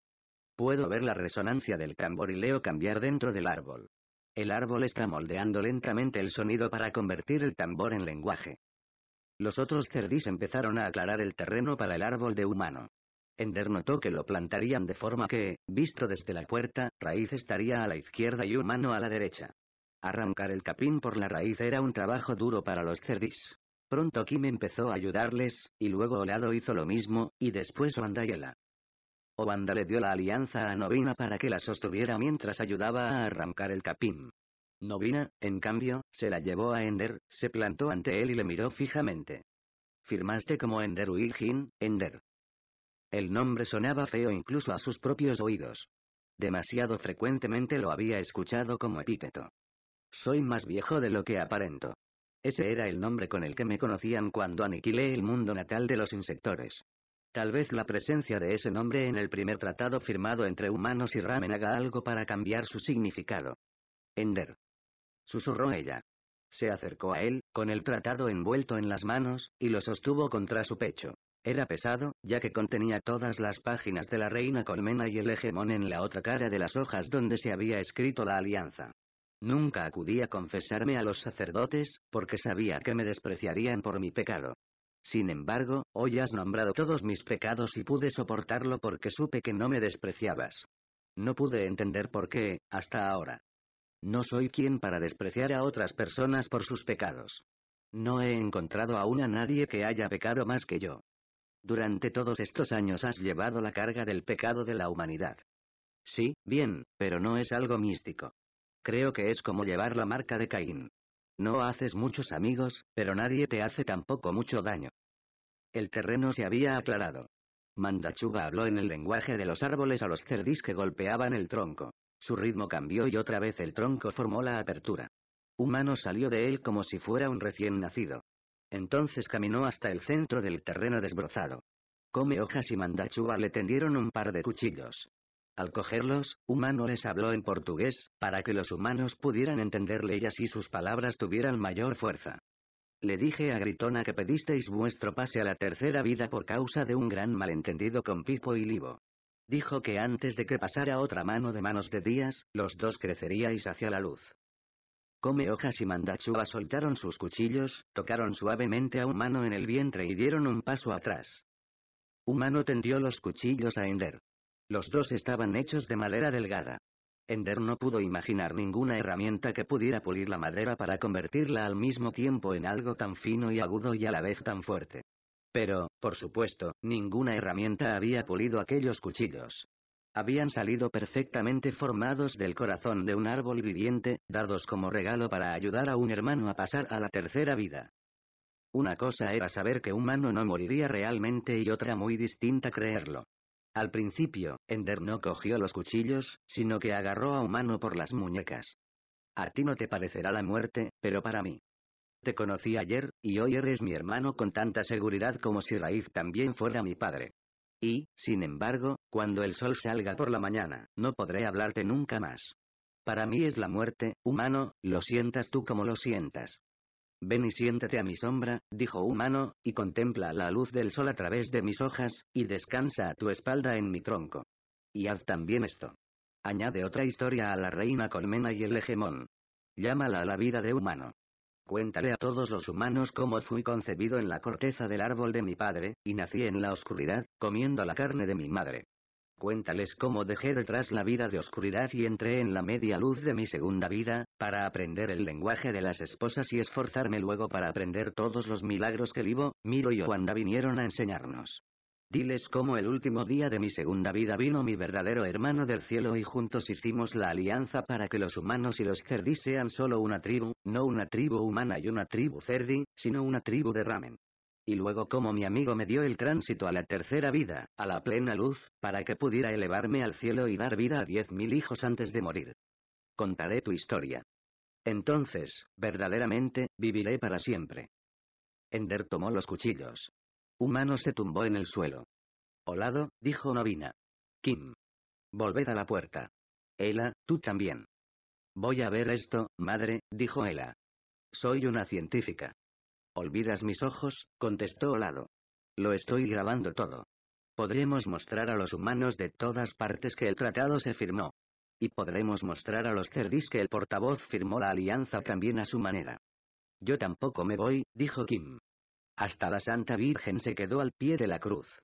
Puedo ver la resonancia del tamborileo cambiar dentro del árbol. El árbol está moldeando lentamente el sonido para convertir el tambor en lenguaje. Los otros cerdis empezaron a aclarar el terreno para el árbol de humano. Ender notó que lo plantarían de forma que, visto desde la puerta, raíz estaría a la izquierda y humano a la derecha. Arrancar el capín por la raíz era un trabajo duro para los cerdis. Pronto Kim empezó a ayudarles, y luego Olado hizo lo mismo, y después Ela. Obanda le dio la alianza a Novina para que la sostuviera mientras ayudaba a arrancar el capín. Novina, en cambio, se la llevó a Ender, se plantó ante él y le miró fijamente. Firmaste como Ender Wilgin, Ender, el nombre sonaba feo incluso a sus propios oídos. Demasiado frecuentemente lo había escuchado como epíteto. Soy más viejo de lo que aparento. Ese era el nombre con el que me conocían cuando aniquilé el mundo natal de los insectores. Tal vez la presencia de ese nombre en el primer tratado firmado entre humanos y Ramen haga algo para cambiar su significado. Ender. Susurró ella. Se acercó a él, con el tratado envuelto en las manos, y lo sostuvo contra su pecho. Era pesado, ya que contenía todas las páginas de la reina colmena y el hegemón en la otra cara de las hojas donde se había escrito la alianza. Nunca acudí a confesarme a los sacerdotes, porque sabía que me despreciarían por mi pecado. Sin embargo, hoy has nombrado todos mis pecados y pude soportarlo porque supe que no me despreciabas. No pude entender por qué, hasta ahora. No soy quien para despreciar a otras personas por sus pecados. No he encontrado aún a nadie que haya pecado más que yo. Durante todos estos años has llevado la carga del pecado de la humanidad. Sí, bien, pero no es algo místico. Creo que es como llevar la marca de Caín. No haces muchos amigos, pero nadie te hace tampoco mucho daño. El terreno se había aclarado. Mandachuga habló en el lenguaje de los árboles a los cerdis que golpeaban el tronco. Su ritmo cambió y otra vez el tronco formó la apertura. Humano salió de él como si fuera un recién nacido. Entonces caminó hasta el centro del terreno desbrozado. Come hojas y Mandachuva le tendieron un par de cuchillos. Al cogerlos, humano les habló en portugués, para que los humanos pudieran entenderle y así sus palabras tuvieran mayor fuerza. Le dije a Gritona que pedisteis vuestro pase a la tercera vida por causa de un gran malentendido con Pipo y Libo. Dijo que antes de que pasara otra mano de manos de Días, los dos creceríais hacia la luz. Come hojas y Mandachuva soltaron sus cuchillos, tocaron suavemente a Humano en el vientre y dieron un paso atrás. Humano tendió los cuchillos a Ender. Los dos estaban hechos de madera delgada. Ender no pudo imaginar ninguna herramienta que pudiera pulir la madera para convertirla al mismo tiempo en algo tan fino y agudo y a la vez tan fuerte. Pero, por supuesto, ninguna herramienta había pulido aquellos cuchillos. Habían salido perfectamente formados del corazón de un árbol viviente, dados como regalo para ayudar a un hermano a pasar a la tercera vida. Una cosa era saber que un humano no moriría realmente y otra muy distinta creerlo. Al principio, Ender no cogió los cuchillos, sino que agarró a Humano por las muñecas. A ti no te parecerá la muerte, pero para mí. Te conocí ayer, y hoy eres mi hermano con tanta seguridad como si Raíz también fuera mi padre y, sin embargo, cuando el sol salga por la mañana, no podré hablarte nunca más. Para mí es la muerte, humano, lo sientas tú como lo sientas. Ven y siéntate a mi sombra, dijo humano, y contempla la luz del sol a través de mis hojas, y descansa a tu espalda en mi tronco. Y haz también esto. Añade otra historia a la reina colmena y el hegemón. Llámala a la vida de humano. Cuéntale a todos los humanos cómo fui concebido en la corteza del árbol de mi padre, y nací en la oscuridad, comiendo la carne de mi madre. Cuéntales cómo dejé detrás la vida de oscuridad y entré en la media luz de mi segunda vida, para aprender el lenguaje de las esposas y esforzarme luego para aprender todos los milagros que Libo, Miro y oanda vinieron a enseñarnos. Diles cómo el último día de mi segunda vida vino mi verdadero hermano del cielo y juntos hicimos la alianza para que los humanos y los cerdí sean solo una tribu, no una tribu humana y una tribu cerdi, sino una tribu de ramen. Y luego cómo mi amigo me dio el tránsito a la tercera vida, a la plena luz, para que pudiera elevarme al cielo y dar vida a diez mil hijos antes de morir. Contaré tu historia. Entonces, verdaderamente, viviré para siempre. Ender tomó los cuchillos, Humano se tumbó en el suelo. Olado, dijo Novina. Kim. Volved a la puerta. Ela, tú también. Voy a ver esto, madre, dijo Ela. Soy una científica. Olvidas mis ojos, contestó Olado. Lo estoy grabando todo. Podremos mostrar a los humanos de todas partes que el tratado se firmó. Y podremos mostrar a los cerdis que el portavoz firmó la alianza también a su manera. Yo tampoco me voy, dijo Kim. Hasta la Santa Virgen se quedó al pie de la cruz.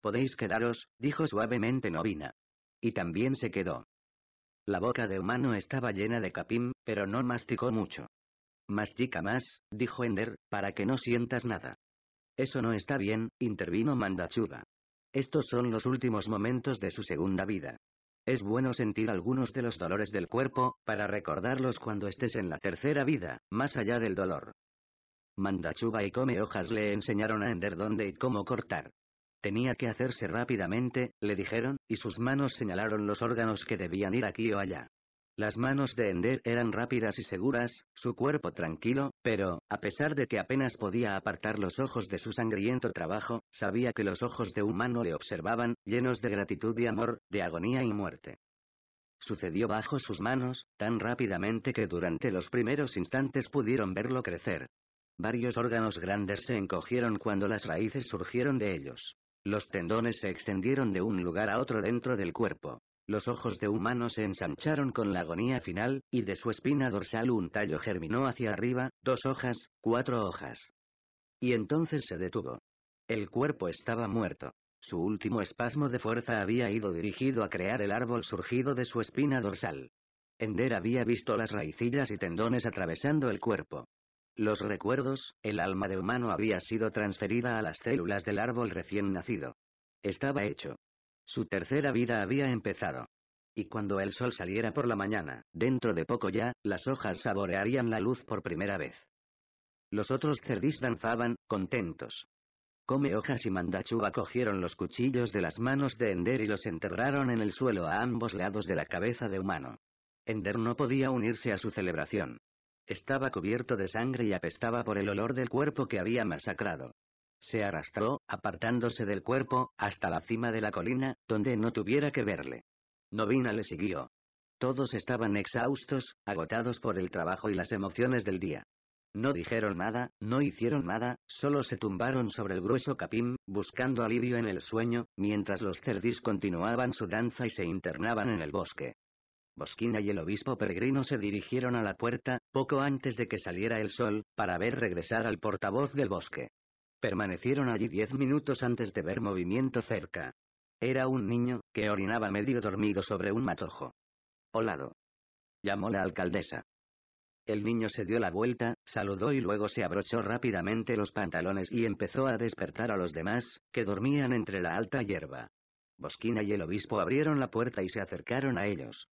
Podéis quedaros, dijo suavemente Novina. Y también se quedó. La boca de humano estaba llena de capim, pero no masticó mucho. Mastica más, dijo Ender, para que no sientas nada. Eso no está bien, intervino Mandachuga. Estos son los últimos momentos de su segunda vida. Es bueno sentir algunos de los dolores del cuerpo, para recordarlos cuando estés en la tercera vida, más allá del dolor chuba y Come Hojas le enseñaron a Ender dónde y cómo cortar. Tenía que hacerse rápidamente, le dijeron, y sus manos señalaron los órganos que debían ir aquí o allá. Las manos de Ender eran rápidas y seguras, su cuerpo tranquilo, pero, a pesar de que apenas podía apartar los ojos de su sangriento trabajo, sabía que los ojos de humano le observaban, llenos de gratitud y amor, de agonía y muerte. Sucedió bajo sus manos, tan rápidamente que durante los primeros instantes pudieron verlo crecer, Varios órganos grandes se encogieron cuando las raíces surgieron de ellos. Los tendones se extendieron de un lugar a otro dentro del cuerpo. Los ojos de humano se ensancharon con la agonía final, y de su espina dorsal un tallo germinó hacia arriba, dos hojas, cuatro hojas. Y entonces se detuvo. El cuerpo estaba muerto. Su último espasmo de fuerza había ido dirigido a crear el árbol surgido de su espina dorsal. Ender había visto las raicillas y tendones atravesando el cuerpo los recuerdos, el alma de humano había sido transferida a las células del árbol recién nacido. Estaba hecho. Su tercera vida había empezado. Y cuando el sol saliera por la mañana, dentro de poco ya, las hojas saborearían la luz por primera vez. Los otros cerdís danzaban, contentos. Come hojas y Mandachuba cogieron los cuchillos de las manos de Ender y los enterraron en el suelo a ambos lados de la cabeza de humano. Ender no podía unirse a su celebración. Estaba cubierto de sangre y apestaba por el olor del cuerpo que había masacrado. Se arrastró, apartándose del cuerpo, hasta la cima de la colina, donde no tuviera que verle. Novina le siguió. Todos estaban exhaustos, agotados por el trabajo y las emociones del día. No dijeron nada, no hicieron nada, solo se tumbaron sobre el grueso capim, buscando alivio en el sueño, mientras los cerdis continuaban su danza y se internaban en el bosque. Bosquina y el obispo peregrino se dirigieron a la puerta, poco antes de que saliera el sol, para ver regresar al portavoz del bosque. Permanecieron allí diez minutos antes de ver movimiento cerca. Era un niño, que orinaba medio dormido sobre un matojo. Olado. Llamó la alcaldesa. El niño se dio la vuelta, saludó y luego se abrochó rápidamente los pantalones y empezó a despertar a los demás, que dormían entre la alta hierba. Bosquina y el obispo abrieron la puerta y se acercaron a ellos.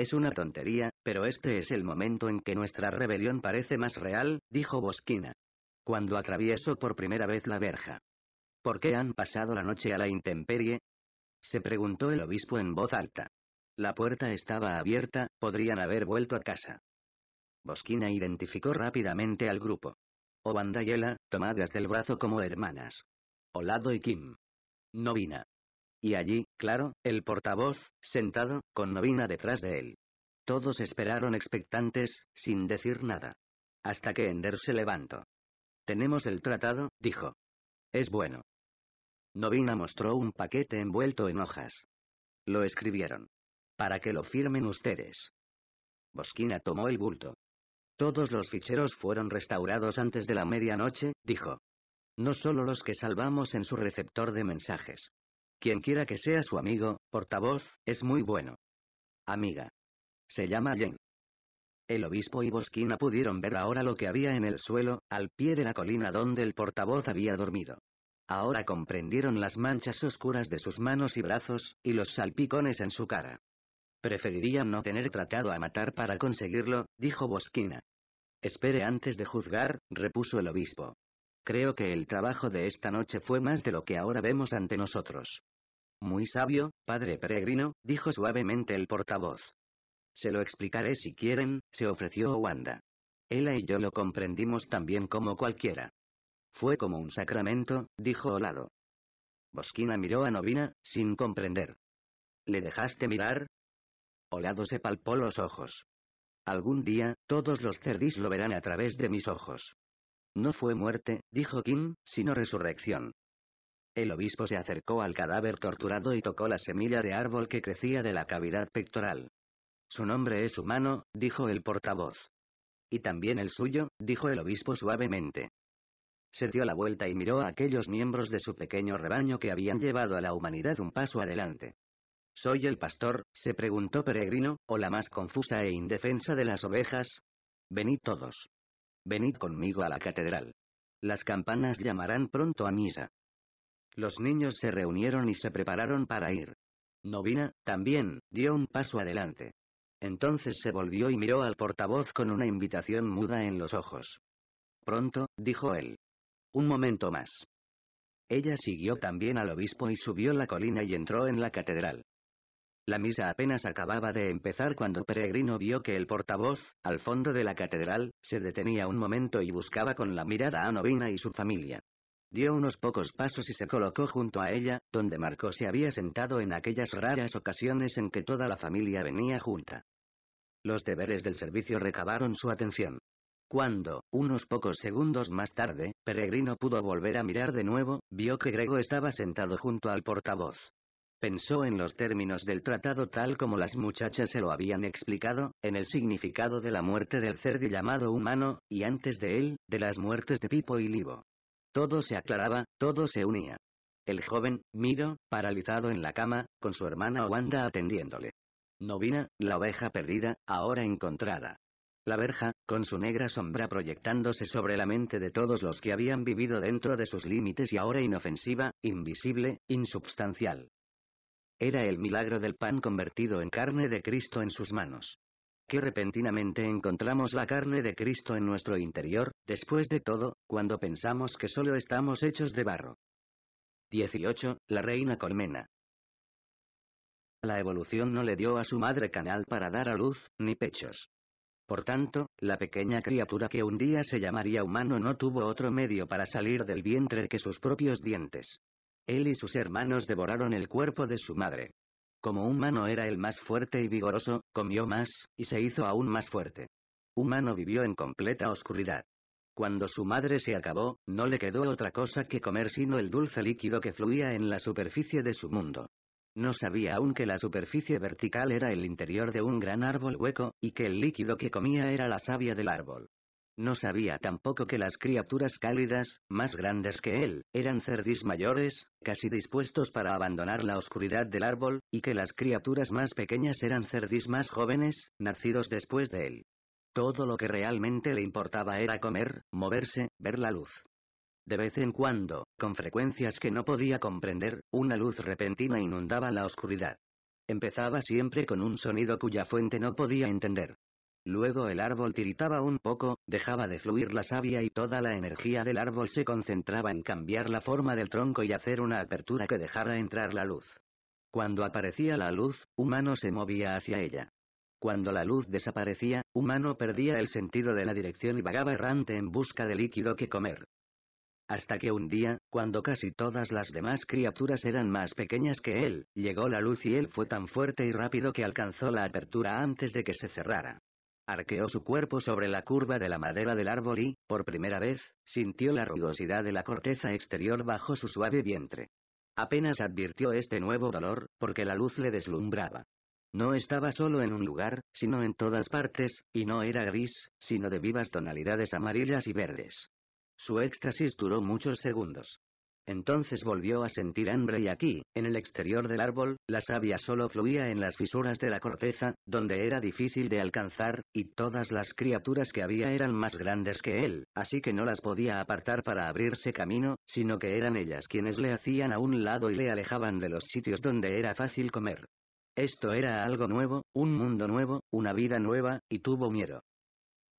Es una tontería, pero este es el momento en que nuestra rebelión parece más real, dijo Bosquina. Cuando atravieso por primera vez la verja. ¿Por qué han pasado la noche a la intemperie? Se preguntó el obispo en voz alta. La puerta estaba abierta, podrían haber vuelto a casa. Bosquina identificó rápidamente al grupo. Obandayela, oh, tomadas del brazo como hermanas. Olado y Kim. Novina. Y allí, claro, el portavoz, sentado, con Novina detrás de él. Todos esperaron expectantes, sin decir nada. Hasta que Ender se levantó. Tenemos el tratado, dijo. Es bueno. Novina mostró un paquete envuelto en hojas. Lo escribieron. Para que lo firmen ustedes. Bosquina tomó el bulto. Todos los ficheros fueron restaurados antes de la medianoche, dijo. No solo los que salvamos en su receptor de mensajes. Quien quiera que sea su amigo, portavoz, es muy bueno. Amiga. Se llama Jen. El obispo y Bosquina pudieron ver ahora lo que había en el suelo, al pie de la colina donde el portavoz había dormido. Ahora comprendieron las manchas oscuras de sus manos y brazos, y los salpicones en su cara. Preferiría no tener tratado a matar para conseguirlo, dijo Bosquina. Espere antes de juzgar, repuso el obispo. Creo que el trabajo de esta noche fue más de lo que ahora vemos ante nosotros. Muy sabio, padre peregrino, dijo suavemente el portavoz. Se lo explicaré si quieren, se ofreció Wanda. Ella y yo lo comprendimos también como cualquiera. Fue como un sacramento, dijo Olado. Bosquina miró a Novina, sin comprender. ¿Le dejaste mirar? Olado se palpó los ojos. Algún día, todos los cerdis lo verán a través de mis ojos. No fue muerte, dijo Kim, sino resurrección. El obispo se acercó al cadáver torturado y tocó la semilla de árbol que crecía de la cavidad pectoral. Su nombre es humano, dijo el portavoz. Y también el suyo, dijo el obispo suavemente. Se dio la vuelta y miró a aquellos miembros de su pequeño rebaño que habían llevado a la humanidad un paso adelante. ¿Soy el pastor? se preguntó Peregrino, o la más confusa e indefensa de las ovejas. Venid todos. Venid conmigo a la catedral. Las campanas llamarán pronto a misa. Los niños se reunieron y se prepararon para ir. Novina, también, dio un paso adelante. Entonces se volvió y miró al portavoz con una invitación muda en los ojos. Pronto, dijo él. Un momento más. Ella siguió también al obispo y subió la colina y entró en la catedral. La misa apenas acababa de empezar cuando Peregrino vio que el portavoz, al fondo de la catedral, se detenía un momento y buscaba con la mirada a Novina y su familia. Dio unos pocos pasos y se colocó junto a ella, donde Marco se había sentado en aquellas raras ocasiones en que toda la familia venía junta. Los deberes del servicio recabaron su atención. Cuando, unos pocos segundos más tarde, Peregrino pudo volver a mirar de nuevo, vio que Grego estaba sentado junto al portavoz. Pensó en los términos del tratado tal como las muchachas se lo habían explicado, en el significado de la muerte del cerdo llamado humano, y antes de él, de las muertes de Pipo y Livo. Todo se aclaraba, todo se unía. El joven, Miro, paralizado en la cama, con su hermana Wanda atendiéndole. Novina, la oveja perdida, ahora encontrada. La verja, con su negra sombra proyectándose sobre la mente de todos los que habían vivido dentro de sus límites y ahora inofensiva, invisible, insubstancial. Era el milagro del pan convertido en carne de Cristo en sus manos que repentinamente encontramos la carne de Cristo en nuestro interior, después de todo, cuando pensamos que solo estamos hechos de barro. 18. La reina colmena. La evolución no le dio a su madre canal para dar a luz, ni pechos. Por tanto, la pequeña criatura que un día se llamaría humano no tuvo otro medio para salir del vientre que sus propios dientes. Él y sus hermanos devoraron el cuerpo de su madre. Como humano era el más fuerte y vigoroso, comió más, y se hizo aún más fuerte. Humano vivió en completa oscuridad. Cuando su madre se acabó, no le quedó otra cosa que comer sino el dulce líquido que fluía en la superficie de su mundo. No sabía aún que la superficie vertical era el interior de un gran árbol hueco, y que el líquido que comía era la savia del árbol. No sabía tampoco que las criaturas cálidas, más grandes que él, eran cerdis mayores, casi dispuestos para abandonar la oscuridad del árbol, y que las criaturas más pequeñas eran cerdis más jóvenes, nacidos después de él. Todo lo que realmente le importaba era comer, moverse, ver la luz. De vez en cuando, con frecuencias que no podía comprender, una luz repentina inundaba la oscuridad. Empezaba siempre con un sonido cuya fuente no podía entender. Luego el árbol tiritaba un poco, dejaba de fluir la savia y toda la energía del árbol se concentraba en cambiar la forma del tronco y hacer una apertura que dejara entrar la luz. Cuando aparecía la luz, humano se movía hacia ella. Cuando la luz desaparecía, humano perdía el sentido de la dirección y vagaba errante en busca de líquido que comer. Hasta que un día, cuando casi todas las demás criaturas eran más pequeñas que él, llegó la luz y él fue tan fuerte y rápido que alcanzó la apertura antes de que se cerrara. Arqueó su cuerpo sobre la curva de la madera del árbol y, por primera vez, sintió la rugosidad de la corteza exterior bajo su suave vientre. Apenas advirtió este nuevo dolor, porque la luz le deslumbraba. No estaba solo en un lugar, sino en todas partes, y no era gris, sino de vivas tonalidades amarillas y verdes. Su éxtasis duró muchos segundos. Entonces volvió a sentir hambre y aquí, en el exterior del árbol, la savia solo fluía en las fisuras de la corteza, donde era difícil de alcanzar, y todas las criaturas que había eran más grandes que él, así que no las podía apartar para abrirse camino, sino que eran ellas quienes le hacían a un lado y le alejaban de los sitios donde era fácil comer. Esto era algo nuevo, un mundo nuevo, una vida nueva, y tuvo miedo.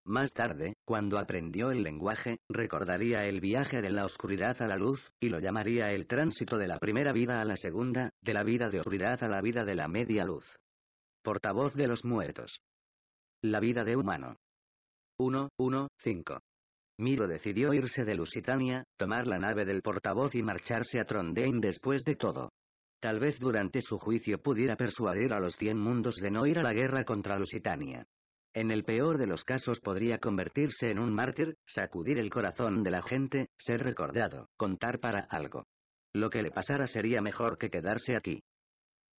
Más tarde, cuando aprendió el lenguaje, recordaría el viaje de la oscuridad a la luz, y lo llamaría el tránsito de la primera vida a la segunda, de la vida de oscuridad a la vida de la media luz. Portavoz de los muertos. La vida de humano. 1, 1, 5. Miro decidió irse de Lusitania, tomar la nave del portavoz y marcharse a Trondheim después de todo. Tal vez durante su juicio pudiera persuadir a los cien mundos de no ir a la guerra contra Lusitania. En el peor de los casos podría convertirse en un mártir, sacudir el corazón de la gente, ser recordado, contar para algo. Lo que le pasara sería mejor que quedarse aquí.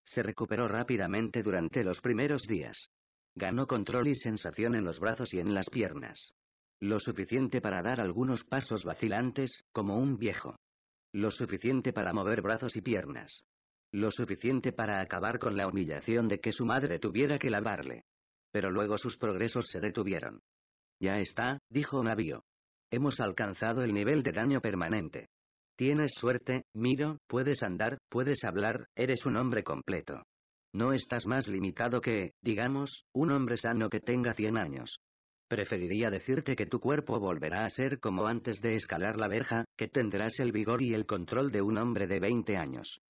Se recuperó rápidamente durante los primeros días. Ganó control y sensación en los brazos y en las piernas. Lo suficiente para dar algunos pasos vacilantes, como un viejo. Lo suficiente para mover brazos y piernas. Lo suficiente para acabar con la humillación de que su madre tuviera que lavarle. Pero luego sus progresos se detuvieron. Ya está, dijo Navío. Hemos alcanzado el nivel de daño permanente. Tienes suerte, Miro, puedes andar, puedes hablar, eres un hombre completo. No estás más limitado que, digamos, un hombre sano que tenga 100 años. Preferiría decirte que tu cuerpo volverá a ser como antes de escalar la verja, que tendrás el vigor y el control de un hombre de 20 años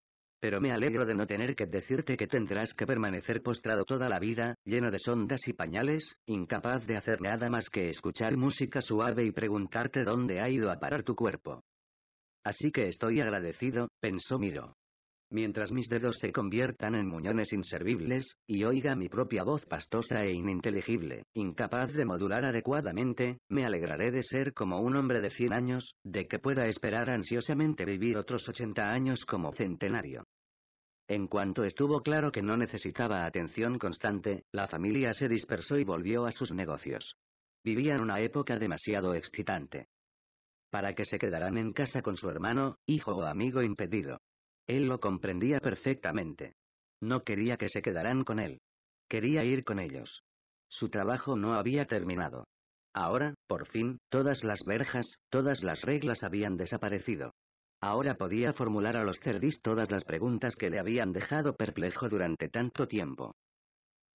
pero me alegro de no tener que decirte que tendrás que permanecer postrado toda la vida, lleno de sondas y pañales, incapaz de hacer nada más que escuchar música suave y preguntarte dónde ha ido a parar tu cuerpo. Así que estoy agradecido, pensó Miro. Mientras mis dedos se conviertan en muñones inservibles, y oiga mi propia voz pastosa e ininteligible, incapaz de modular adecuadamente, me alegraré de ser como un hombre de 100 años, de que pueda esperar ansiosamente vivir otros 80 años como centenario. En cuanto estuvo claro que no necesitaba atención constante, la familia se dispersó y volvió a sus negocios. Vivían una época demasiado excitante. Para que se quedaran en casa con su hermano, hijo o amigo impedido. Él lo comprendía perfectamente. No quería que se quedaran con él. Quería ir con ellos. Su trabajo no había terminado. Ahora, por fin, todas las verjas, todas las reglas habían desaparecido. Ahora podía formular a los cerdis todas las preguntas que le habían dejado perplejo durante tanto tiempo.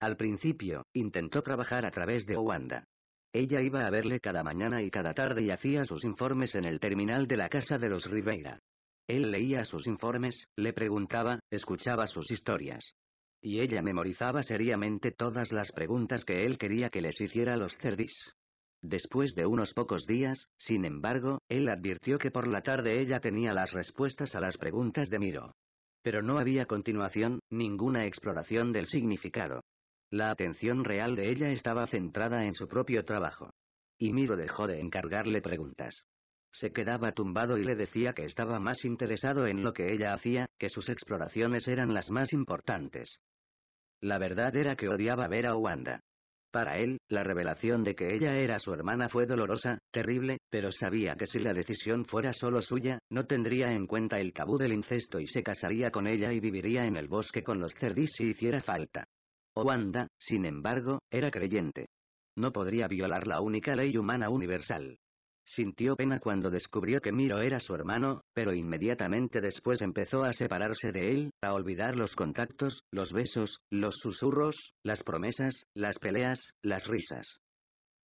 Al principio, intentó trabajar a través de Owanda. Ella iba a verle cada mañana y cada tarde y hacía sus informes en el terminal de la casa de los Ribeira. Él leía sus informes, le preguntaba, escuchaba sus historias. Y ella memorizaba seriamente todas las preguntas que él quería que les hiciera a los cerdis. Después de unos pocos días, sin embargo, él advirtió que por la tarde ella tenía las respuestas a las preguntas de Miro. Pero no había continuación, ninguna exploración del significado. La atención real de ella estaba centrada en su propio trabajo. Y Miro dejó de encargarle preguntas. Se quedaba tumbado y le decía que estaba más interesado en lo que ella hacía, que sus exploraciones eran las más importantes. La verdad era que odiaba ver a Wanda. Para él, la revelación de que ella era su hermana fue dolorosa, terrible, pero sabía que si la decisión fuera solo suya, no tendría en cuenta el tabú del incesto y se casaría con ella y viviría en el bosque con los cerdis si hiciera falta. Owanda, sin embargo, era creyente. No podría violar la única ley humana universal. Sintió pena cuando descubrió que Miro era su hermano, pero inmediatamente después empezó a separarse de él, a olvidar los contactos, los besos, los susurros, las promesas, las peleas, las risas.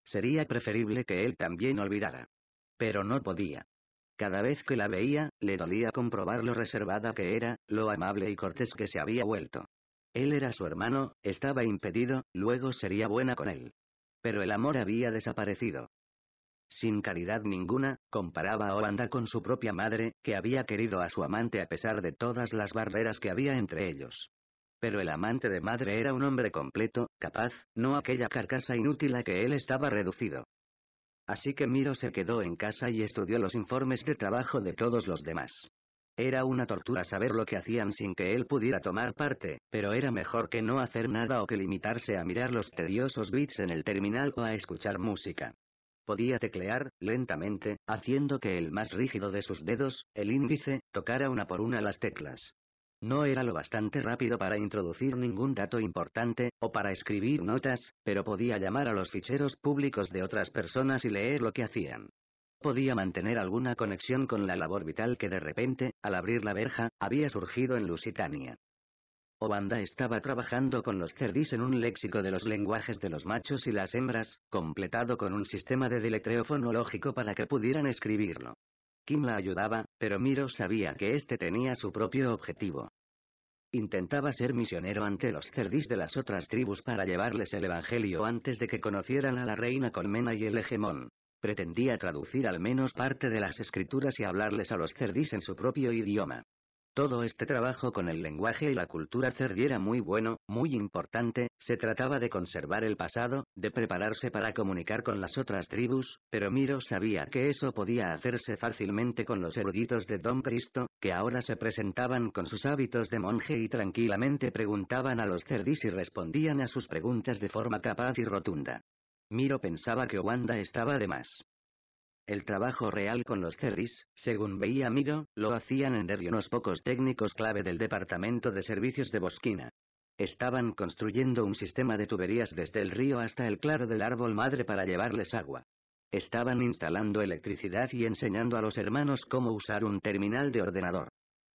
Sería preferible que él también olvidara. Pero no podía. Cada vez que la veía, le dolía comprobar lo reservada que era, lo amable y cortés que se había vuelto. Él era su hermano, estaba impedido, luego sería buena con él. Pero el amor había desaparecido. Sin caridad ninguna, comparaba a Holanda con su propia madre, que había querido a su amante a pesar de todas las barreras que había entre ellos. Pero el amante de madre era un hombre completo, capaz, no aquella carcasa inútil a que él estaba reducido. Así que Miro se quedó en casa y estudió los informes de trabajo de todos los demás. Era una tortura saber lo que hacían sin que él pudiera tomar parte, pero era mejor que no hacer nada o que limitarse a mirar los tediosos bits en el terminal o a escuchar música. Podía teclear, lentamente, haciendo que el más rígido de sus dedos, el índice, tocara una por una las teclas. No era lo bastante rápido para introducir ningún dato importante, o para escribir notas, pero podía llamar a los ficheros públicos de otras personas y leer lo que hacían. Podía mantener alguna conexión con la labor vital que de repente, al abrir la verja, había surgido en Lusitania. Obanda estaba trabajando con los cerdis en un léxico de los lenguajes de los machos y las hembras, completado con un sistema de deletreo fonológico para que pudieran escribirlo. Kim la ayudaba, pero Miro sabía que este tenía su propio objetivo. Intentaba ser misionero ante los cerdis de las otras tribus para llevarles el Evangelio antes de que conocieran a la reina Colmena y el hegemón. Pretendía traducir al menos parte de las escrituras y hablarles a los cerdis en su propio idioma. Todo este trabajo con el lenguaje y la cultura cerdiera era muy bueno, muy importante, se trataba de conservar el pasado, de prepararse para comunicar con las otras tribus, pero Miro sabía que eso podía hacerse fácilmente con los eruditos de Don Cristo, que ahora se presentaban con sus hábitos de monje y tranquilamente preguntaban a los Cerdis y respondían a sus preguntas de forma capaz y rotunda. Miro pensaba que Wanda estaba de más. El trabajo real con los Cerris, según veía Miro, lo hacían en Derry unos pocos técnicos clave del Departamento de Servicios de Bosquina. Estaban construyendo un sistema de tuberías desde el río hasta el claro del árbol madre para llevarles agua. Estaban instalando electricidad y enseñando a los hermanos cómo usar un terminal de ordenador.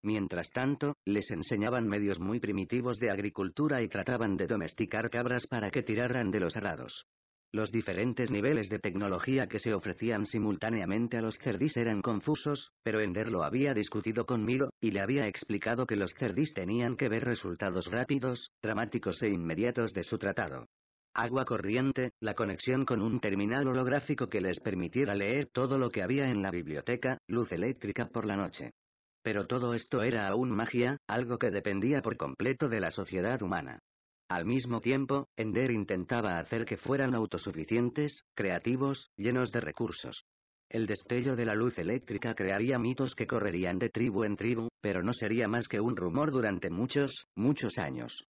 Mientras tanto, les enseñaban medios muy primitivos de agricultura y trataban de domesticar cabras para que tiraran de los arados. Los diferentes niveles de tecnología que se ofrecían simultáneamente a los cerdis eran confusos, pero Ender lo había discutido conmigo, y le había explicado que los cerdis tenían que ver resultados rápidos, dramáticos e inmediatos de su tratado. Agua corriente, la conexión con un terminal holográfico que les permitiera leer todo lo que había en la biblioteca, luz eléctrica por la noche. Pero todo esto era aún magia, algo que dependía por completo de la sociedad humana. Al mismo tiempo, Ender intentaba hacer que fueran autosuficientes, creativos, llenos de recursos. El destello de la luz eléctrica crearía mitos que correrían de tribu en tribu, pero no sería más que un rumor durante muchos, muchos años.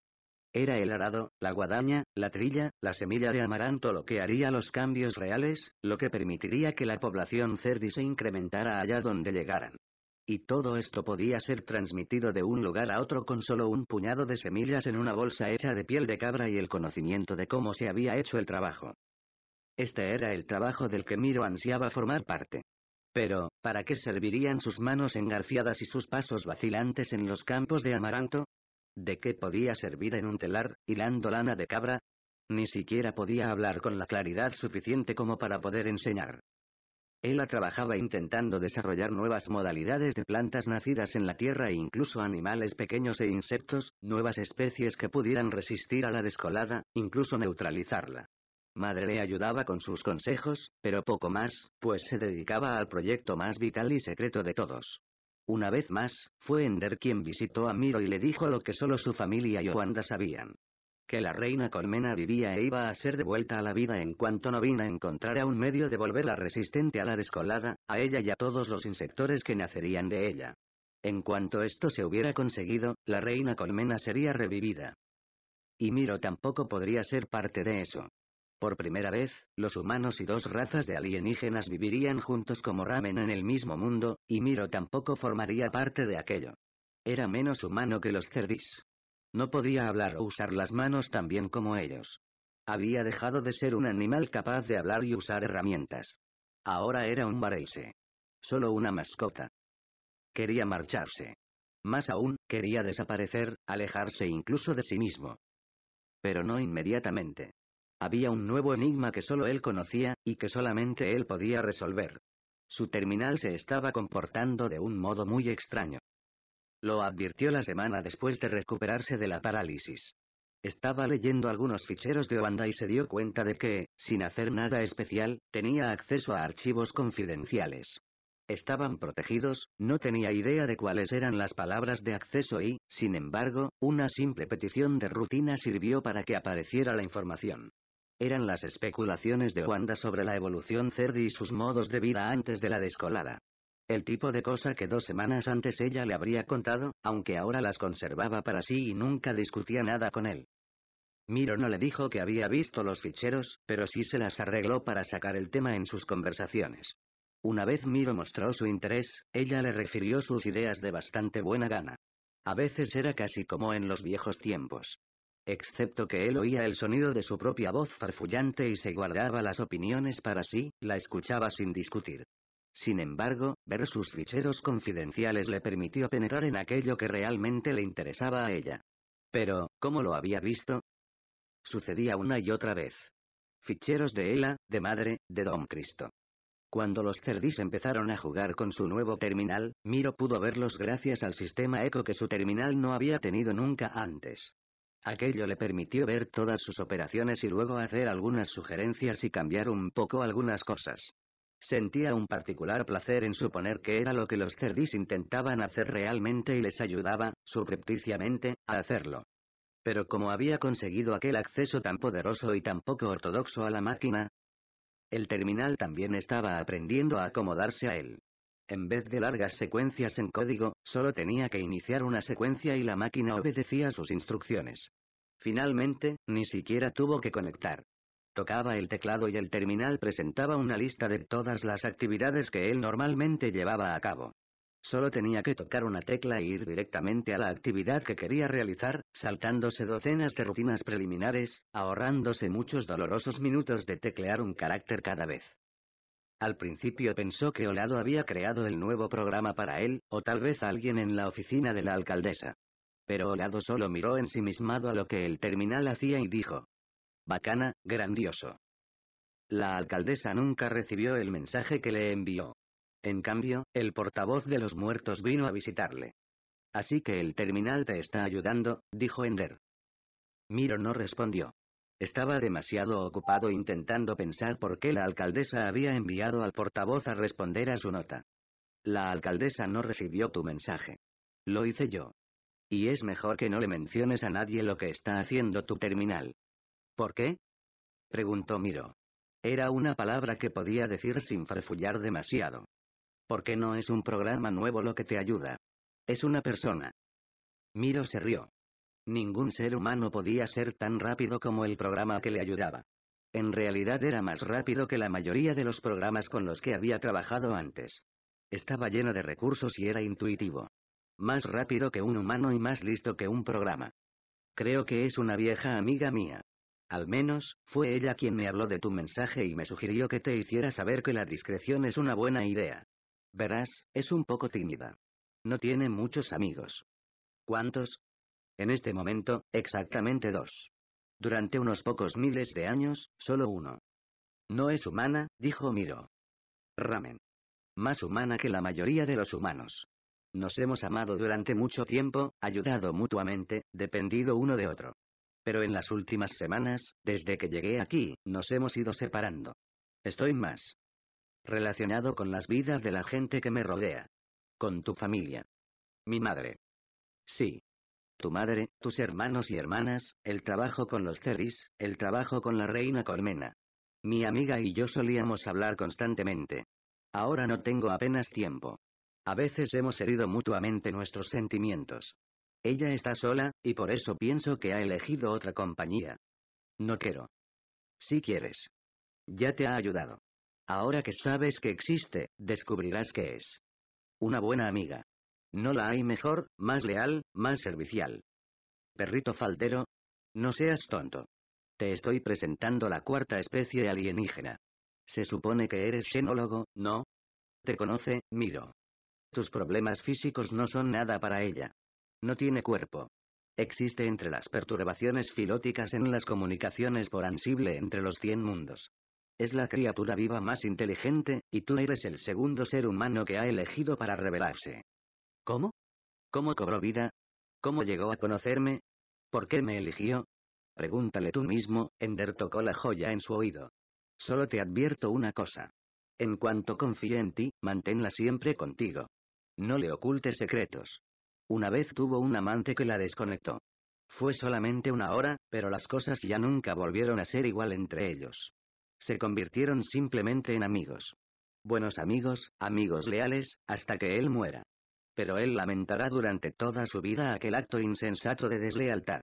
Era el arado, la guadaña, la trilla, la semilla de amaranto lo que haría los cambios reales, lo que permitiría que la población cerdi se incrementara allá donde llegaran. Y todo esto podía ser transmitido de un lugar a otro con solo un puñado de semillas en una bolsa hecha de piel de cabra y el conocimiento de cómo se había hecho el trabajo. Este era el trabajo del que Miro ansiaba formar parte. Pero, ¿para qué servirían sus manos engarfiadas y sus pasos vacilantes en los campos de amaranto? ¿De qué podía servir en un telar, hilando lana de cabra? Ni siquiera podía hablar con la claridad suficiente como para poder enseñar. Ella trabajaba intentando desarrollar nuevas modalidades de plantas nacidas en la tierra e incluso animales pequeños e insectos, nuevas especies que pudieran resistir a la descolada, incluso neutralizarla. Madre le ayudaba con sus consejos, pero poco más, pues se dedicaba al proyecto más vital y secreto de todos. Una vez más, fue Ender quien visitó a Miro y le dijo lo que solo su familia y Oanda sabían que la reina colmena vivía e iba a ser devuelta a la vida en cuanto Novina encontrara un medio de volverla resistente a la descolada, a ella y a todos los insectores que nacerían de ella. En cuanto esto se hubiera conseguido, la reina colmena sería revivida. Y Miro tampoco podría ser parte de eso. Por primera vez, los humanos y dos razas de alienígenas vivirían juntos como ramen en el mismo mundo, y Miro tampoco formaría parte de aquello. Era menos humano que los cerdis. No podía hablar o usar las manos tan bien como ellos. Había dejado de ser un animal capaz de hablar y usar herramientas. Ahora era un barese, Solo una mascota. Quería marcharse. Más aún, quería desaparecer, alejarse incluso de sí mismo. Pero no inmediatamente. Había un nuevo enigma que solo él conocía, y que solamente él podía resolver. Su terminal se estaba comportando de un modo muy extraño. Lo advirtió la semana después de recuperarse de la parálisis. Estaba leyendo algunos ficheros de Wanda y se dio cuenta de que, sin hacer nada especial, tenía acceso a archivos confidenciales. Estaban protegidos, no tenía idea de cuáles eran las palabras de acceso y, sin embargo, una simple petición de rutina sirvió para que apareciera la información. Eran las especulaciones de Wanda sobre la evolución Cerdi y sus modos de vida antes de la descolada. El tipo de cosa que dos semanas antes ella le habría contado, aunque ahora las conservaba para sí y nunca discutía nada con él. Miro no le dijo que había visto los ficheros, pero sí se las arregló para sacar el tema en sus conversaciones. Una vez Miro mostró su interés, ella le refirió sus ideas de bastante buena gana. A veces era casi como en los viejos tiempos. Excepto que él oía el sonido de su propia voz farfullante y se guardaba las opiniones para sí, la escuchaba sin discutir. Sin embargo, ver sus ficheros confidenciales le permitió penetrar en aquello que realmente le interesaba a ella. Pero, ¿cómo lo había visto? Sucedía una y otra vez. Ficheros de Ela, de madre, de Don Cristo. Cuando los Cerdís empezaron a jugar con su nuevo terminal, Miro pudo verlos gracias al sistema eco que su terminal no había tenido nunca antes. Aquello le permitió ver todas sus operaciones y luego hacer algunas sugerencias y cambiar un poco algunas cosas. Sentía un particular placer en suponer que era lo que los cerdis intentaban hacer realmente y les ayudaba, subrepticiamente, a hacerlo. Pero como había conseguido aquel acceso tan poderoso y tan poco ortodoxo a la máquina, el terminal también estaba aprendiendo a acomodarse a él. En vez de largas secuencias en código, solo tenía que iniciar una secuencia y la máquina obedecía sus instrucciones. Finalmente, ni siquiera tuvo que conectar. Tocaba el teclado y el terminal presentaba una lista de todas las actividades que él normalmente llevaba a cabo. Solo tenía que tocar una tecla e ir directamente a la actividad que quería realizar, saltándose docenas de rutinas preliminares, ahorrándose muchos dolorosos minutos de teclear un carácter cada vez. Al principio pensó que Olado había creado el nuevo programa para él, o tal vez alguien en la oficina de la alcaldesa. Pero Olado solo miró ensimismado a lo que el terminal hacía y dijo, Bacana, grandioso. La alcaldesa nunca recibió el mensaje que le envió. En cambio, el portavoz de los muertos vino a visitarle. Así que el terminal te está ayudando, dijo Ender. Miro no respondió. Estaba demasiado ocupado intentando pensar por qué la alcaldesa había enviado al portavoz a responder a su nota. La alcaldesa no recibió tu mensaje. Lo hice yo. Y es mejor que no le menciones a nadie lo que está haciendo tu terminal. ¿Por qué? preguntó Miro. Era una palabra que podía decir sin farfullar demasiado. Porque no es un programa nuevo lo que te ayuda. Es una persona. Miro se rió. Ningún ser humano podía ser tan rápido como el programa que le ayudaba. En realidad era más rápido que la mayoría de los programas con los que había trabajado antes. Estaba lleno de recursos y era intuitivo. Más rápido que un humano y más listo que un programa. Creo que es una vieja amiga mía. Al menos, fue ella quien me habló de tu mensaje y me sugirió que te hiciera saber que la discreción es una buena idea. Verás, es un poco tímida. No tiene muchos amigos. ¿Cuántos? En este momento, exactamente dos. Durante unos pocos miles de años, solo uno. No es humana, dijo Miro. Ramen. Más humana que la mayoría de los humanos. Nos hemos amado durante mucho tiempo, ayudado mutuamente, dependido uno de otro pero en las últimas semanas, desde que llegué aquí, nos hemos ido separando. Estoy más relacionado con las vidas de la gente que me rodea. Con tu familia. Mi madre. Sí. Tu madre, tus hermanos y hermanas, el trabajo con los Ceris, el trabajo con la reina Colmena. Mi amiga y yo solíamos hablar constantemente. Ahora no tengo apenas tiempo. A veces hemos herido mutuamente nuestros sentimientos. Ella está sola, y por eso pienso que ha elegido otra compañía. No quiero. Si quieres. Ya te ha ayudado. Ahora que sabes que existe, descubrirás que es. Una buena amiga. No la hay mejor, más leal, más servicial. Perrito faldero. No seas tonto. Te estoy presentando la cuarta especie alienígena. Se supone que eres xenólogo, ¿no? Te conoce, Miro. Tus problemas físicos no son nada para ella. No tiene cuerpo. Existe entre las perturbaciones filóticas en las comunicaciones por ansible entre los cien mundos. Es la criatura viva más inteligente, y tú eres el segundo ser humano que ha elegido para revelarse. ¿Cómo? ¿Cómo cobró vida? ¿Cómo llegó a conocerme? ¿Por qué me eligió? Pregúntale tú mismo, Ender tocó la joya en su oído. Solo te advierto una cosa. En cuanto confíe en ti, manténla siempre contigo. No le ocultes secretos. Una vez tuvo un amante que la desconectó. Fue solamente una hora, pero las cosas ya nunca volvieron a ser igual entre ellos. Se convirtieron simplemente en amigos. Buenos amigos, amigos leales, hasta que él muera. Pero él lamentará durante toda su vida aquel acto insensato de deslealtad.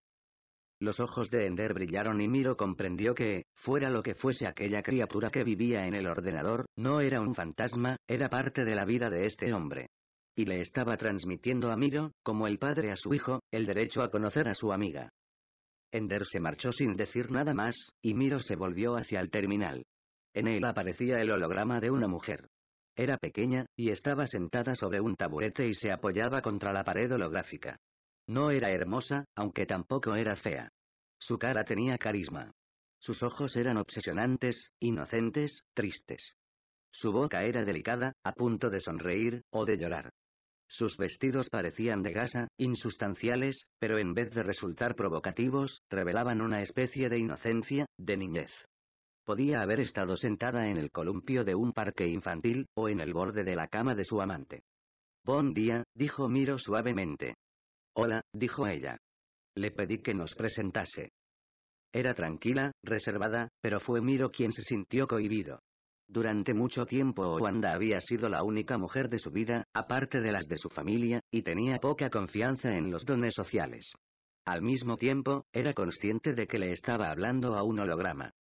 Los ojos de Ender brillaron y Miro comprendió que, fuera lo que fuese aquella criatura que vivía en el ordenador, no era un fantasma, era parte de la vida de este hombre y le estaba transmitiendo a Miro, como el padre a su hijo, el derecho a conocer a su amiga. Ender se marchó sin decir nada más, y Miro se volvió hacia el terminal. En él aparecía el holograma de una mujer. Era pequeña, y estaba sentada sobre un taburete y se apoyaba contra la pared holográfica. No era hermosa, aunque tampoco era fea. Su cara tenía carisma. Sus ojos eran obsesionantes, inocentes, tristes. Su boca era delicada, a punto de sonreír, o de llorar. Sus vestidos parecían de gasa, insustanciales, pero en vez de resultar provocativos, revelaban una especie de inocencia, de niñez. Podía haber estado sentada en el columpio de un parque infantil, o en el borde de la cama de su amante. Buen día, dijo Miro suavemente. Hola, dijo ella. Le pedí que nos presentase. Era tranquila, reservada, pero fue Miro quien se sintió cohibido. Durante mucho tiempo Wanda había sido la única mujer de su vida, aparte de las de su familia, y tenía poca confianza en los dones sociales. Al mismo tiempo, era consciente de que le estaba hablando a un holograma.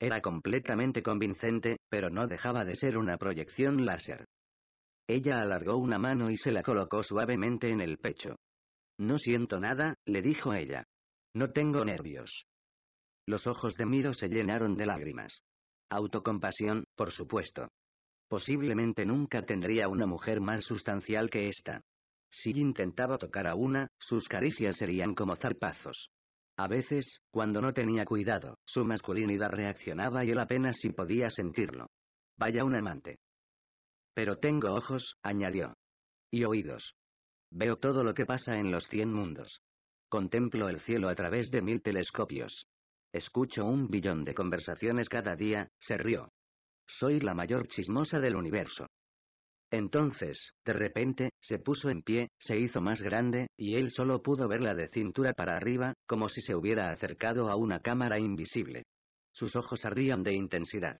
Era completamente convincente, pero no dejaba de ser una proyección láser. Ella alargó una mano y se la colocó suavemente en el pecho. No siento nada, le dijo ella. No tengo nervios. Los ojos de Miro se llenaron de lágrimas. Autocompasión, por supuesto. Posiblemente nunca tendría una mujer más sustancial que esta. Si intentaba tocar a una, sus caricias serían como zarpazos. A veces, cuando no tenía cuidado, su masculinidad reaccionaba y él apenas si podía sentirlo. Vaya un amante. Pero tengo ojos, añadió. Y oídos. Veo todo lo que pasa en los cien mundos. Contemplo el cielo a través de mil telescopios. Escucho un billón de conversaciones cada día, se rió. Soy la mayor chismosa del universo. Entonces, de repente, se puso en pie, se hizo más grande, y él solo pudo verla de cintura para arriba, como si se hubiera acercado a una cámara invisible. Sus ojos ardían de intensidad.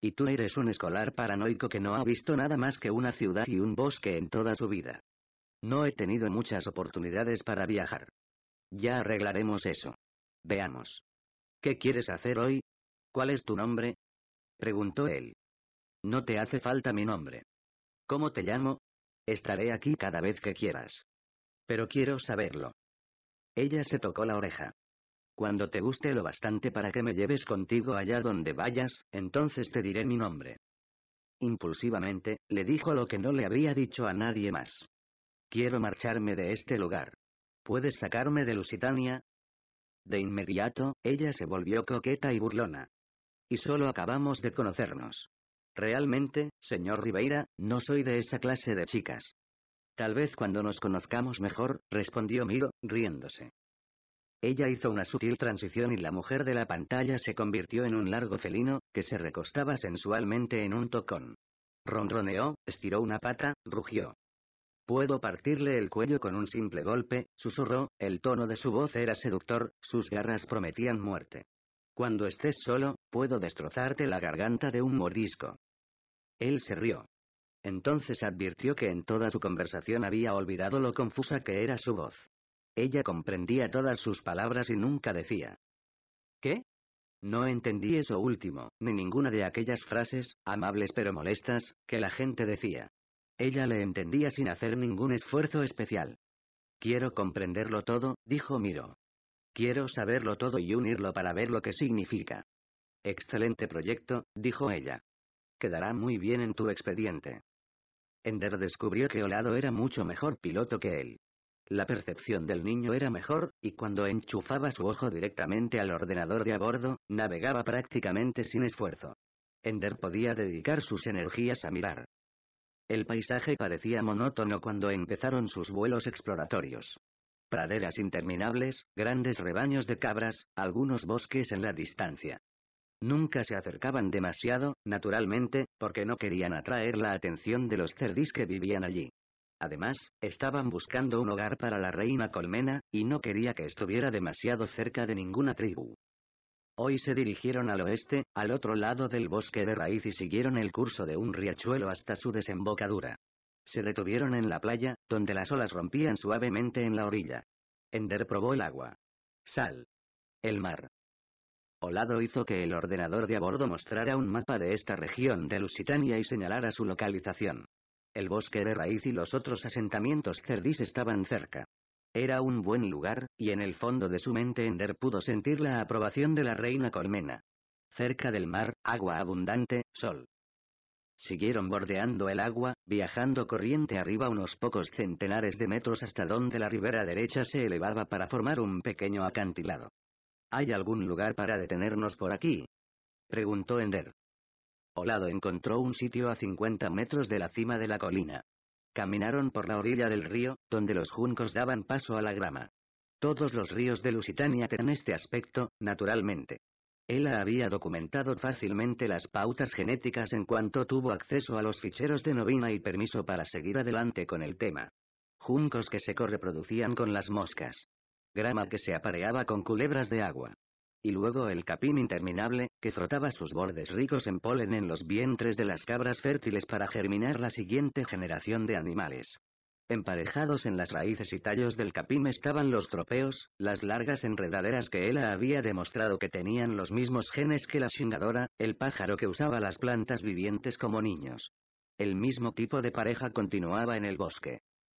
Y tú eres un escolar paranoico que no ha visto nada más que una ciudad y un bosque en toda su vida. No he tenido muchas oportunidades para viajar. Ya arreglaremos eso. Veamos. ¿Qué quieres hacer hoy? ¿Cuál es tu nombre? preguntó él. No te hace falta mi nombre. ¿Cómo te llamo? Estaré aquí cada vez que quieras. Pero quiero saberlo. Ella se tocó la oreja. Cuando te guste lo bastante para que me lleves contigo allá donde vayas, entonces te diré mi nombre. Impulsivamente, le dijo lo que no le había dicho a nadie más. Quiero marcharme de este lugar. ¿Puedes sacarme de Lusitania? De inmediato, ella se volvió coqueta y burlona. Y solo acabamos de conocernos. Realmente, señor Ribeira, no soy de esa clase de chicas. Tal vez cuando nos conozcamos mejor, respondió Miro, riéndose. Ella hizo una sutil transición y la mujer de la pantalla se convirtió en un largo felino, que se recostaba sensualmente en un tocón. Ronroneó, estiró una pata, rugió. Puedo partirle el cuello con un simple golpe, susurró, el tono de su voz era seductor, sus garras prometían muerte. Cuando estés solo, puedo destrozarte la garganta de un mordisco. Él se rió. Entonces advirtió que en toda su conversación había olvidado lo confusa que era su voz. Ella comprendía todas sus palabras y nunca decía. ¿Qué? No entendí eso último, ni ninguna de aquellas frases, amables pero molestas, que la gente decía. Ella le entendía sin hacer ningún esfuerzo especial. Quiero comprenderlo todo, dijo Miro. Quiero saberlo todo y unirlo para ver lo que significa. Excelente proyecto, dijo ella. Quedará muy bien en tu expediente. Ender descubrió que Olado era mucho mejor piloto que él. La percepción del niño era mejor, y cuando enchufaba su ojo directamente al ordenador de a bordo, navegaba prácticamente sin esfuerzo. Ender podía dedicar sus energías a mirar. El paisaje parecía monótono cuando empezaron sus vuelos exploratorios. Praderas interminables, grandes rebaños de cabras, algunos bosques en la distancia. Nunca se acercaban demasiado, naturalmente, porque no querían atraer la atención de los cerdis que vivían allí. Además, estaban buscando un hogar para la reina colmena, y no quería que estuviera demasiado cerca de ninguna tribu. Hoy se dirigieron al oeste, al otro lado del bosque de raíz y siguieron el curso de un riachuelo hasta su desembocadura. Se detuvieron en la playa, donde las olas rompían suavemente en la orilla. Ender probó el agua. Sal. El mar. Olado hizo que el ordenador de a bordo mostrara un mapa de esta región de Lusitania y señalara su localización. El bosque de raíz y los otros asentamientos cerdís estaban cerca. Era un buen lugar, y en el fondo de su mente Ender pudo sentir la aprobación de la reina colmena. Cerca del mar, agua abundante, sol. Siguieron bordeando el agua, viajando corriente arriba unos pocos centenares de metros hasta donde la ribera derecha se elevaba para formar un pequeño acantilado. ¿Hay algún lugar para detenernos por aquí? preguntó Ender. Olado encontró un sitio a 50 metros de la cima de la colina. Caminaron por la orilla del río, donde los juncos daban paso a la grama. Todos los ríos de Lusitania tenían este aspecto, naturalmente. Ella había documentado fácilmente las pautas genéticas en cuanto tuvo acceso a los ficheros de Novina y permiso para seguir adelante con el tema. Juncos que se correproducían con las moscas. Grama que se apareaba con culebras de agua. Y luego el capim interminable, que frotaba sus bordes ricos en polen en los vientres de las cabras fértiles para germinar la siguiente generación de animales. Emparejados en las raíces y tallos del capim estaban los tropeos, las largas enredaderas que ella había demostrado que tenían los mismos genes que la chingadora, el pájaro que usaba las plantas vivientes como niños. El mismo tipo de pareja continuaba en el bosque.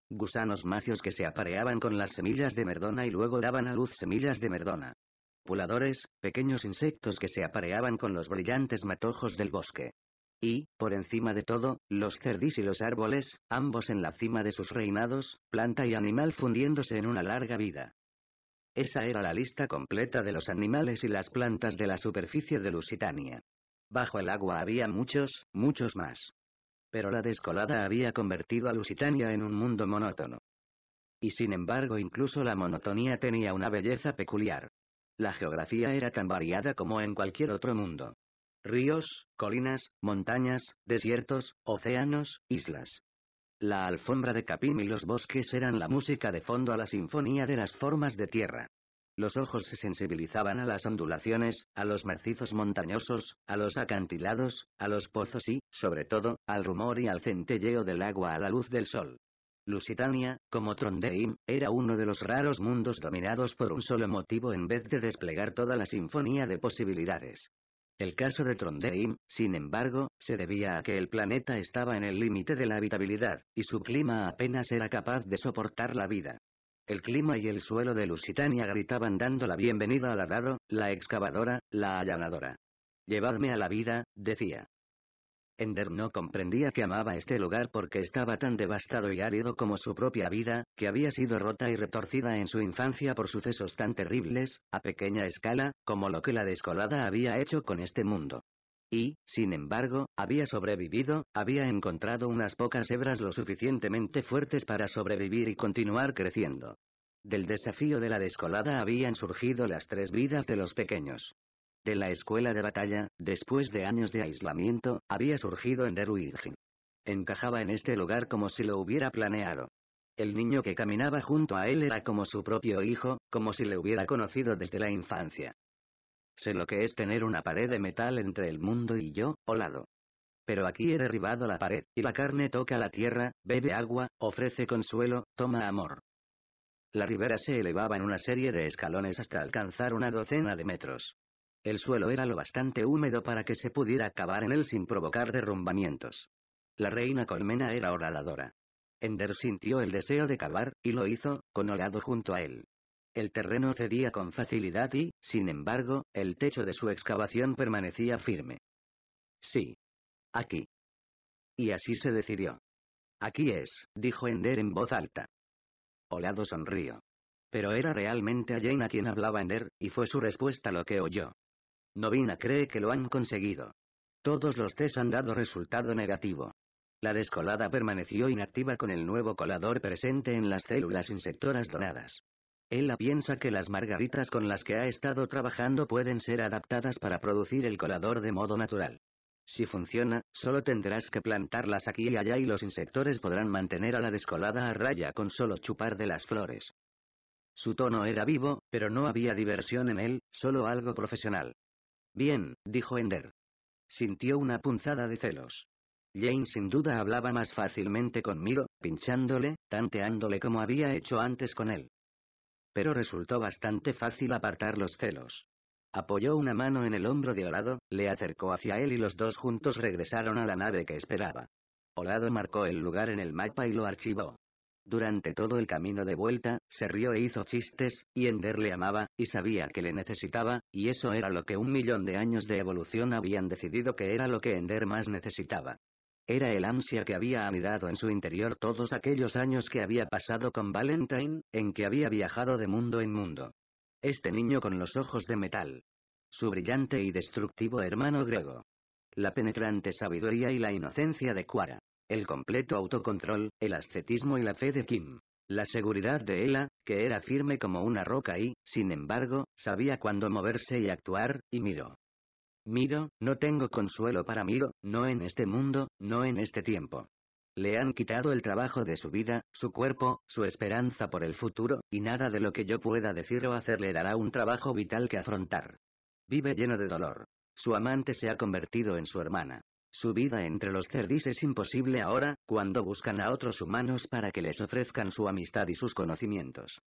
Gusanos macios que se apareaban con las semillas de merdona y luego daban a luz semillas de merdona puladores, pequeños insectos que se apareaban con los brillantes matojos del bosque. Y, por encima de todo, los cerdís y los árboles, ambos en la cima de sus reinados, planta y animal fundiéndose en una larga vida. Esa era la lista completa de los animales y las plantas de la superficie de Lusitania. Bajo el agua había muchos, muchos más. Pero la descolada había convertido a Lusitania en un mundo monótono. Y sin embargo incluso la monotonía tenía una belleza peculiar. La geografía era tan variada como en cualquier otro mundo. Ríos, colinas, montañas, desiertos, océanos, islas. La alfombra de capim y los bosques eran la música de fondo a la sinfonía de las formas de tierra. Los ojos se sensibilizaban a las ondulaciones, a los macizos montañosos, a los acantilados, a los pozos y, sobre todo, al rumor y al centelleo del agua a la luz del sol. Lusitania, como Trondheim, era uno de los raros mundos dominados por un solo motivo en vez de desplegar toda la sinfonía de posibilidades. El caso de Trondheim, sin embargo, se debía a que el planeta estaba en el límite de la habitabilidad, y su clima apenas era capaz de soportar la vida. El clima y el suelo de Lusitania gritaban dando la bienvenida al arado, la excavadora, la allanadora. Llevadme a la vida, decía. Ender no comprendía que amaba este lugar porque estaba tan devastado y árido como su propia vida, que había sido rota y retorcida en su infancia por sucesos tan terribles, a pequeña escala, como lo que la descolada había hecho con este mundo. Y, sin embargo, había sobrevivido, había encontrado unas pocas hebras lo suficientemente fuertes para sobrevivir y continuar creciendo. Del desafío de la descolada habían surgido las tres vidas de los pequeños de la escuela de batalla, después de años de aislamiento, había surgido en Deruigin. Encajaba en este lugar como si lo hubiera planeado. El niño que caminaba junto a él era como su propio hijo, como si le hubiera conocido desde la infancia. Sé lo que es tener una pared de metal entre el mundo y yo, olado. Pero aquí he derribado la pared, y la carne toca la tierra, bebe agua, ofrece consuelo, toma amor. La ribera se elevaba en una serie de escalones hasta alcanzar una docena de metros. El suelo era lo bastante húmedo para que se pudiera cavar en él sin provocar derrumbamientos. La reina colmena era oraladora. Ender sintió el deseo de cavar, y lo hizo, con Olado junto a él. El terreno cedía con facilidad y, sin embargo, el techo de su excavación permanecía firme. Sí. Aquí. Y así se decidió. Aquí es, dijo Ender en voz alta. Olado sonrió. Pero era realmente a Jane a quien hablaba Ender, y fue su respuesta lo que oyó. Novina cree que lo han conseguido. Todos los test han dado resultado negativo. La descolada permaneció inactiva con el nuevo colador presente en las células insectoras donadas. Ella piensa que las margaritas con las que ha estado trabajando pueden ser adaptadas para producir el colador de modo natural. Si funciona, solo tendrás que plantarlas aquí y allá y los insectores podrán mantener a la descolada a raya con solo chupar de las flores. Su tono era vivo, pero no había diversión en él, solo algo profesional. Bien, dijo Ender. Sintió una punzada de celos. Jane sin duda hablaba más fácilmente conmigo, pinchándole, tanteándole como había hecho antes con él. Pero resultó bastante fácil apartar los celos. Apoyó una mano en el hombro de Olado, le acercó hacia él y los dos juntos regresaron a la nave que esperaba. Olado marcó el lugar en el mapa y lo archivó. Durante todo el camino de vuelta, se rió e hizo chistes, y Ender le amaba, y sabía que le necesitaba, y eso era lo que un millón de años de evolución habían decidido que era lo que Ender más necesitaba. Era el ansia que había anidado en su interior todos aquellos años que había pasado con Valentine, en que había viajado de mundo en mundo. Este niño con los ojos de metal. Su brillante y destructivo hermano griego. La penetrante sabiduría y la inocencia de Quara el completo autocontrol, el ascetismo y la fe de Kim. La seguridad de Ella, que era firme como una roca y, sin embargo, sabía cuándo moverse y actuar, y Miro. Miro, no tengo consuelo para Miro, no en este mundo, no en este tiempo. Le han quitado el trabajo de su vida, su cuerpo, su esperanza por el futuro, y nada de lo que yo pueda decir o hacer le dará un trabajo vital que afrontar. Vive lleno de dolor. Su amante se ha convertido en su hermana. Su vida entre los cerdis es imposible ahora, cuando buscan a otros humanos para que les ofrezcan su amistad y sus conocimientos.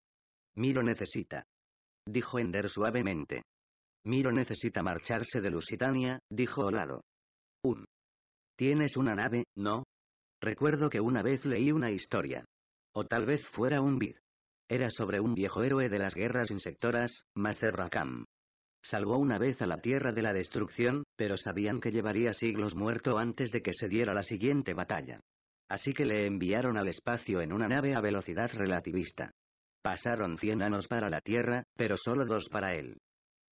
Miro necesita. Dijo Ender suavemente. Miro necesita marcharse de Lusitania, dijo Olado. Un. Um. Tienes una nave, ¿no? Recuerdo que una vez leí una historia. O tal vez fuera un vid. Era sobre un viejo héroe de las guerras insectoras, Macerrakam. Salvó una vez a la Tierra de la destrucción, pero sabían que llevaría siglos muerto antes de que se diera la siguiente batalla. Así que le enviaron al espacio en una nave a velocidad relativista. Pasaron 100 años para la Tierra, pero solo dos para él.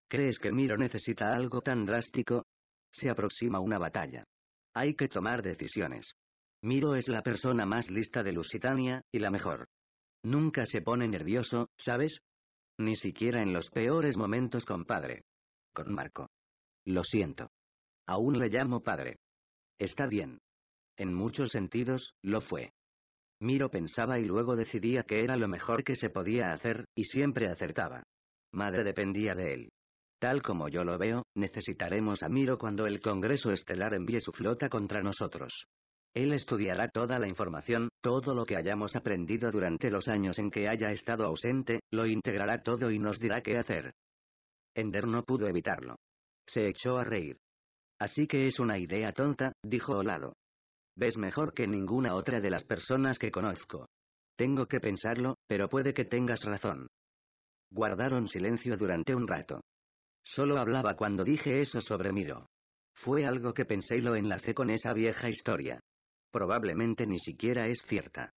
¿Crees que Miro necesita algo tan drástico? Se aproxima una batalla. Hay que tomar decisiones. Miro es la persona más lista de Lusitania, y la mejor. Nunca se pone nervioso, ¿sabes? Ni siquiera en los peores momentos compadre. Con Marco. Lo siento. Aún le llamo padre. Está bien. En muchos sentidos, lo fue. Miro pensaba y luego decidía que era lo mejor que se podía hacer, y siempre acertaba. Madre dependía de él. Tal como yo lo veo, necesitaremos a Miro cuando el Congreso Estelar envíe su flota contra nosotros. Él estudiará toda la información, todo lo que hayamos aprendido durante los años en que haya estado ausente, lo integrará todo y nos dirá qué hacer. Ender no pudo evitarlo. Se echó a reír. Así que es una idea tonta, dijo Olado. Ves mejor que ninguna otra de las personas que conozco. Tengo que pensarlo, pero puede que tengas razón. Guardaron silencio durante un rato. Solo hablaba cuando dije eso sobre Miro. Fue algo que pensé y lo enlacé con esa vieja historia. Probablemente ni siquiera es cierta.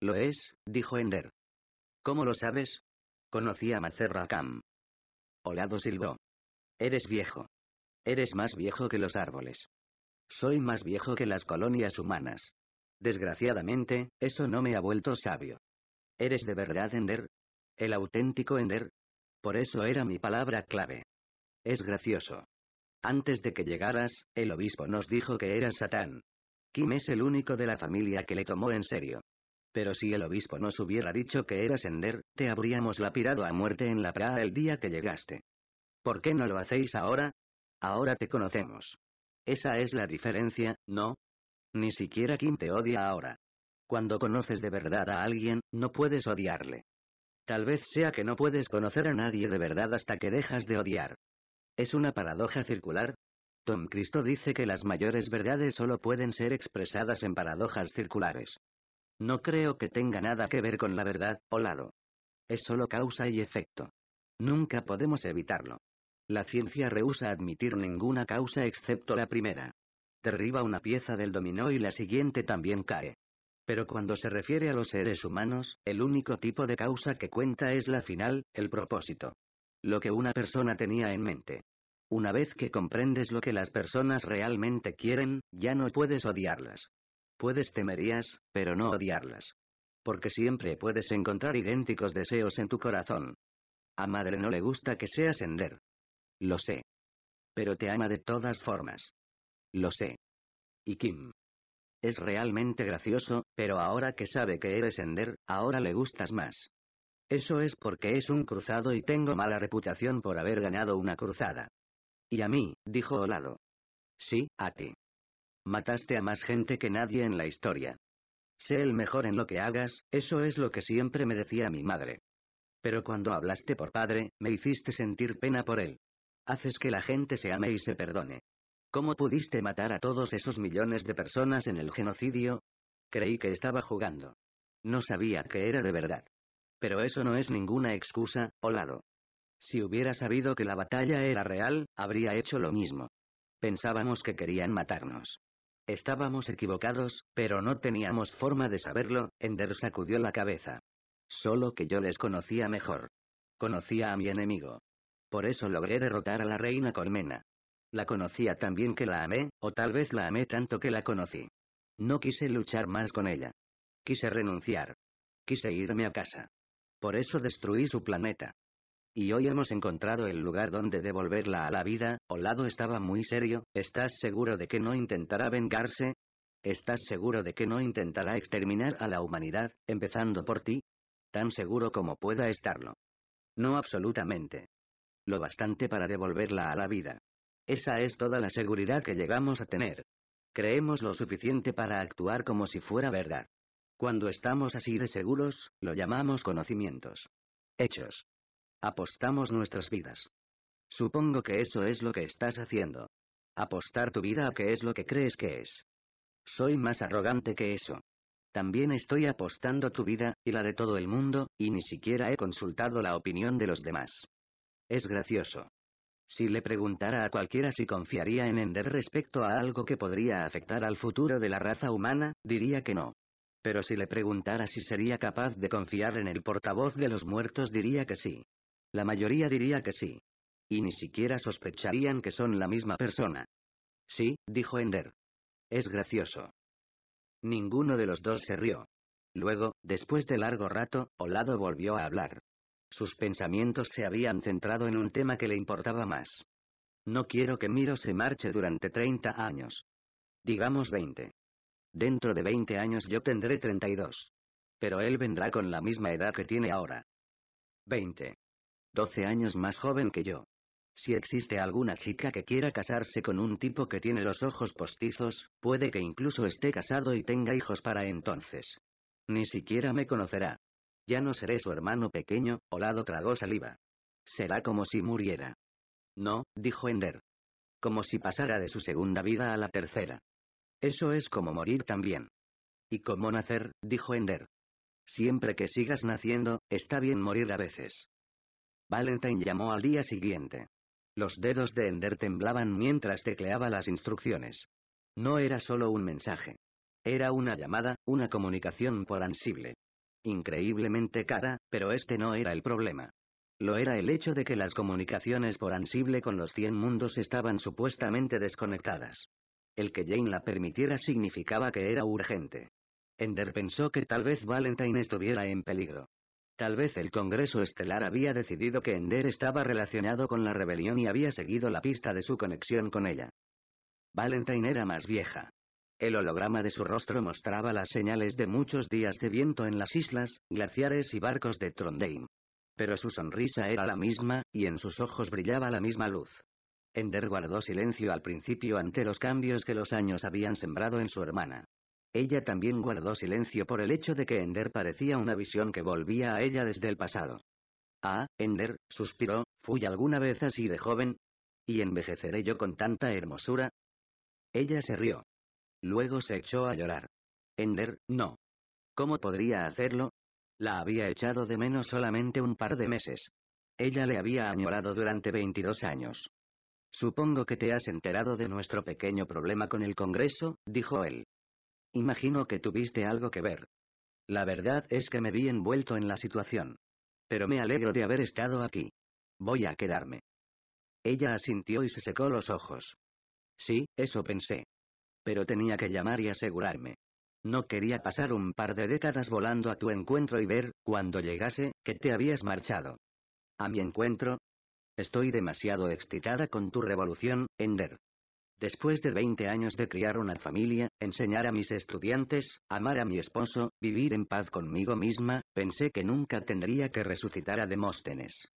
Lo es, dijo Ender. ¿Cómo lo sabes? Conocí a Macerra Cam. Olado silbó. Eres viejo. Eres más viejo que los árboles. Soy más viejo que las colonias humanas. Desgraciadamente, eso no me ha vuelto sabio. ¿Eres de verdad Ender? ¿El auténtico Ender? Por eso era mi palabra clave. Es gracioso. Antes de que llegaras, el obispo nos dijo que eras Satán. Kim es el único de la familia que le tomó en serio. Pero si el obispo nos hubiera dicho que era Sender, te habríamos lapidado a muerte en la praa el día que llegaste. ¿Por qué no lo hacéis ahora? Ahora te conocemos. Esa es la diferencia, ¿no? Ni siquiera Kim te odia ahora. Cuando conoces de verdad a alguien, no puedes odiarle. Tal vez sea que no puedes conocer a nadie de verdad hasta que dejas de odiar. Es una paradoja circular, Tom Cristo dice que las mayores verdades solo pueden ser expresadas en paradojas circulares. No creo que tenga nada que ver con la verdad, o lado. Es solo causa y efecto. Nunca podemos evitarlo. La ciencia rehúsa admitir ninguna causa excepto la primera. Derriba una pieza del dominó y la siguiente también cae. Pero cuando se refiere a los seres humanos, el único tipo de causa que cuenta es la final, el propósito. Lo que una persona tenía en mente. Una vez que comprendes lo que las personas realmente quieren, ya no puedes odiarlas. Puedes temerías, pero no odiarlas. Porque siempre puedes encontrar idénticos deseos en tu corazón. A madre no le gusta que seas Ender. Lo sé. Pero te ama de todas formas. Lo sé. Y Kim. Es realmente gracioso, pero ahora que sabe que eres Ender, ahora le gustas más. Eso es porque es un cruzado y tengo mala reputación por haber ganado una cruzada. Y a mí, dijo Olado. Sí, a ti. Mataste a más gente que nadie en la historia. Sé el mejor en lo que hagas, eso es lo que siempre me decía mi madre. Pero cuando hablaste por padre, me hiciste sentir pena por él. Haces que la gente se ame y se perdone. ¿Cómo pudiste matar a todos esos millones de personas en el genocidio? Creí que estaba jugando. No sabía que era de verdad. Pero eso no es ninguna excusa, Olado. Si hubiera sabido que la batalla era real, habría hecho lo mismo. Pensábamos que querían matarnos. Estábamos equivocados, pero no teníamos forma de saberlo, Ender sacudió la cabeza. Solo que yo les conocía mejor. Conocía a mi enemigo. Por eso logré derrotar a la reina Colmena. La conocía tan bien que la amé, o tal vez la amé tanto que la conocí. No quise luchar más con ella. Quise renunciar. Quise irme a casa. Por eso destruí su planeta. Y hoy hemos encontrado el lugar donde devolverla a la vida, Olado estaba muy serio, ¿estás seguro de que no intentará vengarse? ¿Estás seguro de que no intentará exterminar a la humanidad, empezando por ti? Tan seguro como pueda estarlo. No absolutamente. Lo bastante para devolverla a la vida. Esa es toda la seguridad que llegamos a tener. Creemos lo suficiente para actuar como si fuera verdad. Cuando estamos así de seguros, lo llamamos conocimientos. Hechos. Apostamos nuestras vidas. Supongo que eso es lo que estás haciendo. Apostar tu vida a que es lo que crees que es. Soy más arrogante que eso. También estoy apostando tu vida, y la de todo el mundo, y ni siquiera he consultado la opinión de los demás. Es gracioso. Si le preguntara a cualquiera si confiaría en Ender respecto a algo que podría afectar al futuro de la raza humana, diría que no. Pero si le preguntara si sería capaz de confiar en el portavoz de los muertos diría que sí. La mayoría diría que sí. Y ni siquiera sospecharían que son la misma persona. Sí, dijo Ender. Es gracioso. Ninguno de los dos se rió. Luego, después de largo rato, Olado volvió a hablar. Sus pensamientos se habían centrado en un tema que le importaba más. No quiero que Miro se marche durante 30 años. Digamos 20. Dentro de 20 años yo tendré 32. Pero él vendrá con la misma edad que tiene ahora. 20. 12 años más joven que yo. Si existe alguna chica que quiera casarse con un tipo que tiene los ojos postizos, puede que incluso esté casado y tenga hijos para entonces. Ni siquiera me conocerá. Ya no seré su hermano pequeño, Olado tragó saliva. Será como si muriera. No, dijo Ender. Como si pasara de su segunda vida a la tercera. Eso es como morir también. Y como nacer, dijo Ender. Siempre que sigas naciendo, está bien morir a veces. Valentine llamó al día siguiente. Los dedos de Ender temblaban mientras tecleaba las instrucciones. No era solo un mensaje. Era una llamada, una comunicación por ansible. Increíblemente cara, pero este no era el problema. Lo era el hecho de que las comunicaciones por ansible con los 100 mundos estaban supuestamente desconectadas. El que Jane la permitiera significaba que era urgente. Ender pensó que tal vez Valentine estuviera en peligro. Tal vez el Congreso Estelar había decidido que Ender estaba relacionado con la rebelión y había seguido la pista de su conexión con ella. Valentine era más vieja. El holograma de su rostro mostraba las señales de muchos días de viento en las islas, glaciares y barcos de Trondheim. Pero su sonrisa era la misma, y en sus ojos brillaba la misma luz. Ender guardó silencio al principio ante los cambios que los años habían sembrado en su hermana. Ella también guardó silencio por el hecho de que Ender parecía una visión que volvía a ella desde el pasado. Ah, Ender, suspiró, fui alguna vez así de joven. ¿Y envejeceré yo con tanta hermosura? Ella se rió. Luego se echó a llorar. Ender, no. ¿Cómo podría hacerlo? La había echado de menos solamente un par de meses. Ella le había añorado durante 22 años. Supongo que te has enterado de nuestro pequeño problema con el Congreso, dijo él. Imagino que tuviste algo que ver. La verdad es que me vi envuelto en la situación. Pero me alegro de haber estado aquí. Voy a quedarme. Ella asintió y se secó los ojos. Sí, eso pensé. Pero tenía que llamar y asegurarme. No quería pasar un par de décadas volando a tu encuentro y ver, cuando llegase, que te habías marchado. ¿A mi encuentro? Estoy demasiado excitada con tu revolución, Ender. Después de 20 años de criar una familia, enseñar a mis estudiantes, amar a mi esposo, vivir en paz conmigo misma, pensé que nunca tendría que resucitar a Demóstenes.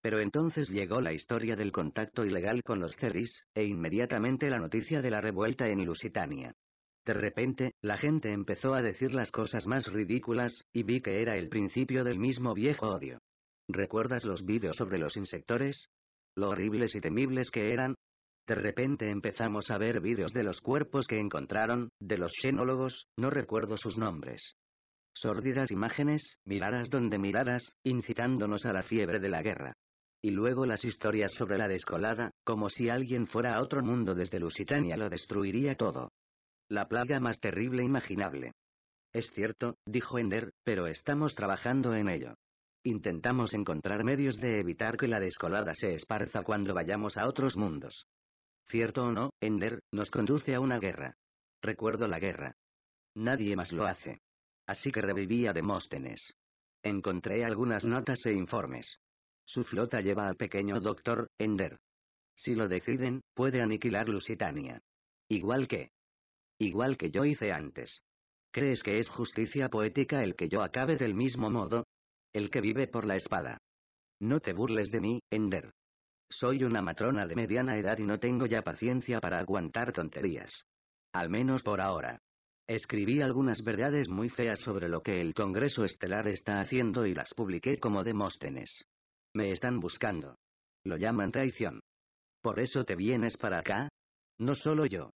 Pero entonces llegó la historia del contacto ilegal con los Ceris, e inmediatamente la noticia de la revuelta en Ilusitania. De repente, la gente empezó a decir las cosas más ridículas, y vi que era el principio del mismo viejo odio. ¿Recuerdas los vídeos sobre los insectores? Lo horribles y temibles que eran, de repente empezamos a ver vídeos de los cuerpos que encontraron, de los xenólogos, no recuerdo sus nombres. Sórdidas imágenes, miraras donde miraras, incitándonos a la fiebre de la guerra. Y luego las historias sobre la descolada, como si alguien fuera a otro mundo desde Lusitania lo destruiría todo. La plaga más terrible imaginable. Es cierto, dijo Ender, pero estamos trabajando en ello. Intentamos encontrar medios de evitar que la descolada se esparza cuando vayamos a otros mundos. Cierto o no, Ender, nos conduce a una guerra. Recuerdo la guerra. Nadie más lo hace. Así que reviví a Demóstenes. Encontré algunas notas e informes. Su flota lleva al pequeño doctor, Ender. Si lo deciden, puede aniquilar Lusitania. Igual que. Igual que yo hice antes. ¿Crees que es justicia poética el que yo acabe del mismo modo? El que vive por la espada. No te burles de mí, Ender. Soy una matrona de mediana edad y no tengo ya paciencia para aguantar tonterías. Al menos por ahora. Escribí algunas verdades muy feas sobre lo que el Congreso Estelar está haciendo y las publiqué como Demóstenes. Me están buscando. Lo llaman traición. ¿Por eso te vienes para acá? No solo yo.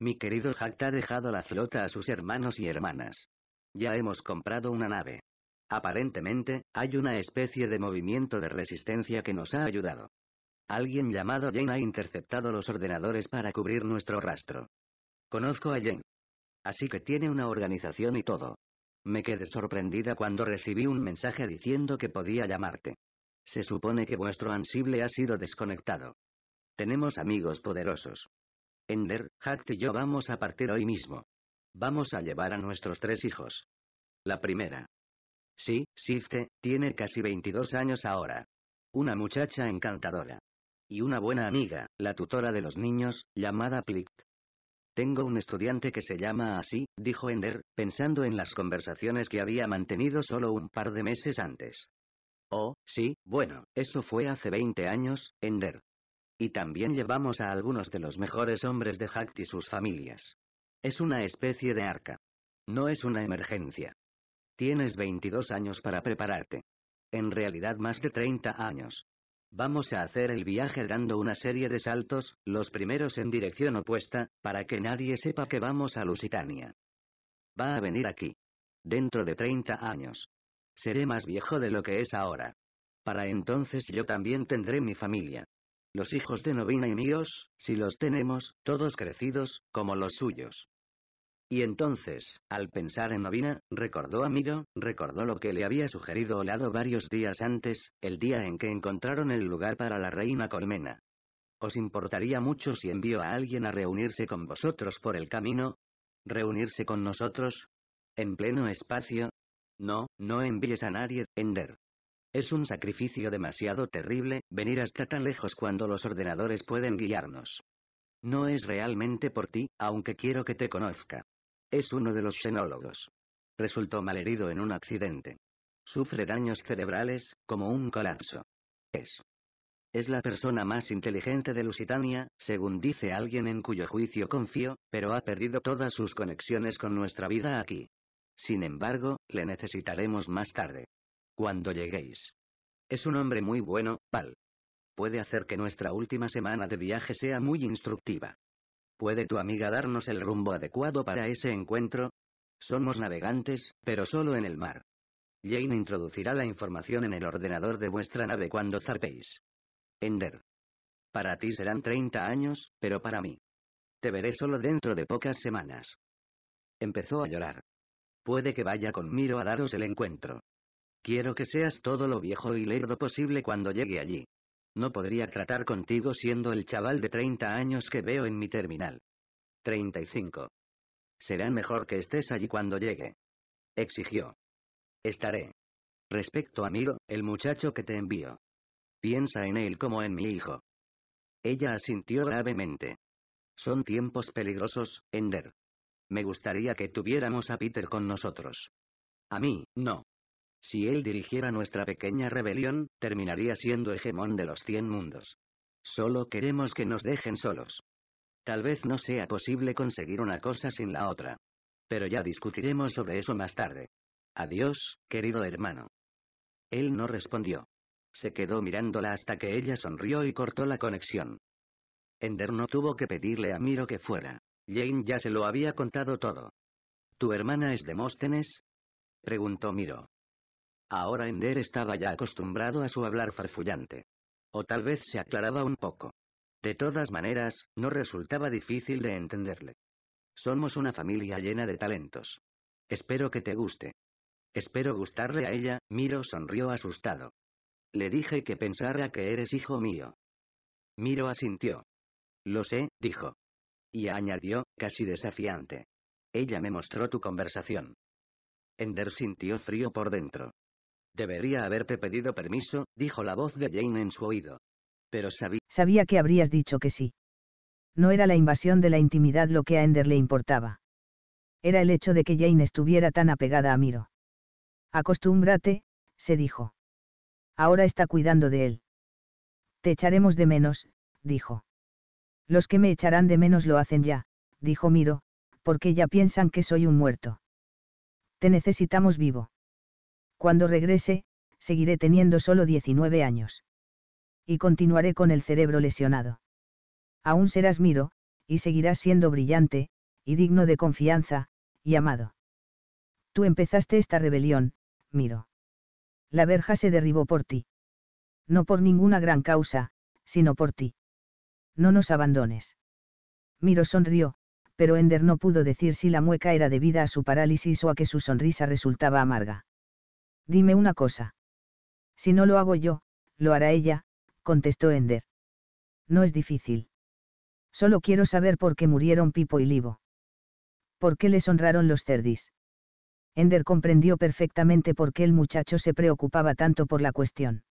Mi querido Jacta ha dejado la flota a sus hermanos y hermanas. Ya hemos comprado una nave. Aparentemente, hay una especie de movimiento de resistencia que nos ha ayudado. Alguien llamado Jane ha interceptado los ordenadores para cubrir nuestro rastro. Conozco a Jane. Así que tiene una organización y todo. Me quedé sorprendida cuando recibí un mensaje diciendo que podía llamarte. Se supone que vuestro ansible ha sido desconectado. Tenemos amigos poderosos. Ender, Hack y yo vamos a partir hoy mismo. Vamos a llevar a nuestros tres hijos. La primera. Sí, Sifte, tiene casi 22 años ahora. Una muchacha encantadora y una buena amiga, la tutora de los niños, llamada Plicht. Tengo un estudiante que se llama así, dijo Ender, pensando en las conversaciones que había mantenido solo un par de meses antes. Oh, sí, bueno, eso fue hace 20 años, Ender. Y también llevamos a algunos de los mejores hombres de Hakt y sus familias. Es una especie de arca. No es una emergencia. Tienes 22 años para prepararte. En realidad más de 30 años. Vamos a hacer el viaje dando una serie de saltos, los primeros en dirección opuesta, para que nadie sepa que vamos a Lusitania. Va a venir aquí. Dentro de 30 años. Seré más viejo de lo que es ahora. Para entonces yo también tendré mi familia. Los hijos de Novina y míos, si los tenemos, todos crecidos, como los suyos. Y entonces, al pensar en Novina, recordó a Miro, recordó lo que le había sugerido Olado varios días antes, el día en que encontraron el lugar para la reina Colmena. ¿Os importaría mucho si envío a alguien a reunirse con vosotros por el camino? ¿Reunirse con nosotros? ¿En pleno espacio? No, no envíes a nadie, Ender. Es un sacrificio demasiado terrible, venir hasta tan lejos cuando los ordenadores pueden guiarnos. No es realmente por ti, aunque quiero que te conozca. Es uno de los xenólogos. Resultó malherido en un accidente. Sufre daños cerebrales, como un colapso. Es. Es la persona más inteligente de Lusitania, según dice alguien en cuyo juicio confío, pero ha perdido todas sus conexiones con nuestra vida aquí. Sin embargo, le necesitaremos más tarde. Cuando lleguéis. Es un hombre muy bueno, Pal. Puede hacer que nuestra última semana de viaje sea muy instructiva. ¿Puede tu amiga darnos el rumbo adecuado para ese encuentro? Somos navegantes, pero solo en el mar. Jane introducirá la información en el ordenador de vuestra nave cuando zarpéis. Ender. Para ti serán 30 años, pero para mí. Te veré solo dentro de pocas semanas. Empezó a llorar. Puede que vaya con Miro a daros el encuentro. Quiero que seas todo lo viejo y lerdo posible cuando llegue allí. No podría tratar contigo siendo el chaval de 30 años que veo en mi terminal. 35. Será mejor que estés allí cuando llegue. Exigió. Estaré. Respecto a Miro, el muchacho que te envío. Piensa en él como en mi hijo. Ella asintió gravemente. Son tiempos peligrosos, Ender. Me gustaría que tuviéramos a Peter con nosotros. A mí, no. Si él dirigiera nuestra pequeña rebelión, terminaría siendo hegemón de los cien mundos. Solo queremos que nos dejen solos. Tal vez no sea posible conseguir una cosa sin la otra. Pero ya discutiremos sobre eso más tarde. Adiós, querido hermano. Él no respondió. Se quedó mirándola hasta que ella sonrió y cortó la conexión. Ender no tuvo que pedirle a Miro que fuera. Jane ya se lo había contado todo. ¿Tu hermana es Demóstenes? Preguntó Miro. Ahora Ender estaba ya acostumbrado a su hablar farfullante. O tal vez se aclaraba un poco. De todas maneras, no resultaba difícil de entenderle. Somos una familia llena de talentos. Espero que te guste. Espero gustarle a ella, Miro sonrió asustado. Le dije que pensara que eres hijo mío. Miro asintió. Lo sé, dijo. Y añadió, casi desafiante. Ella me mostró tu conversación. Ender sintió frío por dentro. Debería haberte pedido permiso, dijo la voz de Jane en su oído. Pero sabía... que habrías dicho que sí. No era la invasión de la intimidad lo que a Ender le importaba. Era el hecho de que Jane estuviera tan apegada a Miro. Acostúmbrate, se dijo. Ahora está cuidando de él. Te echaremos de menos, dijo. Los que me echarán de menos lo hacen ya, dijo Miro, porque ya piensan que soy un muerto. Te necesitamos vivo. Cuando regrese, seguiré teniendo solo 19 años. Y continuaré con el cerebro lesionado. Aún serás Miro, y seguirás siendo brillante, y digno de confianza, y amado. Tú empezaste esta rebelión, Miro. La verja se derribó por ti. No por ninguna gran causa, sino por ti. No nos abandones. Miro sonrió, pero Ender no pudo decir si la mueca era debida a su parálisis o a que su sonrisa resultaba amarga. Dime una cosa. Si no lo hago yo, lo hará ella, contestó Ender. No es difícil. Solo quiero saber por qué murieron Pipo y Livo. ¿Por qué les honraron los cerdis? Ender comprendió perfectamente por qué el muchacho se preocupaba tanto por la cuestión.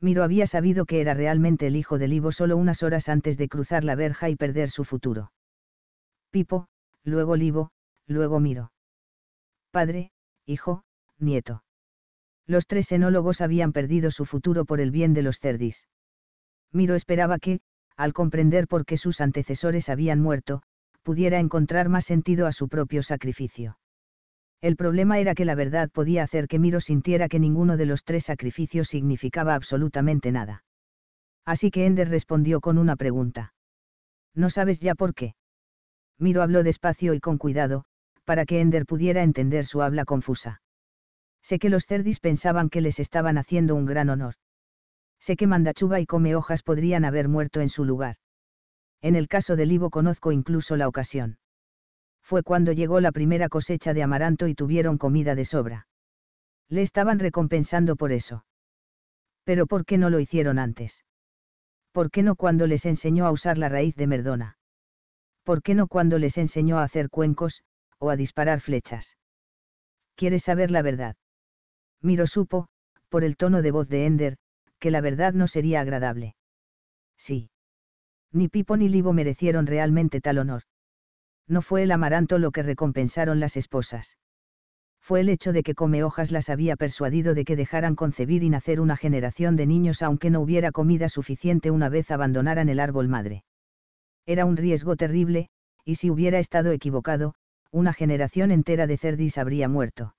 Miro había sabido que era realmente el hijo de Livo solo unas horas antes de cruzar la verja y perder su futuro. Pipo, luego Livo, luego Miro. Padre, hijo, nieto los tres enólogos habían perdido su futuro por el bien de los cerdis. Miro esperaba que, al comprender por qué sus antecesores habían muerto, pudiera encontrar más sentido a su propio sacrificio. El problema era que la verdad podía hacer que Miro sintiera que ninguno de los tres sacrificios significaba absolutamente nada. Así que Ender respondió con una pregunta. ¿No sabes ya por qué? Miro habló despacio y con cuidado, para que Ender pudiera entender su habla confusa. Sé que los cerdis pensaban que les estaban haciendo un gran honor. Sé que Mandachuba y Come Hojas podrían haber muerto en su lugar. En el caso del Ivo conozco incluso la ocasión. Fue cuando llegó la primera cosecha de amaranto y tuvieron comida de sobra. Le estaban recompensando por eso. Pero ¿por qué no lo hicieron antes? ¿Por qué no cuando les enseñó a usar la raíz de merdona? ¿Por qué no cuando les enseñó a hacer cuencos, o a disparar flechas? ¿Quieres saber la verdad? Miro supo, por el tono de voz de Ender, que la verdad no sería agradable. Sí. Ni Pipo ni Libo merecieron realmente tal honor. No fue el amaranto lo que recompensaron las esposas. Fue el hecho de que Come las había persuadido de que dejaran concebir y nacer una generación de niños aunque no hubiera comida suficiente una vez abandonaran el árbol madre. Era un riesgo terrible, y si hubiera estado equivocado, una generación entera de cerdis habría muerto.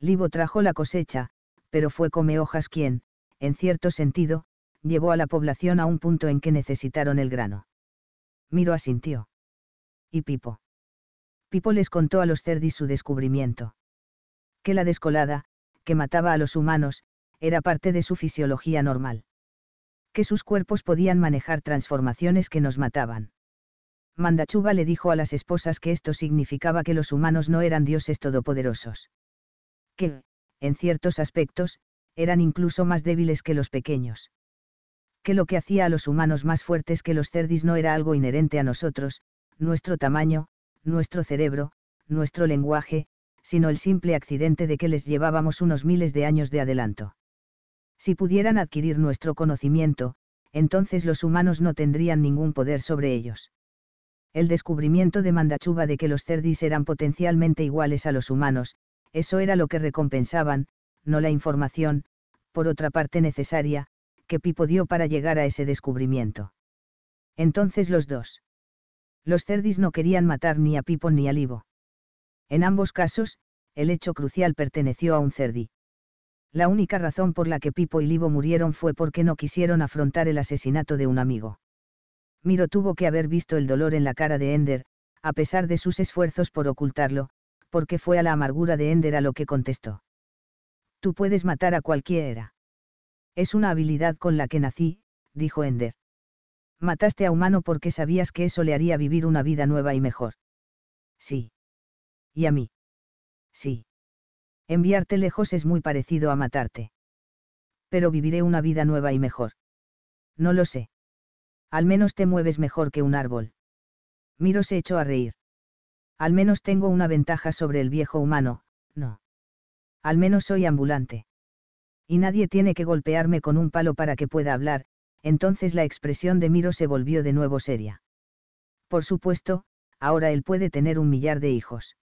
Libo trajo la cosecha, pero fue Comehojas quien, en cierto sentido, llevó a la población a un punto en que necesitaron el grano. Miro asintió. Y Pipo. Pipo les contó a los cerdis su descubrimiento. Que la descolada, que mataba a los humanos, era parte de su fisiología normal. Que sus cuerpos podían manejar transformaciones que nos mataban. Mandachuba le dijo a las esposas que esto significaba que los humanos no eran dioses todopoderosos que, en ciertos aspectos, eran incluso más débiles que los pequeños. Que lo que hacía a los humanos más fuertes que los cerdis no era algo inherente a nosotros, nuestro tamaño, nuestro cerebro, nuestro lenguaje, sino el simple accidente de que les llevábamos unos miles de años de adelanto. Si pudieran adquirir nuestro conocimiento, entonces los humanos no tendrían ningún poder sobre ellos. El descubrimiento de Mandachuba de que los cerdis eran potencialmente iguales a los humanos, eso era lo que recompensaban, no la información, por otra parte necesaria, que Pipo dio para llegar a ese descubrimiento. Entonces los dos. Los cerdis no querían matar ni a Pipo ni a Livo. En ambos casos, el hecho crucial perteneció a un cerdi. La única razón por la que Pipo y Livo murieron fue porque no quisieron afrontar el asesinato de un amigo. Miro tuvo que haber visto el dolor en la cara de Ender, a pesar de sus esfuerzos por ocultarlo, porque fue a la amargura de Ender a lo que contestó. Tú puedes matar a cualquiera. Es una habilidad con la que nací, dijo Ender. Mataste a humano porque sabías que eso le haría vivir una vida nueva y mejor. Sí. ¿Y a mí? Sí. Enviarte lejos es muy parecido a matarte. Pero viviré una vida nueva y mejor. No lo sé. Al menos te mueves mejor que un árbol. Miro se echó a reír al menos tengo una ventaja sobre el viejo humano, no. Al menos soy ambulante. Y nadie tiene que golpearme con un palo para que pueda hablar, entonces la expresión de Miro se volvió de nuevo seria. Por supuesto, ahora él puede tener un millar de hijos.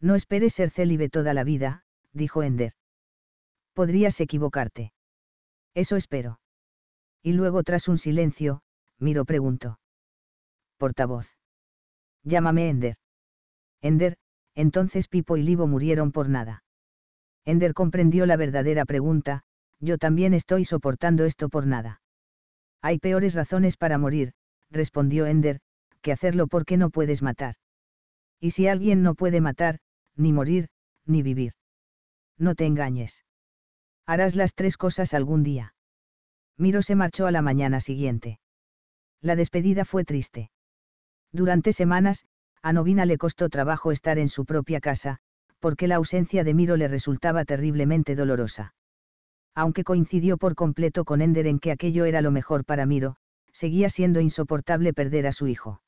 No esperes ser célibe toda la vida, dijo Ender. Podrías equivocarte. Eso espero. Y luego tras un silencio, Miro preguntó. Portavoz. Llámame Ender. Ender, entonces Pipo y Livo murieron por nada. Ender comprendió la verdadera pregunta, yo también estoy soportando esto por nada. Hay peores razones para morir, respondió Ender, que hacerlo porque no puedes matar. Y si alguien no puede matar, ni morir, ni vivir. No te engañes. Harás las tres cosas algún día. Miro se marchó a la mañana siguiente. La despedida fue triste. Durante semanas, a Novina le costó trabajo estar en su propia casa, porque la ausencia de Miro le resultaba terriblemente dolorosa. Aunque coincidió por completo con Ender en que aquello era lo mejor para Miro, seguía siendo insoportable perder a su hijo.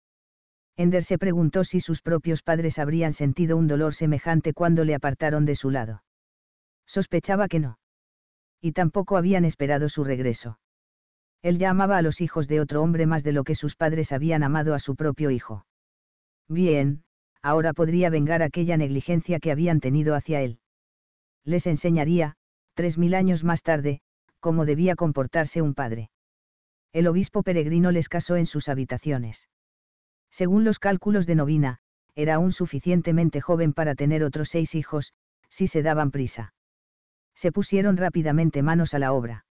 Ender se preguntó si sus propios padres habrían sentido un dolor semejante cuando le apartaron de su lado. Sospechaba que no. Y tampoco habían esperado su regreso. Él ya amaba a los hijos de otro hombre más de lo que sus padres habían amado a su propio hijo. Bien, ahora podría vengar aquella negligencia que habían tenido hacia él. Les enseñaría, tres mil años más tarde, cómo debía comportarse un padre. El obispo peregrino les casó en sus habitaciones. Según los cálculos de Novina, era aún suficientemente joven para tener otros seis hijos, si se daban prisa. Se pusieron rápidamente manos a la obra.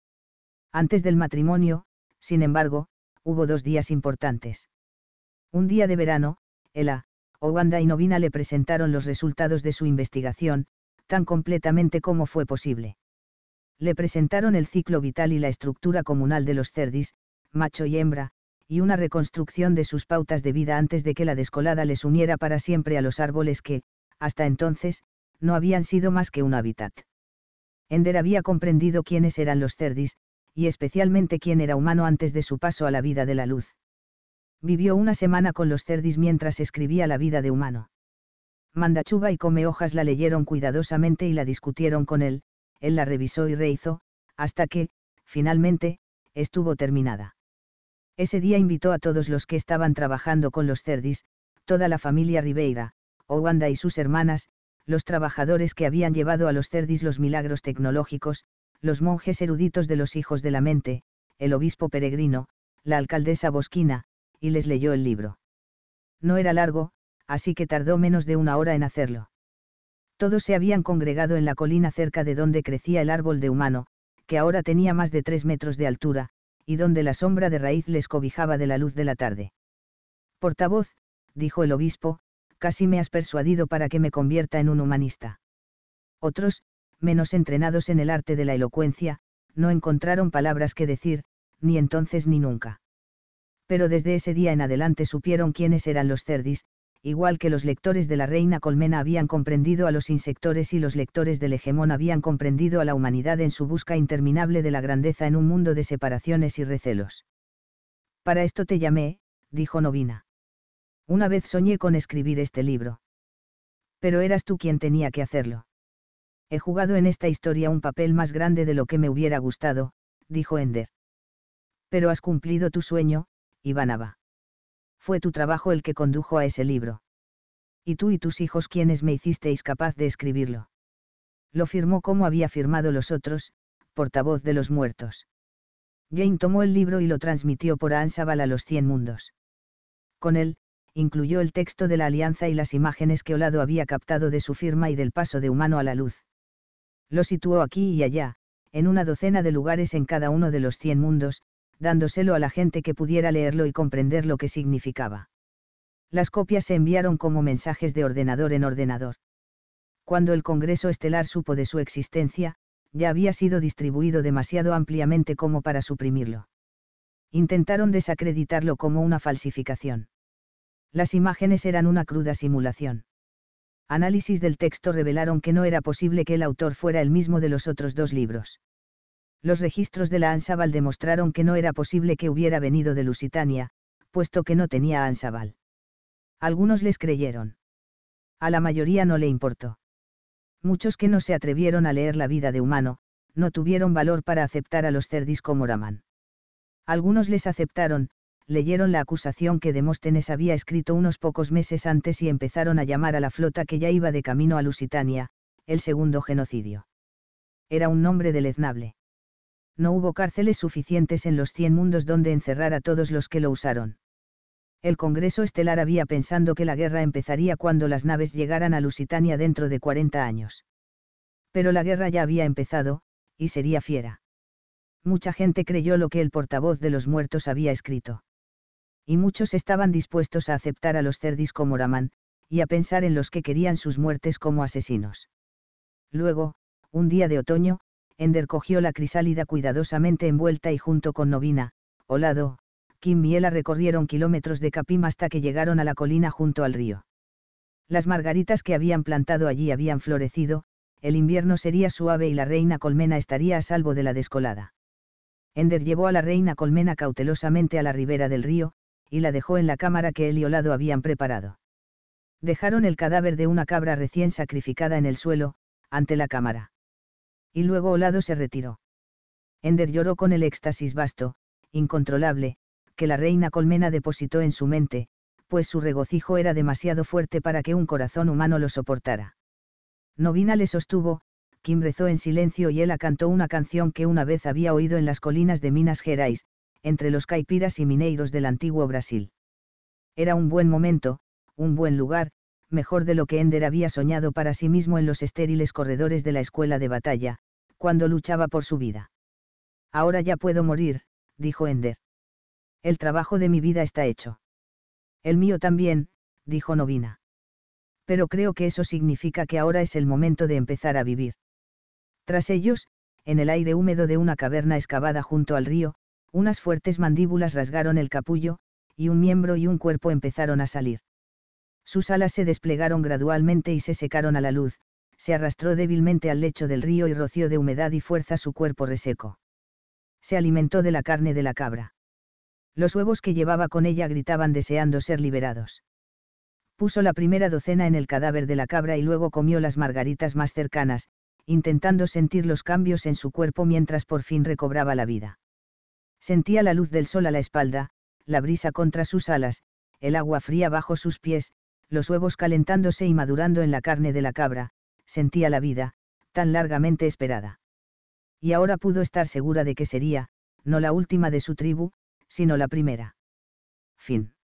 Antes del matrimonio, sin embargo, hubo dos días importantes. Un día de verano, Ela, Owanda y Novina le presentaron los resultados de su investigación, tan completamente como fue posible. Le presentaron el ciclo vital y la estructura comunal de los cerdis, macho y hembra, y una reconstrucción de sus pautas de vida antes de que la descolada les uniera para siempre a los árboles que, hasta entonces, no habían sido más que un hábitat. Ender había comprendido quiénes eran los cerdis, y especialmente quién era humano antes de su paso a la vida de la luz vivió una semana con los cerdis mientras escribía la vida de humano. Mandachuba y Come la leyeron cuidadosamente y la discutieron con él, él la revisó y rehizo, hasta que, finalmente, estuvo terminada. Ese día invitó a todos los que estaban trabajando con los cerdis, toda la familia Ribeira, Owanda y sus hermanas, los trabajadores que habían llevado a los cerdis los milagros tecnológicos, los monjes eruditos de los hijos de la mente, el obispo peregrino, la alcaldesa bosquina, y les leyó el libro. No era largo, así que tardó menos de una hora en hacerlo. Todos se habían congregado en la colina cerca de donde crecía el árbol de humano, que ahora tenía más de tres metros de altura, y donde la sombra de raíz les cobijaba de la luz de la tarde. Portavoz, dijo el obispo, casi me has persuadido para que me convierta en un humanista. Otros, menos entrenados en el arte de la elocuencia, no encontraron palabras que decir, ni entonces ni nunca pero desde ese día en adelante supieron quiénes eran los cerdis, igual que los lectores de la reina Colmena habían comprendido a los insectores y los lectores del hegemón habían comprendido a la humanidad en su busca interminable de la grandeza en un mundo de separaciones y recelos. Para esto te llamé, dijo Novina. Una vez soñé con escribir este libro. Pero eras tú quien tenía que hacerlo. He jugado en esta historia un papel más grande de lo que me hubiera gustado, dijo Ender. Pero has cumplido tu sueño, Ivanova. Fue tu trabajo el que condujo a ese libro. Y tú y tus hijos quienes me hicisteis capaz de escribirlo. Lo firmó como había firmado los otros, portavoz de los muertos. Jane tomó el libro y lo transmitió por Ansabal a los Cien Mundos. Con él, incluyó el texto de la alianza y las imágenes que Olado había captado de su firma y del paso de humano a la luz. Lo situó aquí y allá, en una docena de lugares en cada uno de los Cien Mundos, dándoselo a la gente que pudiera leerlo y comprender lo que significaba. Las copias se enviaron como mensajes de ordenador en ordenador. Cuando el Congreso Estelar supo de su existencia, ya había sido distribuido demasiado ampliamente como para suprimirlo. Intentaron desacreditarlo como una falsificación. Las imágenes eran una cruda simulación. Análisis del texto revelaron que no era posible que el autor fuera el mismo de los otros dos libros. Los registros de la Ansabal demostraron que no era posible que hubiera venido de Lusitania, puesto que no tenía Ansabal. Algunos les creyeron. A la mayoría no le importó. Muchos que no se atrevieron a leer la vida de humano, no tuvieron valor para aceptar a los cerdis como Algunos les aceptaron, leyeron la acusación que Demóstenes había escrito unos pocos meses antes y empezaron a llamar a la flota que ya iba de camino a Lusitania, el segundo genocidio. Era un nombre deleznable no hubo cárceles suficientes en los cien mundos donde encerrar a todos los que lo usaron. El Congreso Estelar había pensando que la guerra empezaría cuando las naves llegaran a Lusitania dentro de 40 años. Pero la guerra ya había empezado, y sería fiera. Mucha gente creyó lo que el portavoz de los muertos había escrito. Y muchos estaban dispuestos a aceptar a los Cerdis como Raman, y a pensar en los que querían sus muertes como asesinos. Luego, un día de otoño, Ender cogió la crisálida cuidadosamente envuelta y junto con Novina, Olado, Kim y Ela recorrieron kilómetros de Capim hasta que llegaron a la colina junto al río. Las margaritas que habían plantado allí habían florecido, el invierno sería suave y la reina colmena estaría a salvo de la descolada. Ender llevó a la reina colmena cautelosamente a la ribera del río, y la dejó en la cámara que él y Olado habían preparado. Dejaron el cadáver de una cabra recién sacrificada en el suelo, ante la cámara y luego Olado se retiró. Ender lloró con el éxtasis vasto, incontrolable, que la reina colmena depositó en su mente, pues su regocijo era demasiado fuerte para que un corazón humano lo soportara. Novina le sostuvo, Kim rezó en silencio y ella cantó una canción que una vez había oído en las colinas de Minas Gerais, entre los caipiras y mineiros del antiguo Brasil. Era un buen momento, un buen lugar, mejor de lo que Ender había soñado para sí mismo en los estériles corredores de la escuela de batalla, cuando luchaba por su vida. Ahora ya puedo morir, dijo Ender. El trabajo de mi vida está hecho. El mío también, dijo Novina. Pero creo que eso significa que ahora es el momento de empezar a vivir. Tras ellos, en el aire húmedo de una caverna excavada junto al río, unas fuertes mandíbulas rasgaron el capullo, y un miembro y un cuerpo empezaron a salir. Sus alas se desplegaron gradualmente y se secaron a la luz, se arrastró débilmente al lecho del río y roció de humedad y fuerza su cuerpo reseco. Se alimentó de la carne de la cabra. Los huevos que llevaba con ella gritaban deseando ser liberados. Puso la primera docena en el cadáver de la cabra y luego comió las margaritas más cercanas, intentando sentir los cambios en su cuerpo mientras por fin recobraba la vida. Sentía la luz del sol a la espalda, la brisa contra sus alas, el agua fría bajo sus pies, los huevos calentándose y madurando en la carne de la cabra, sentía la vida, tan largamente esperada. Y ahora pudo estar segura de que sería, no la última de su tribu, sino la primera. Fin.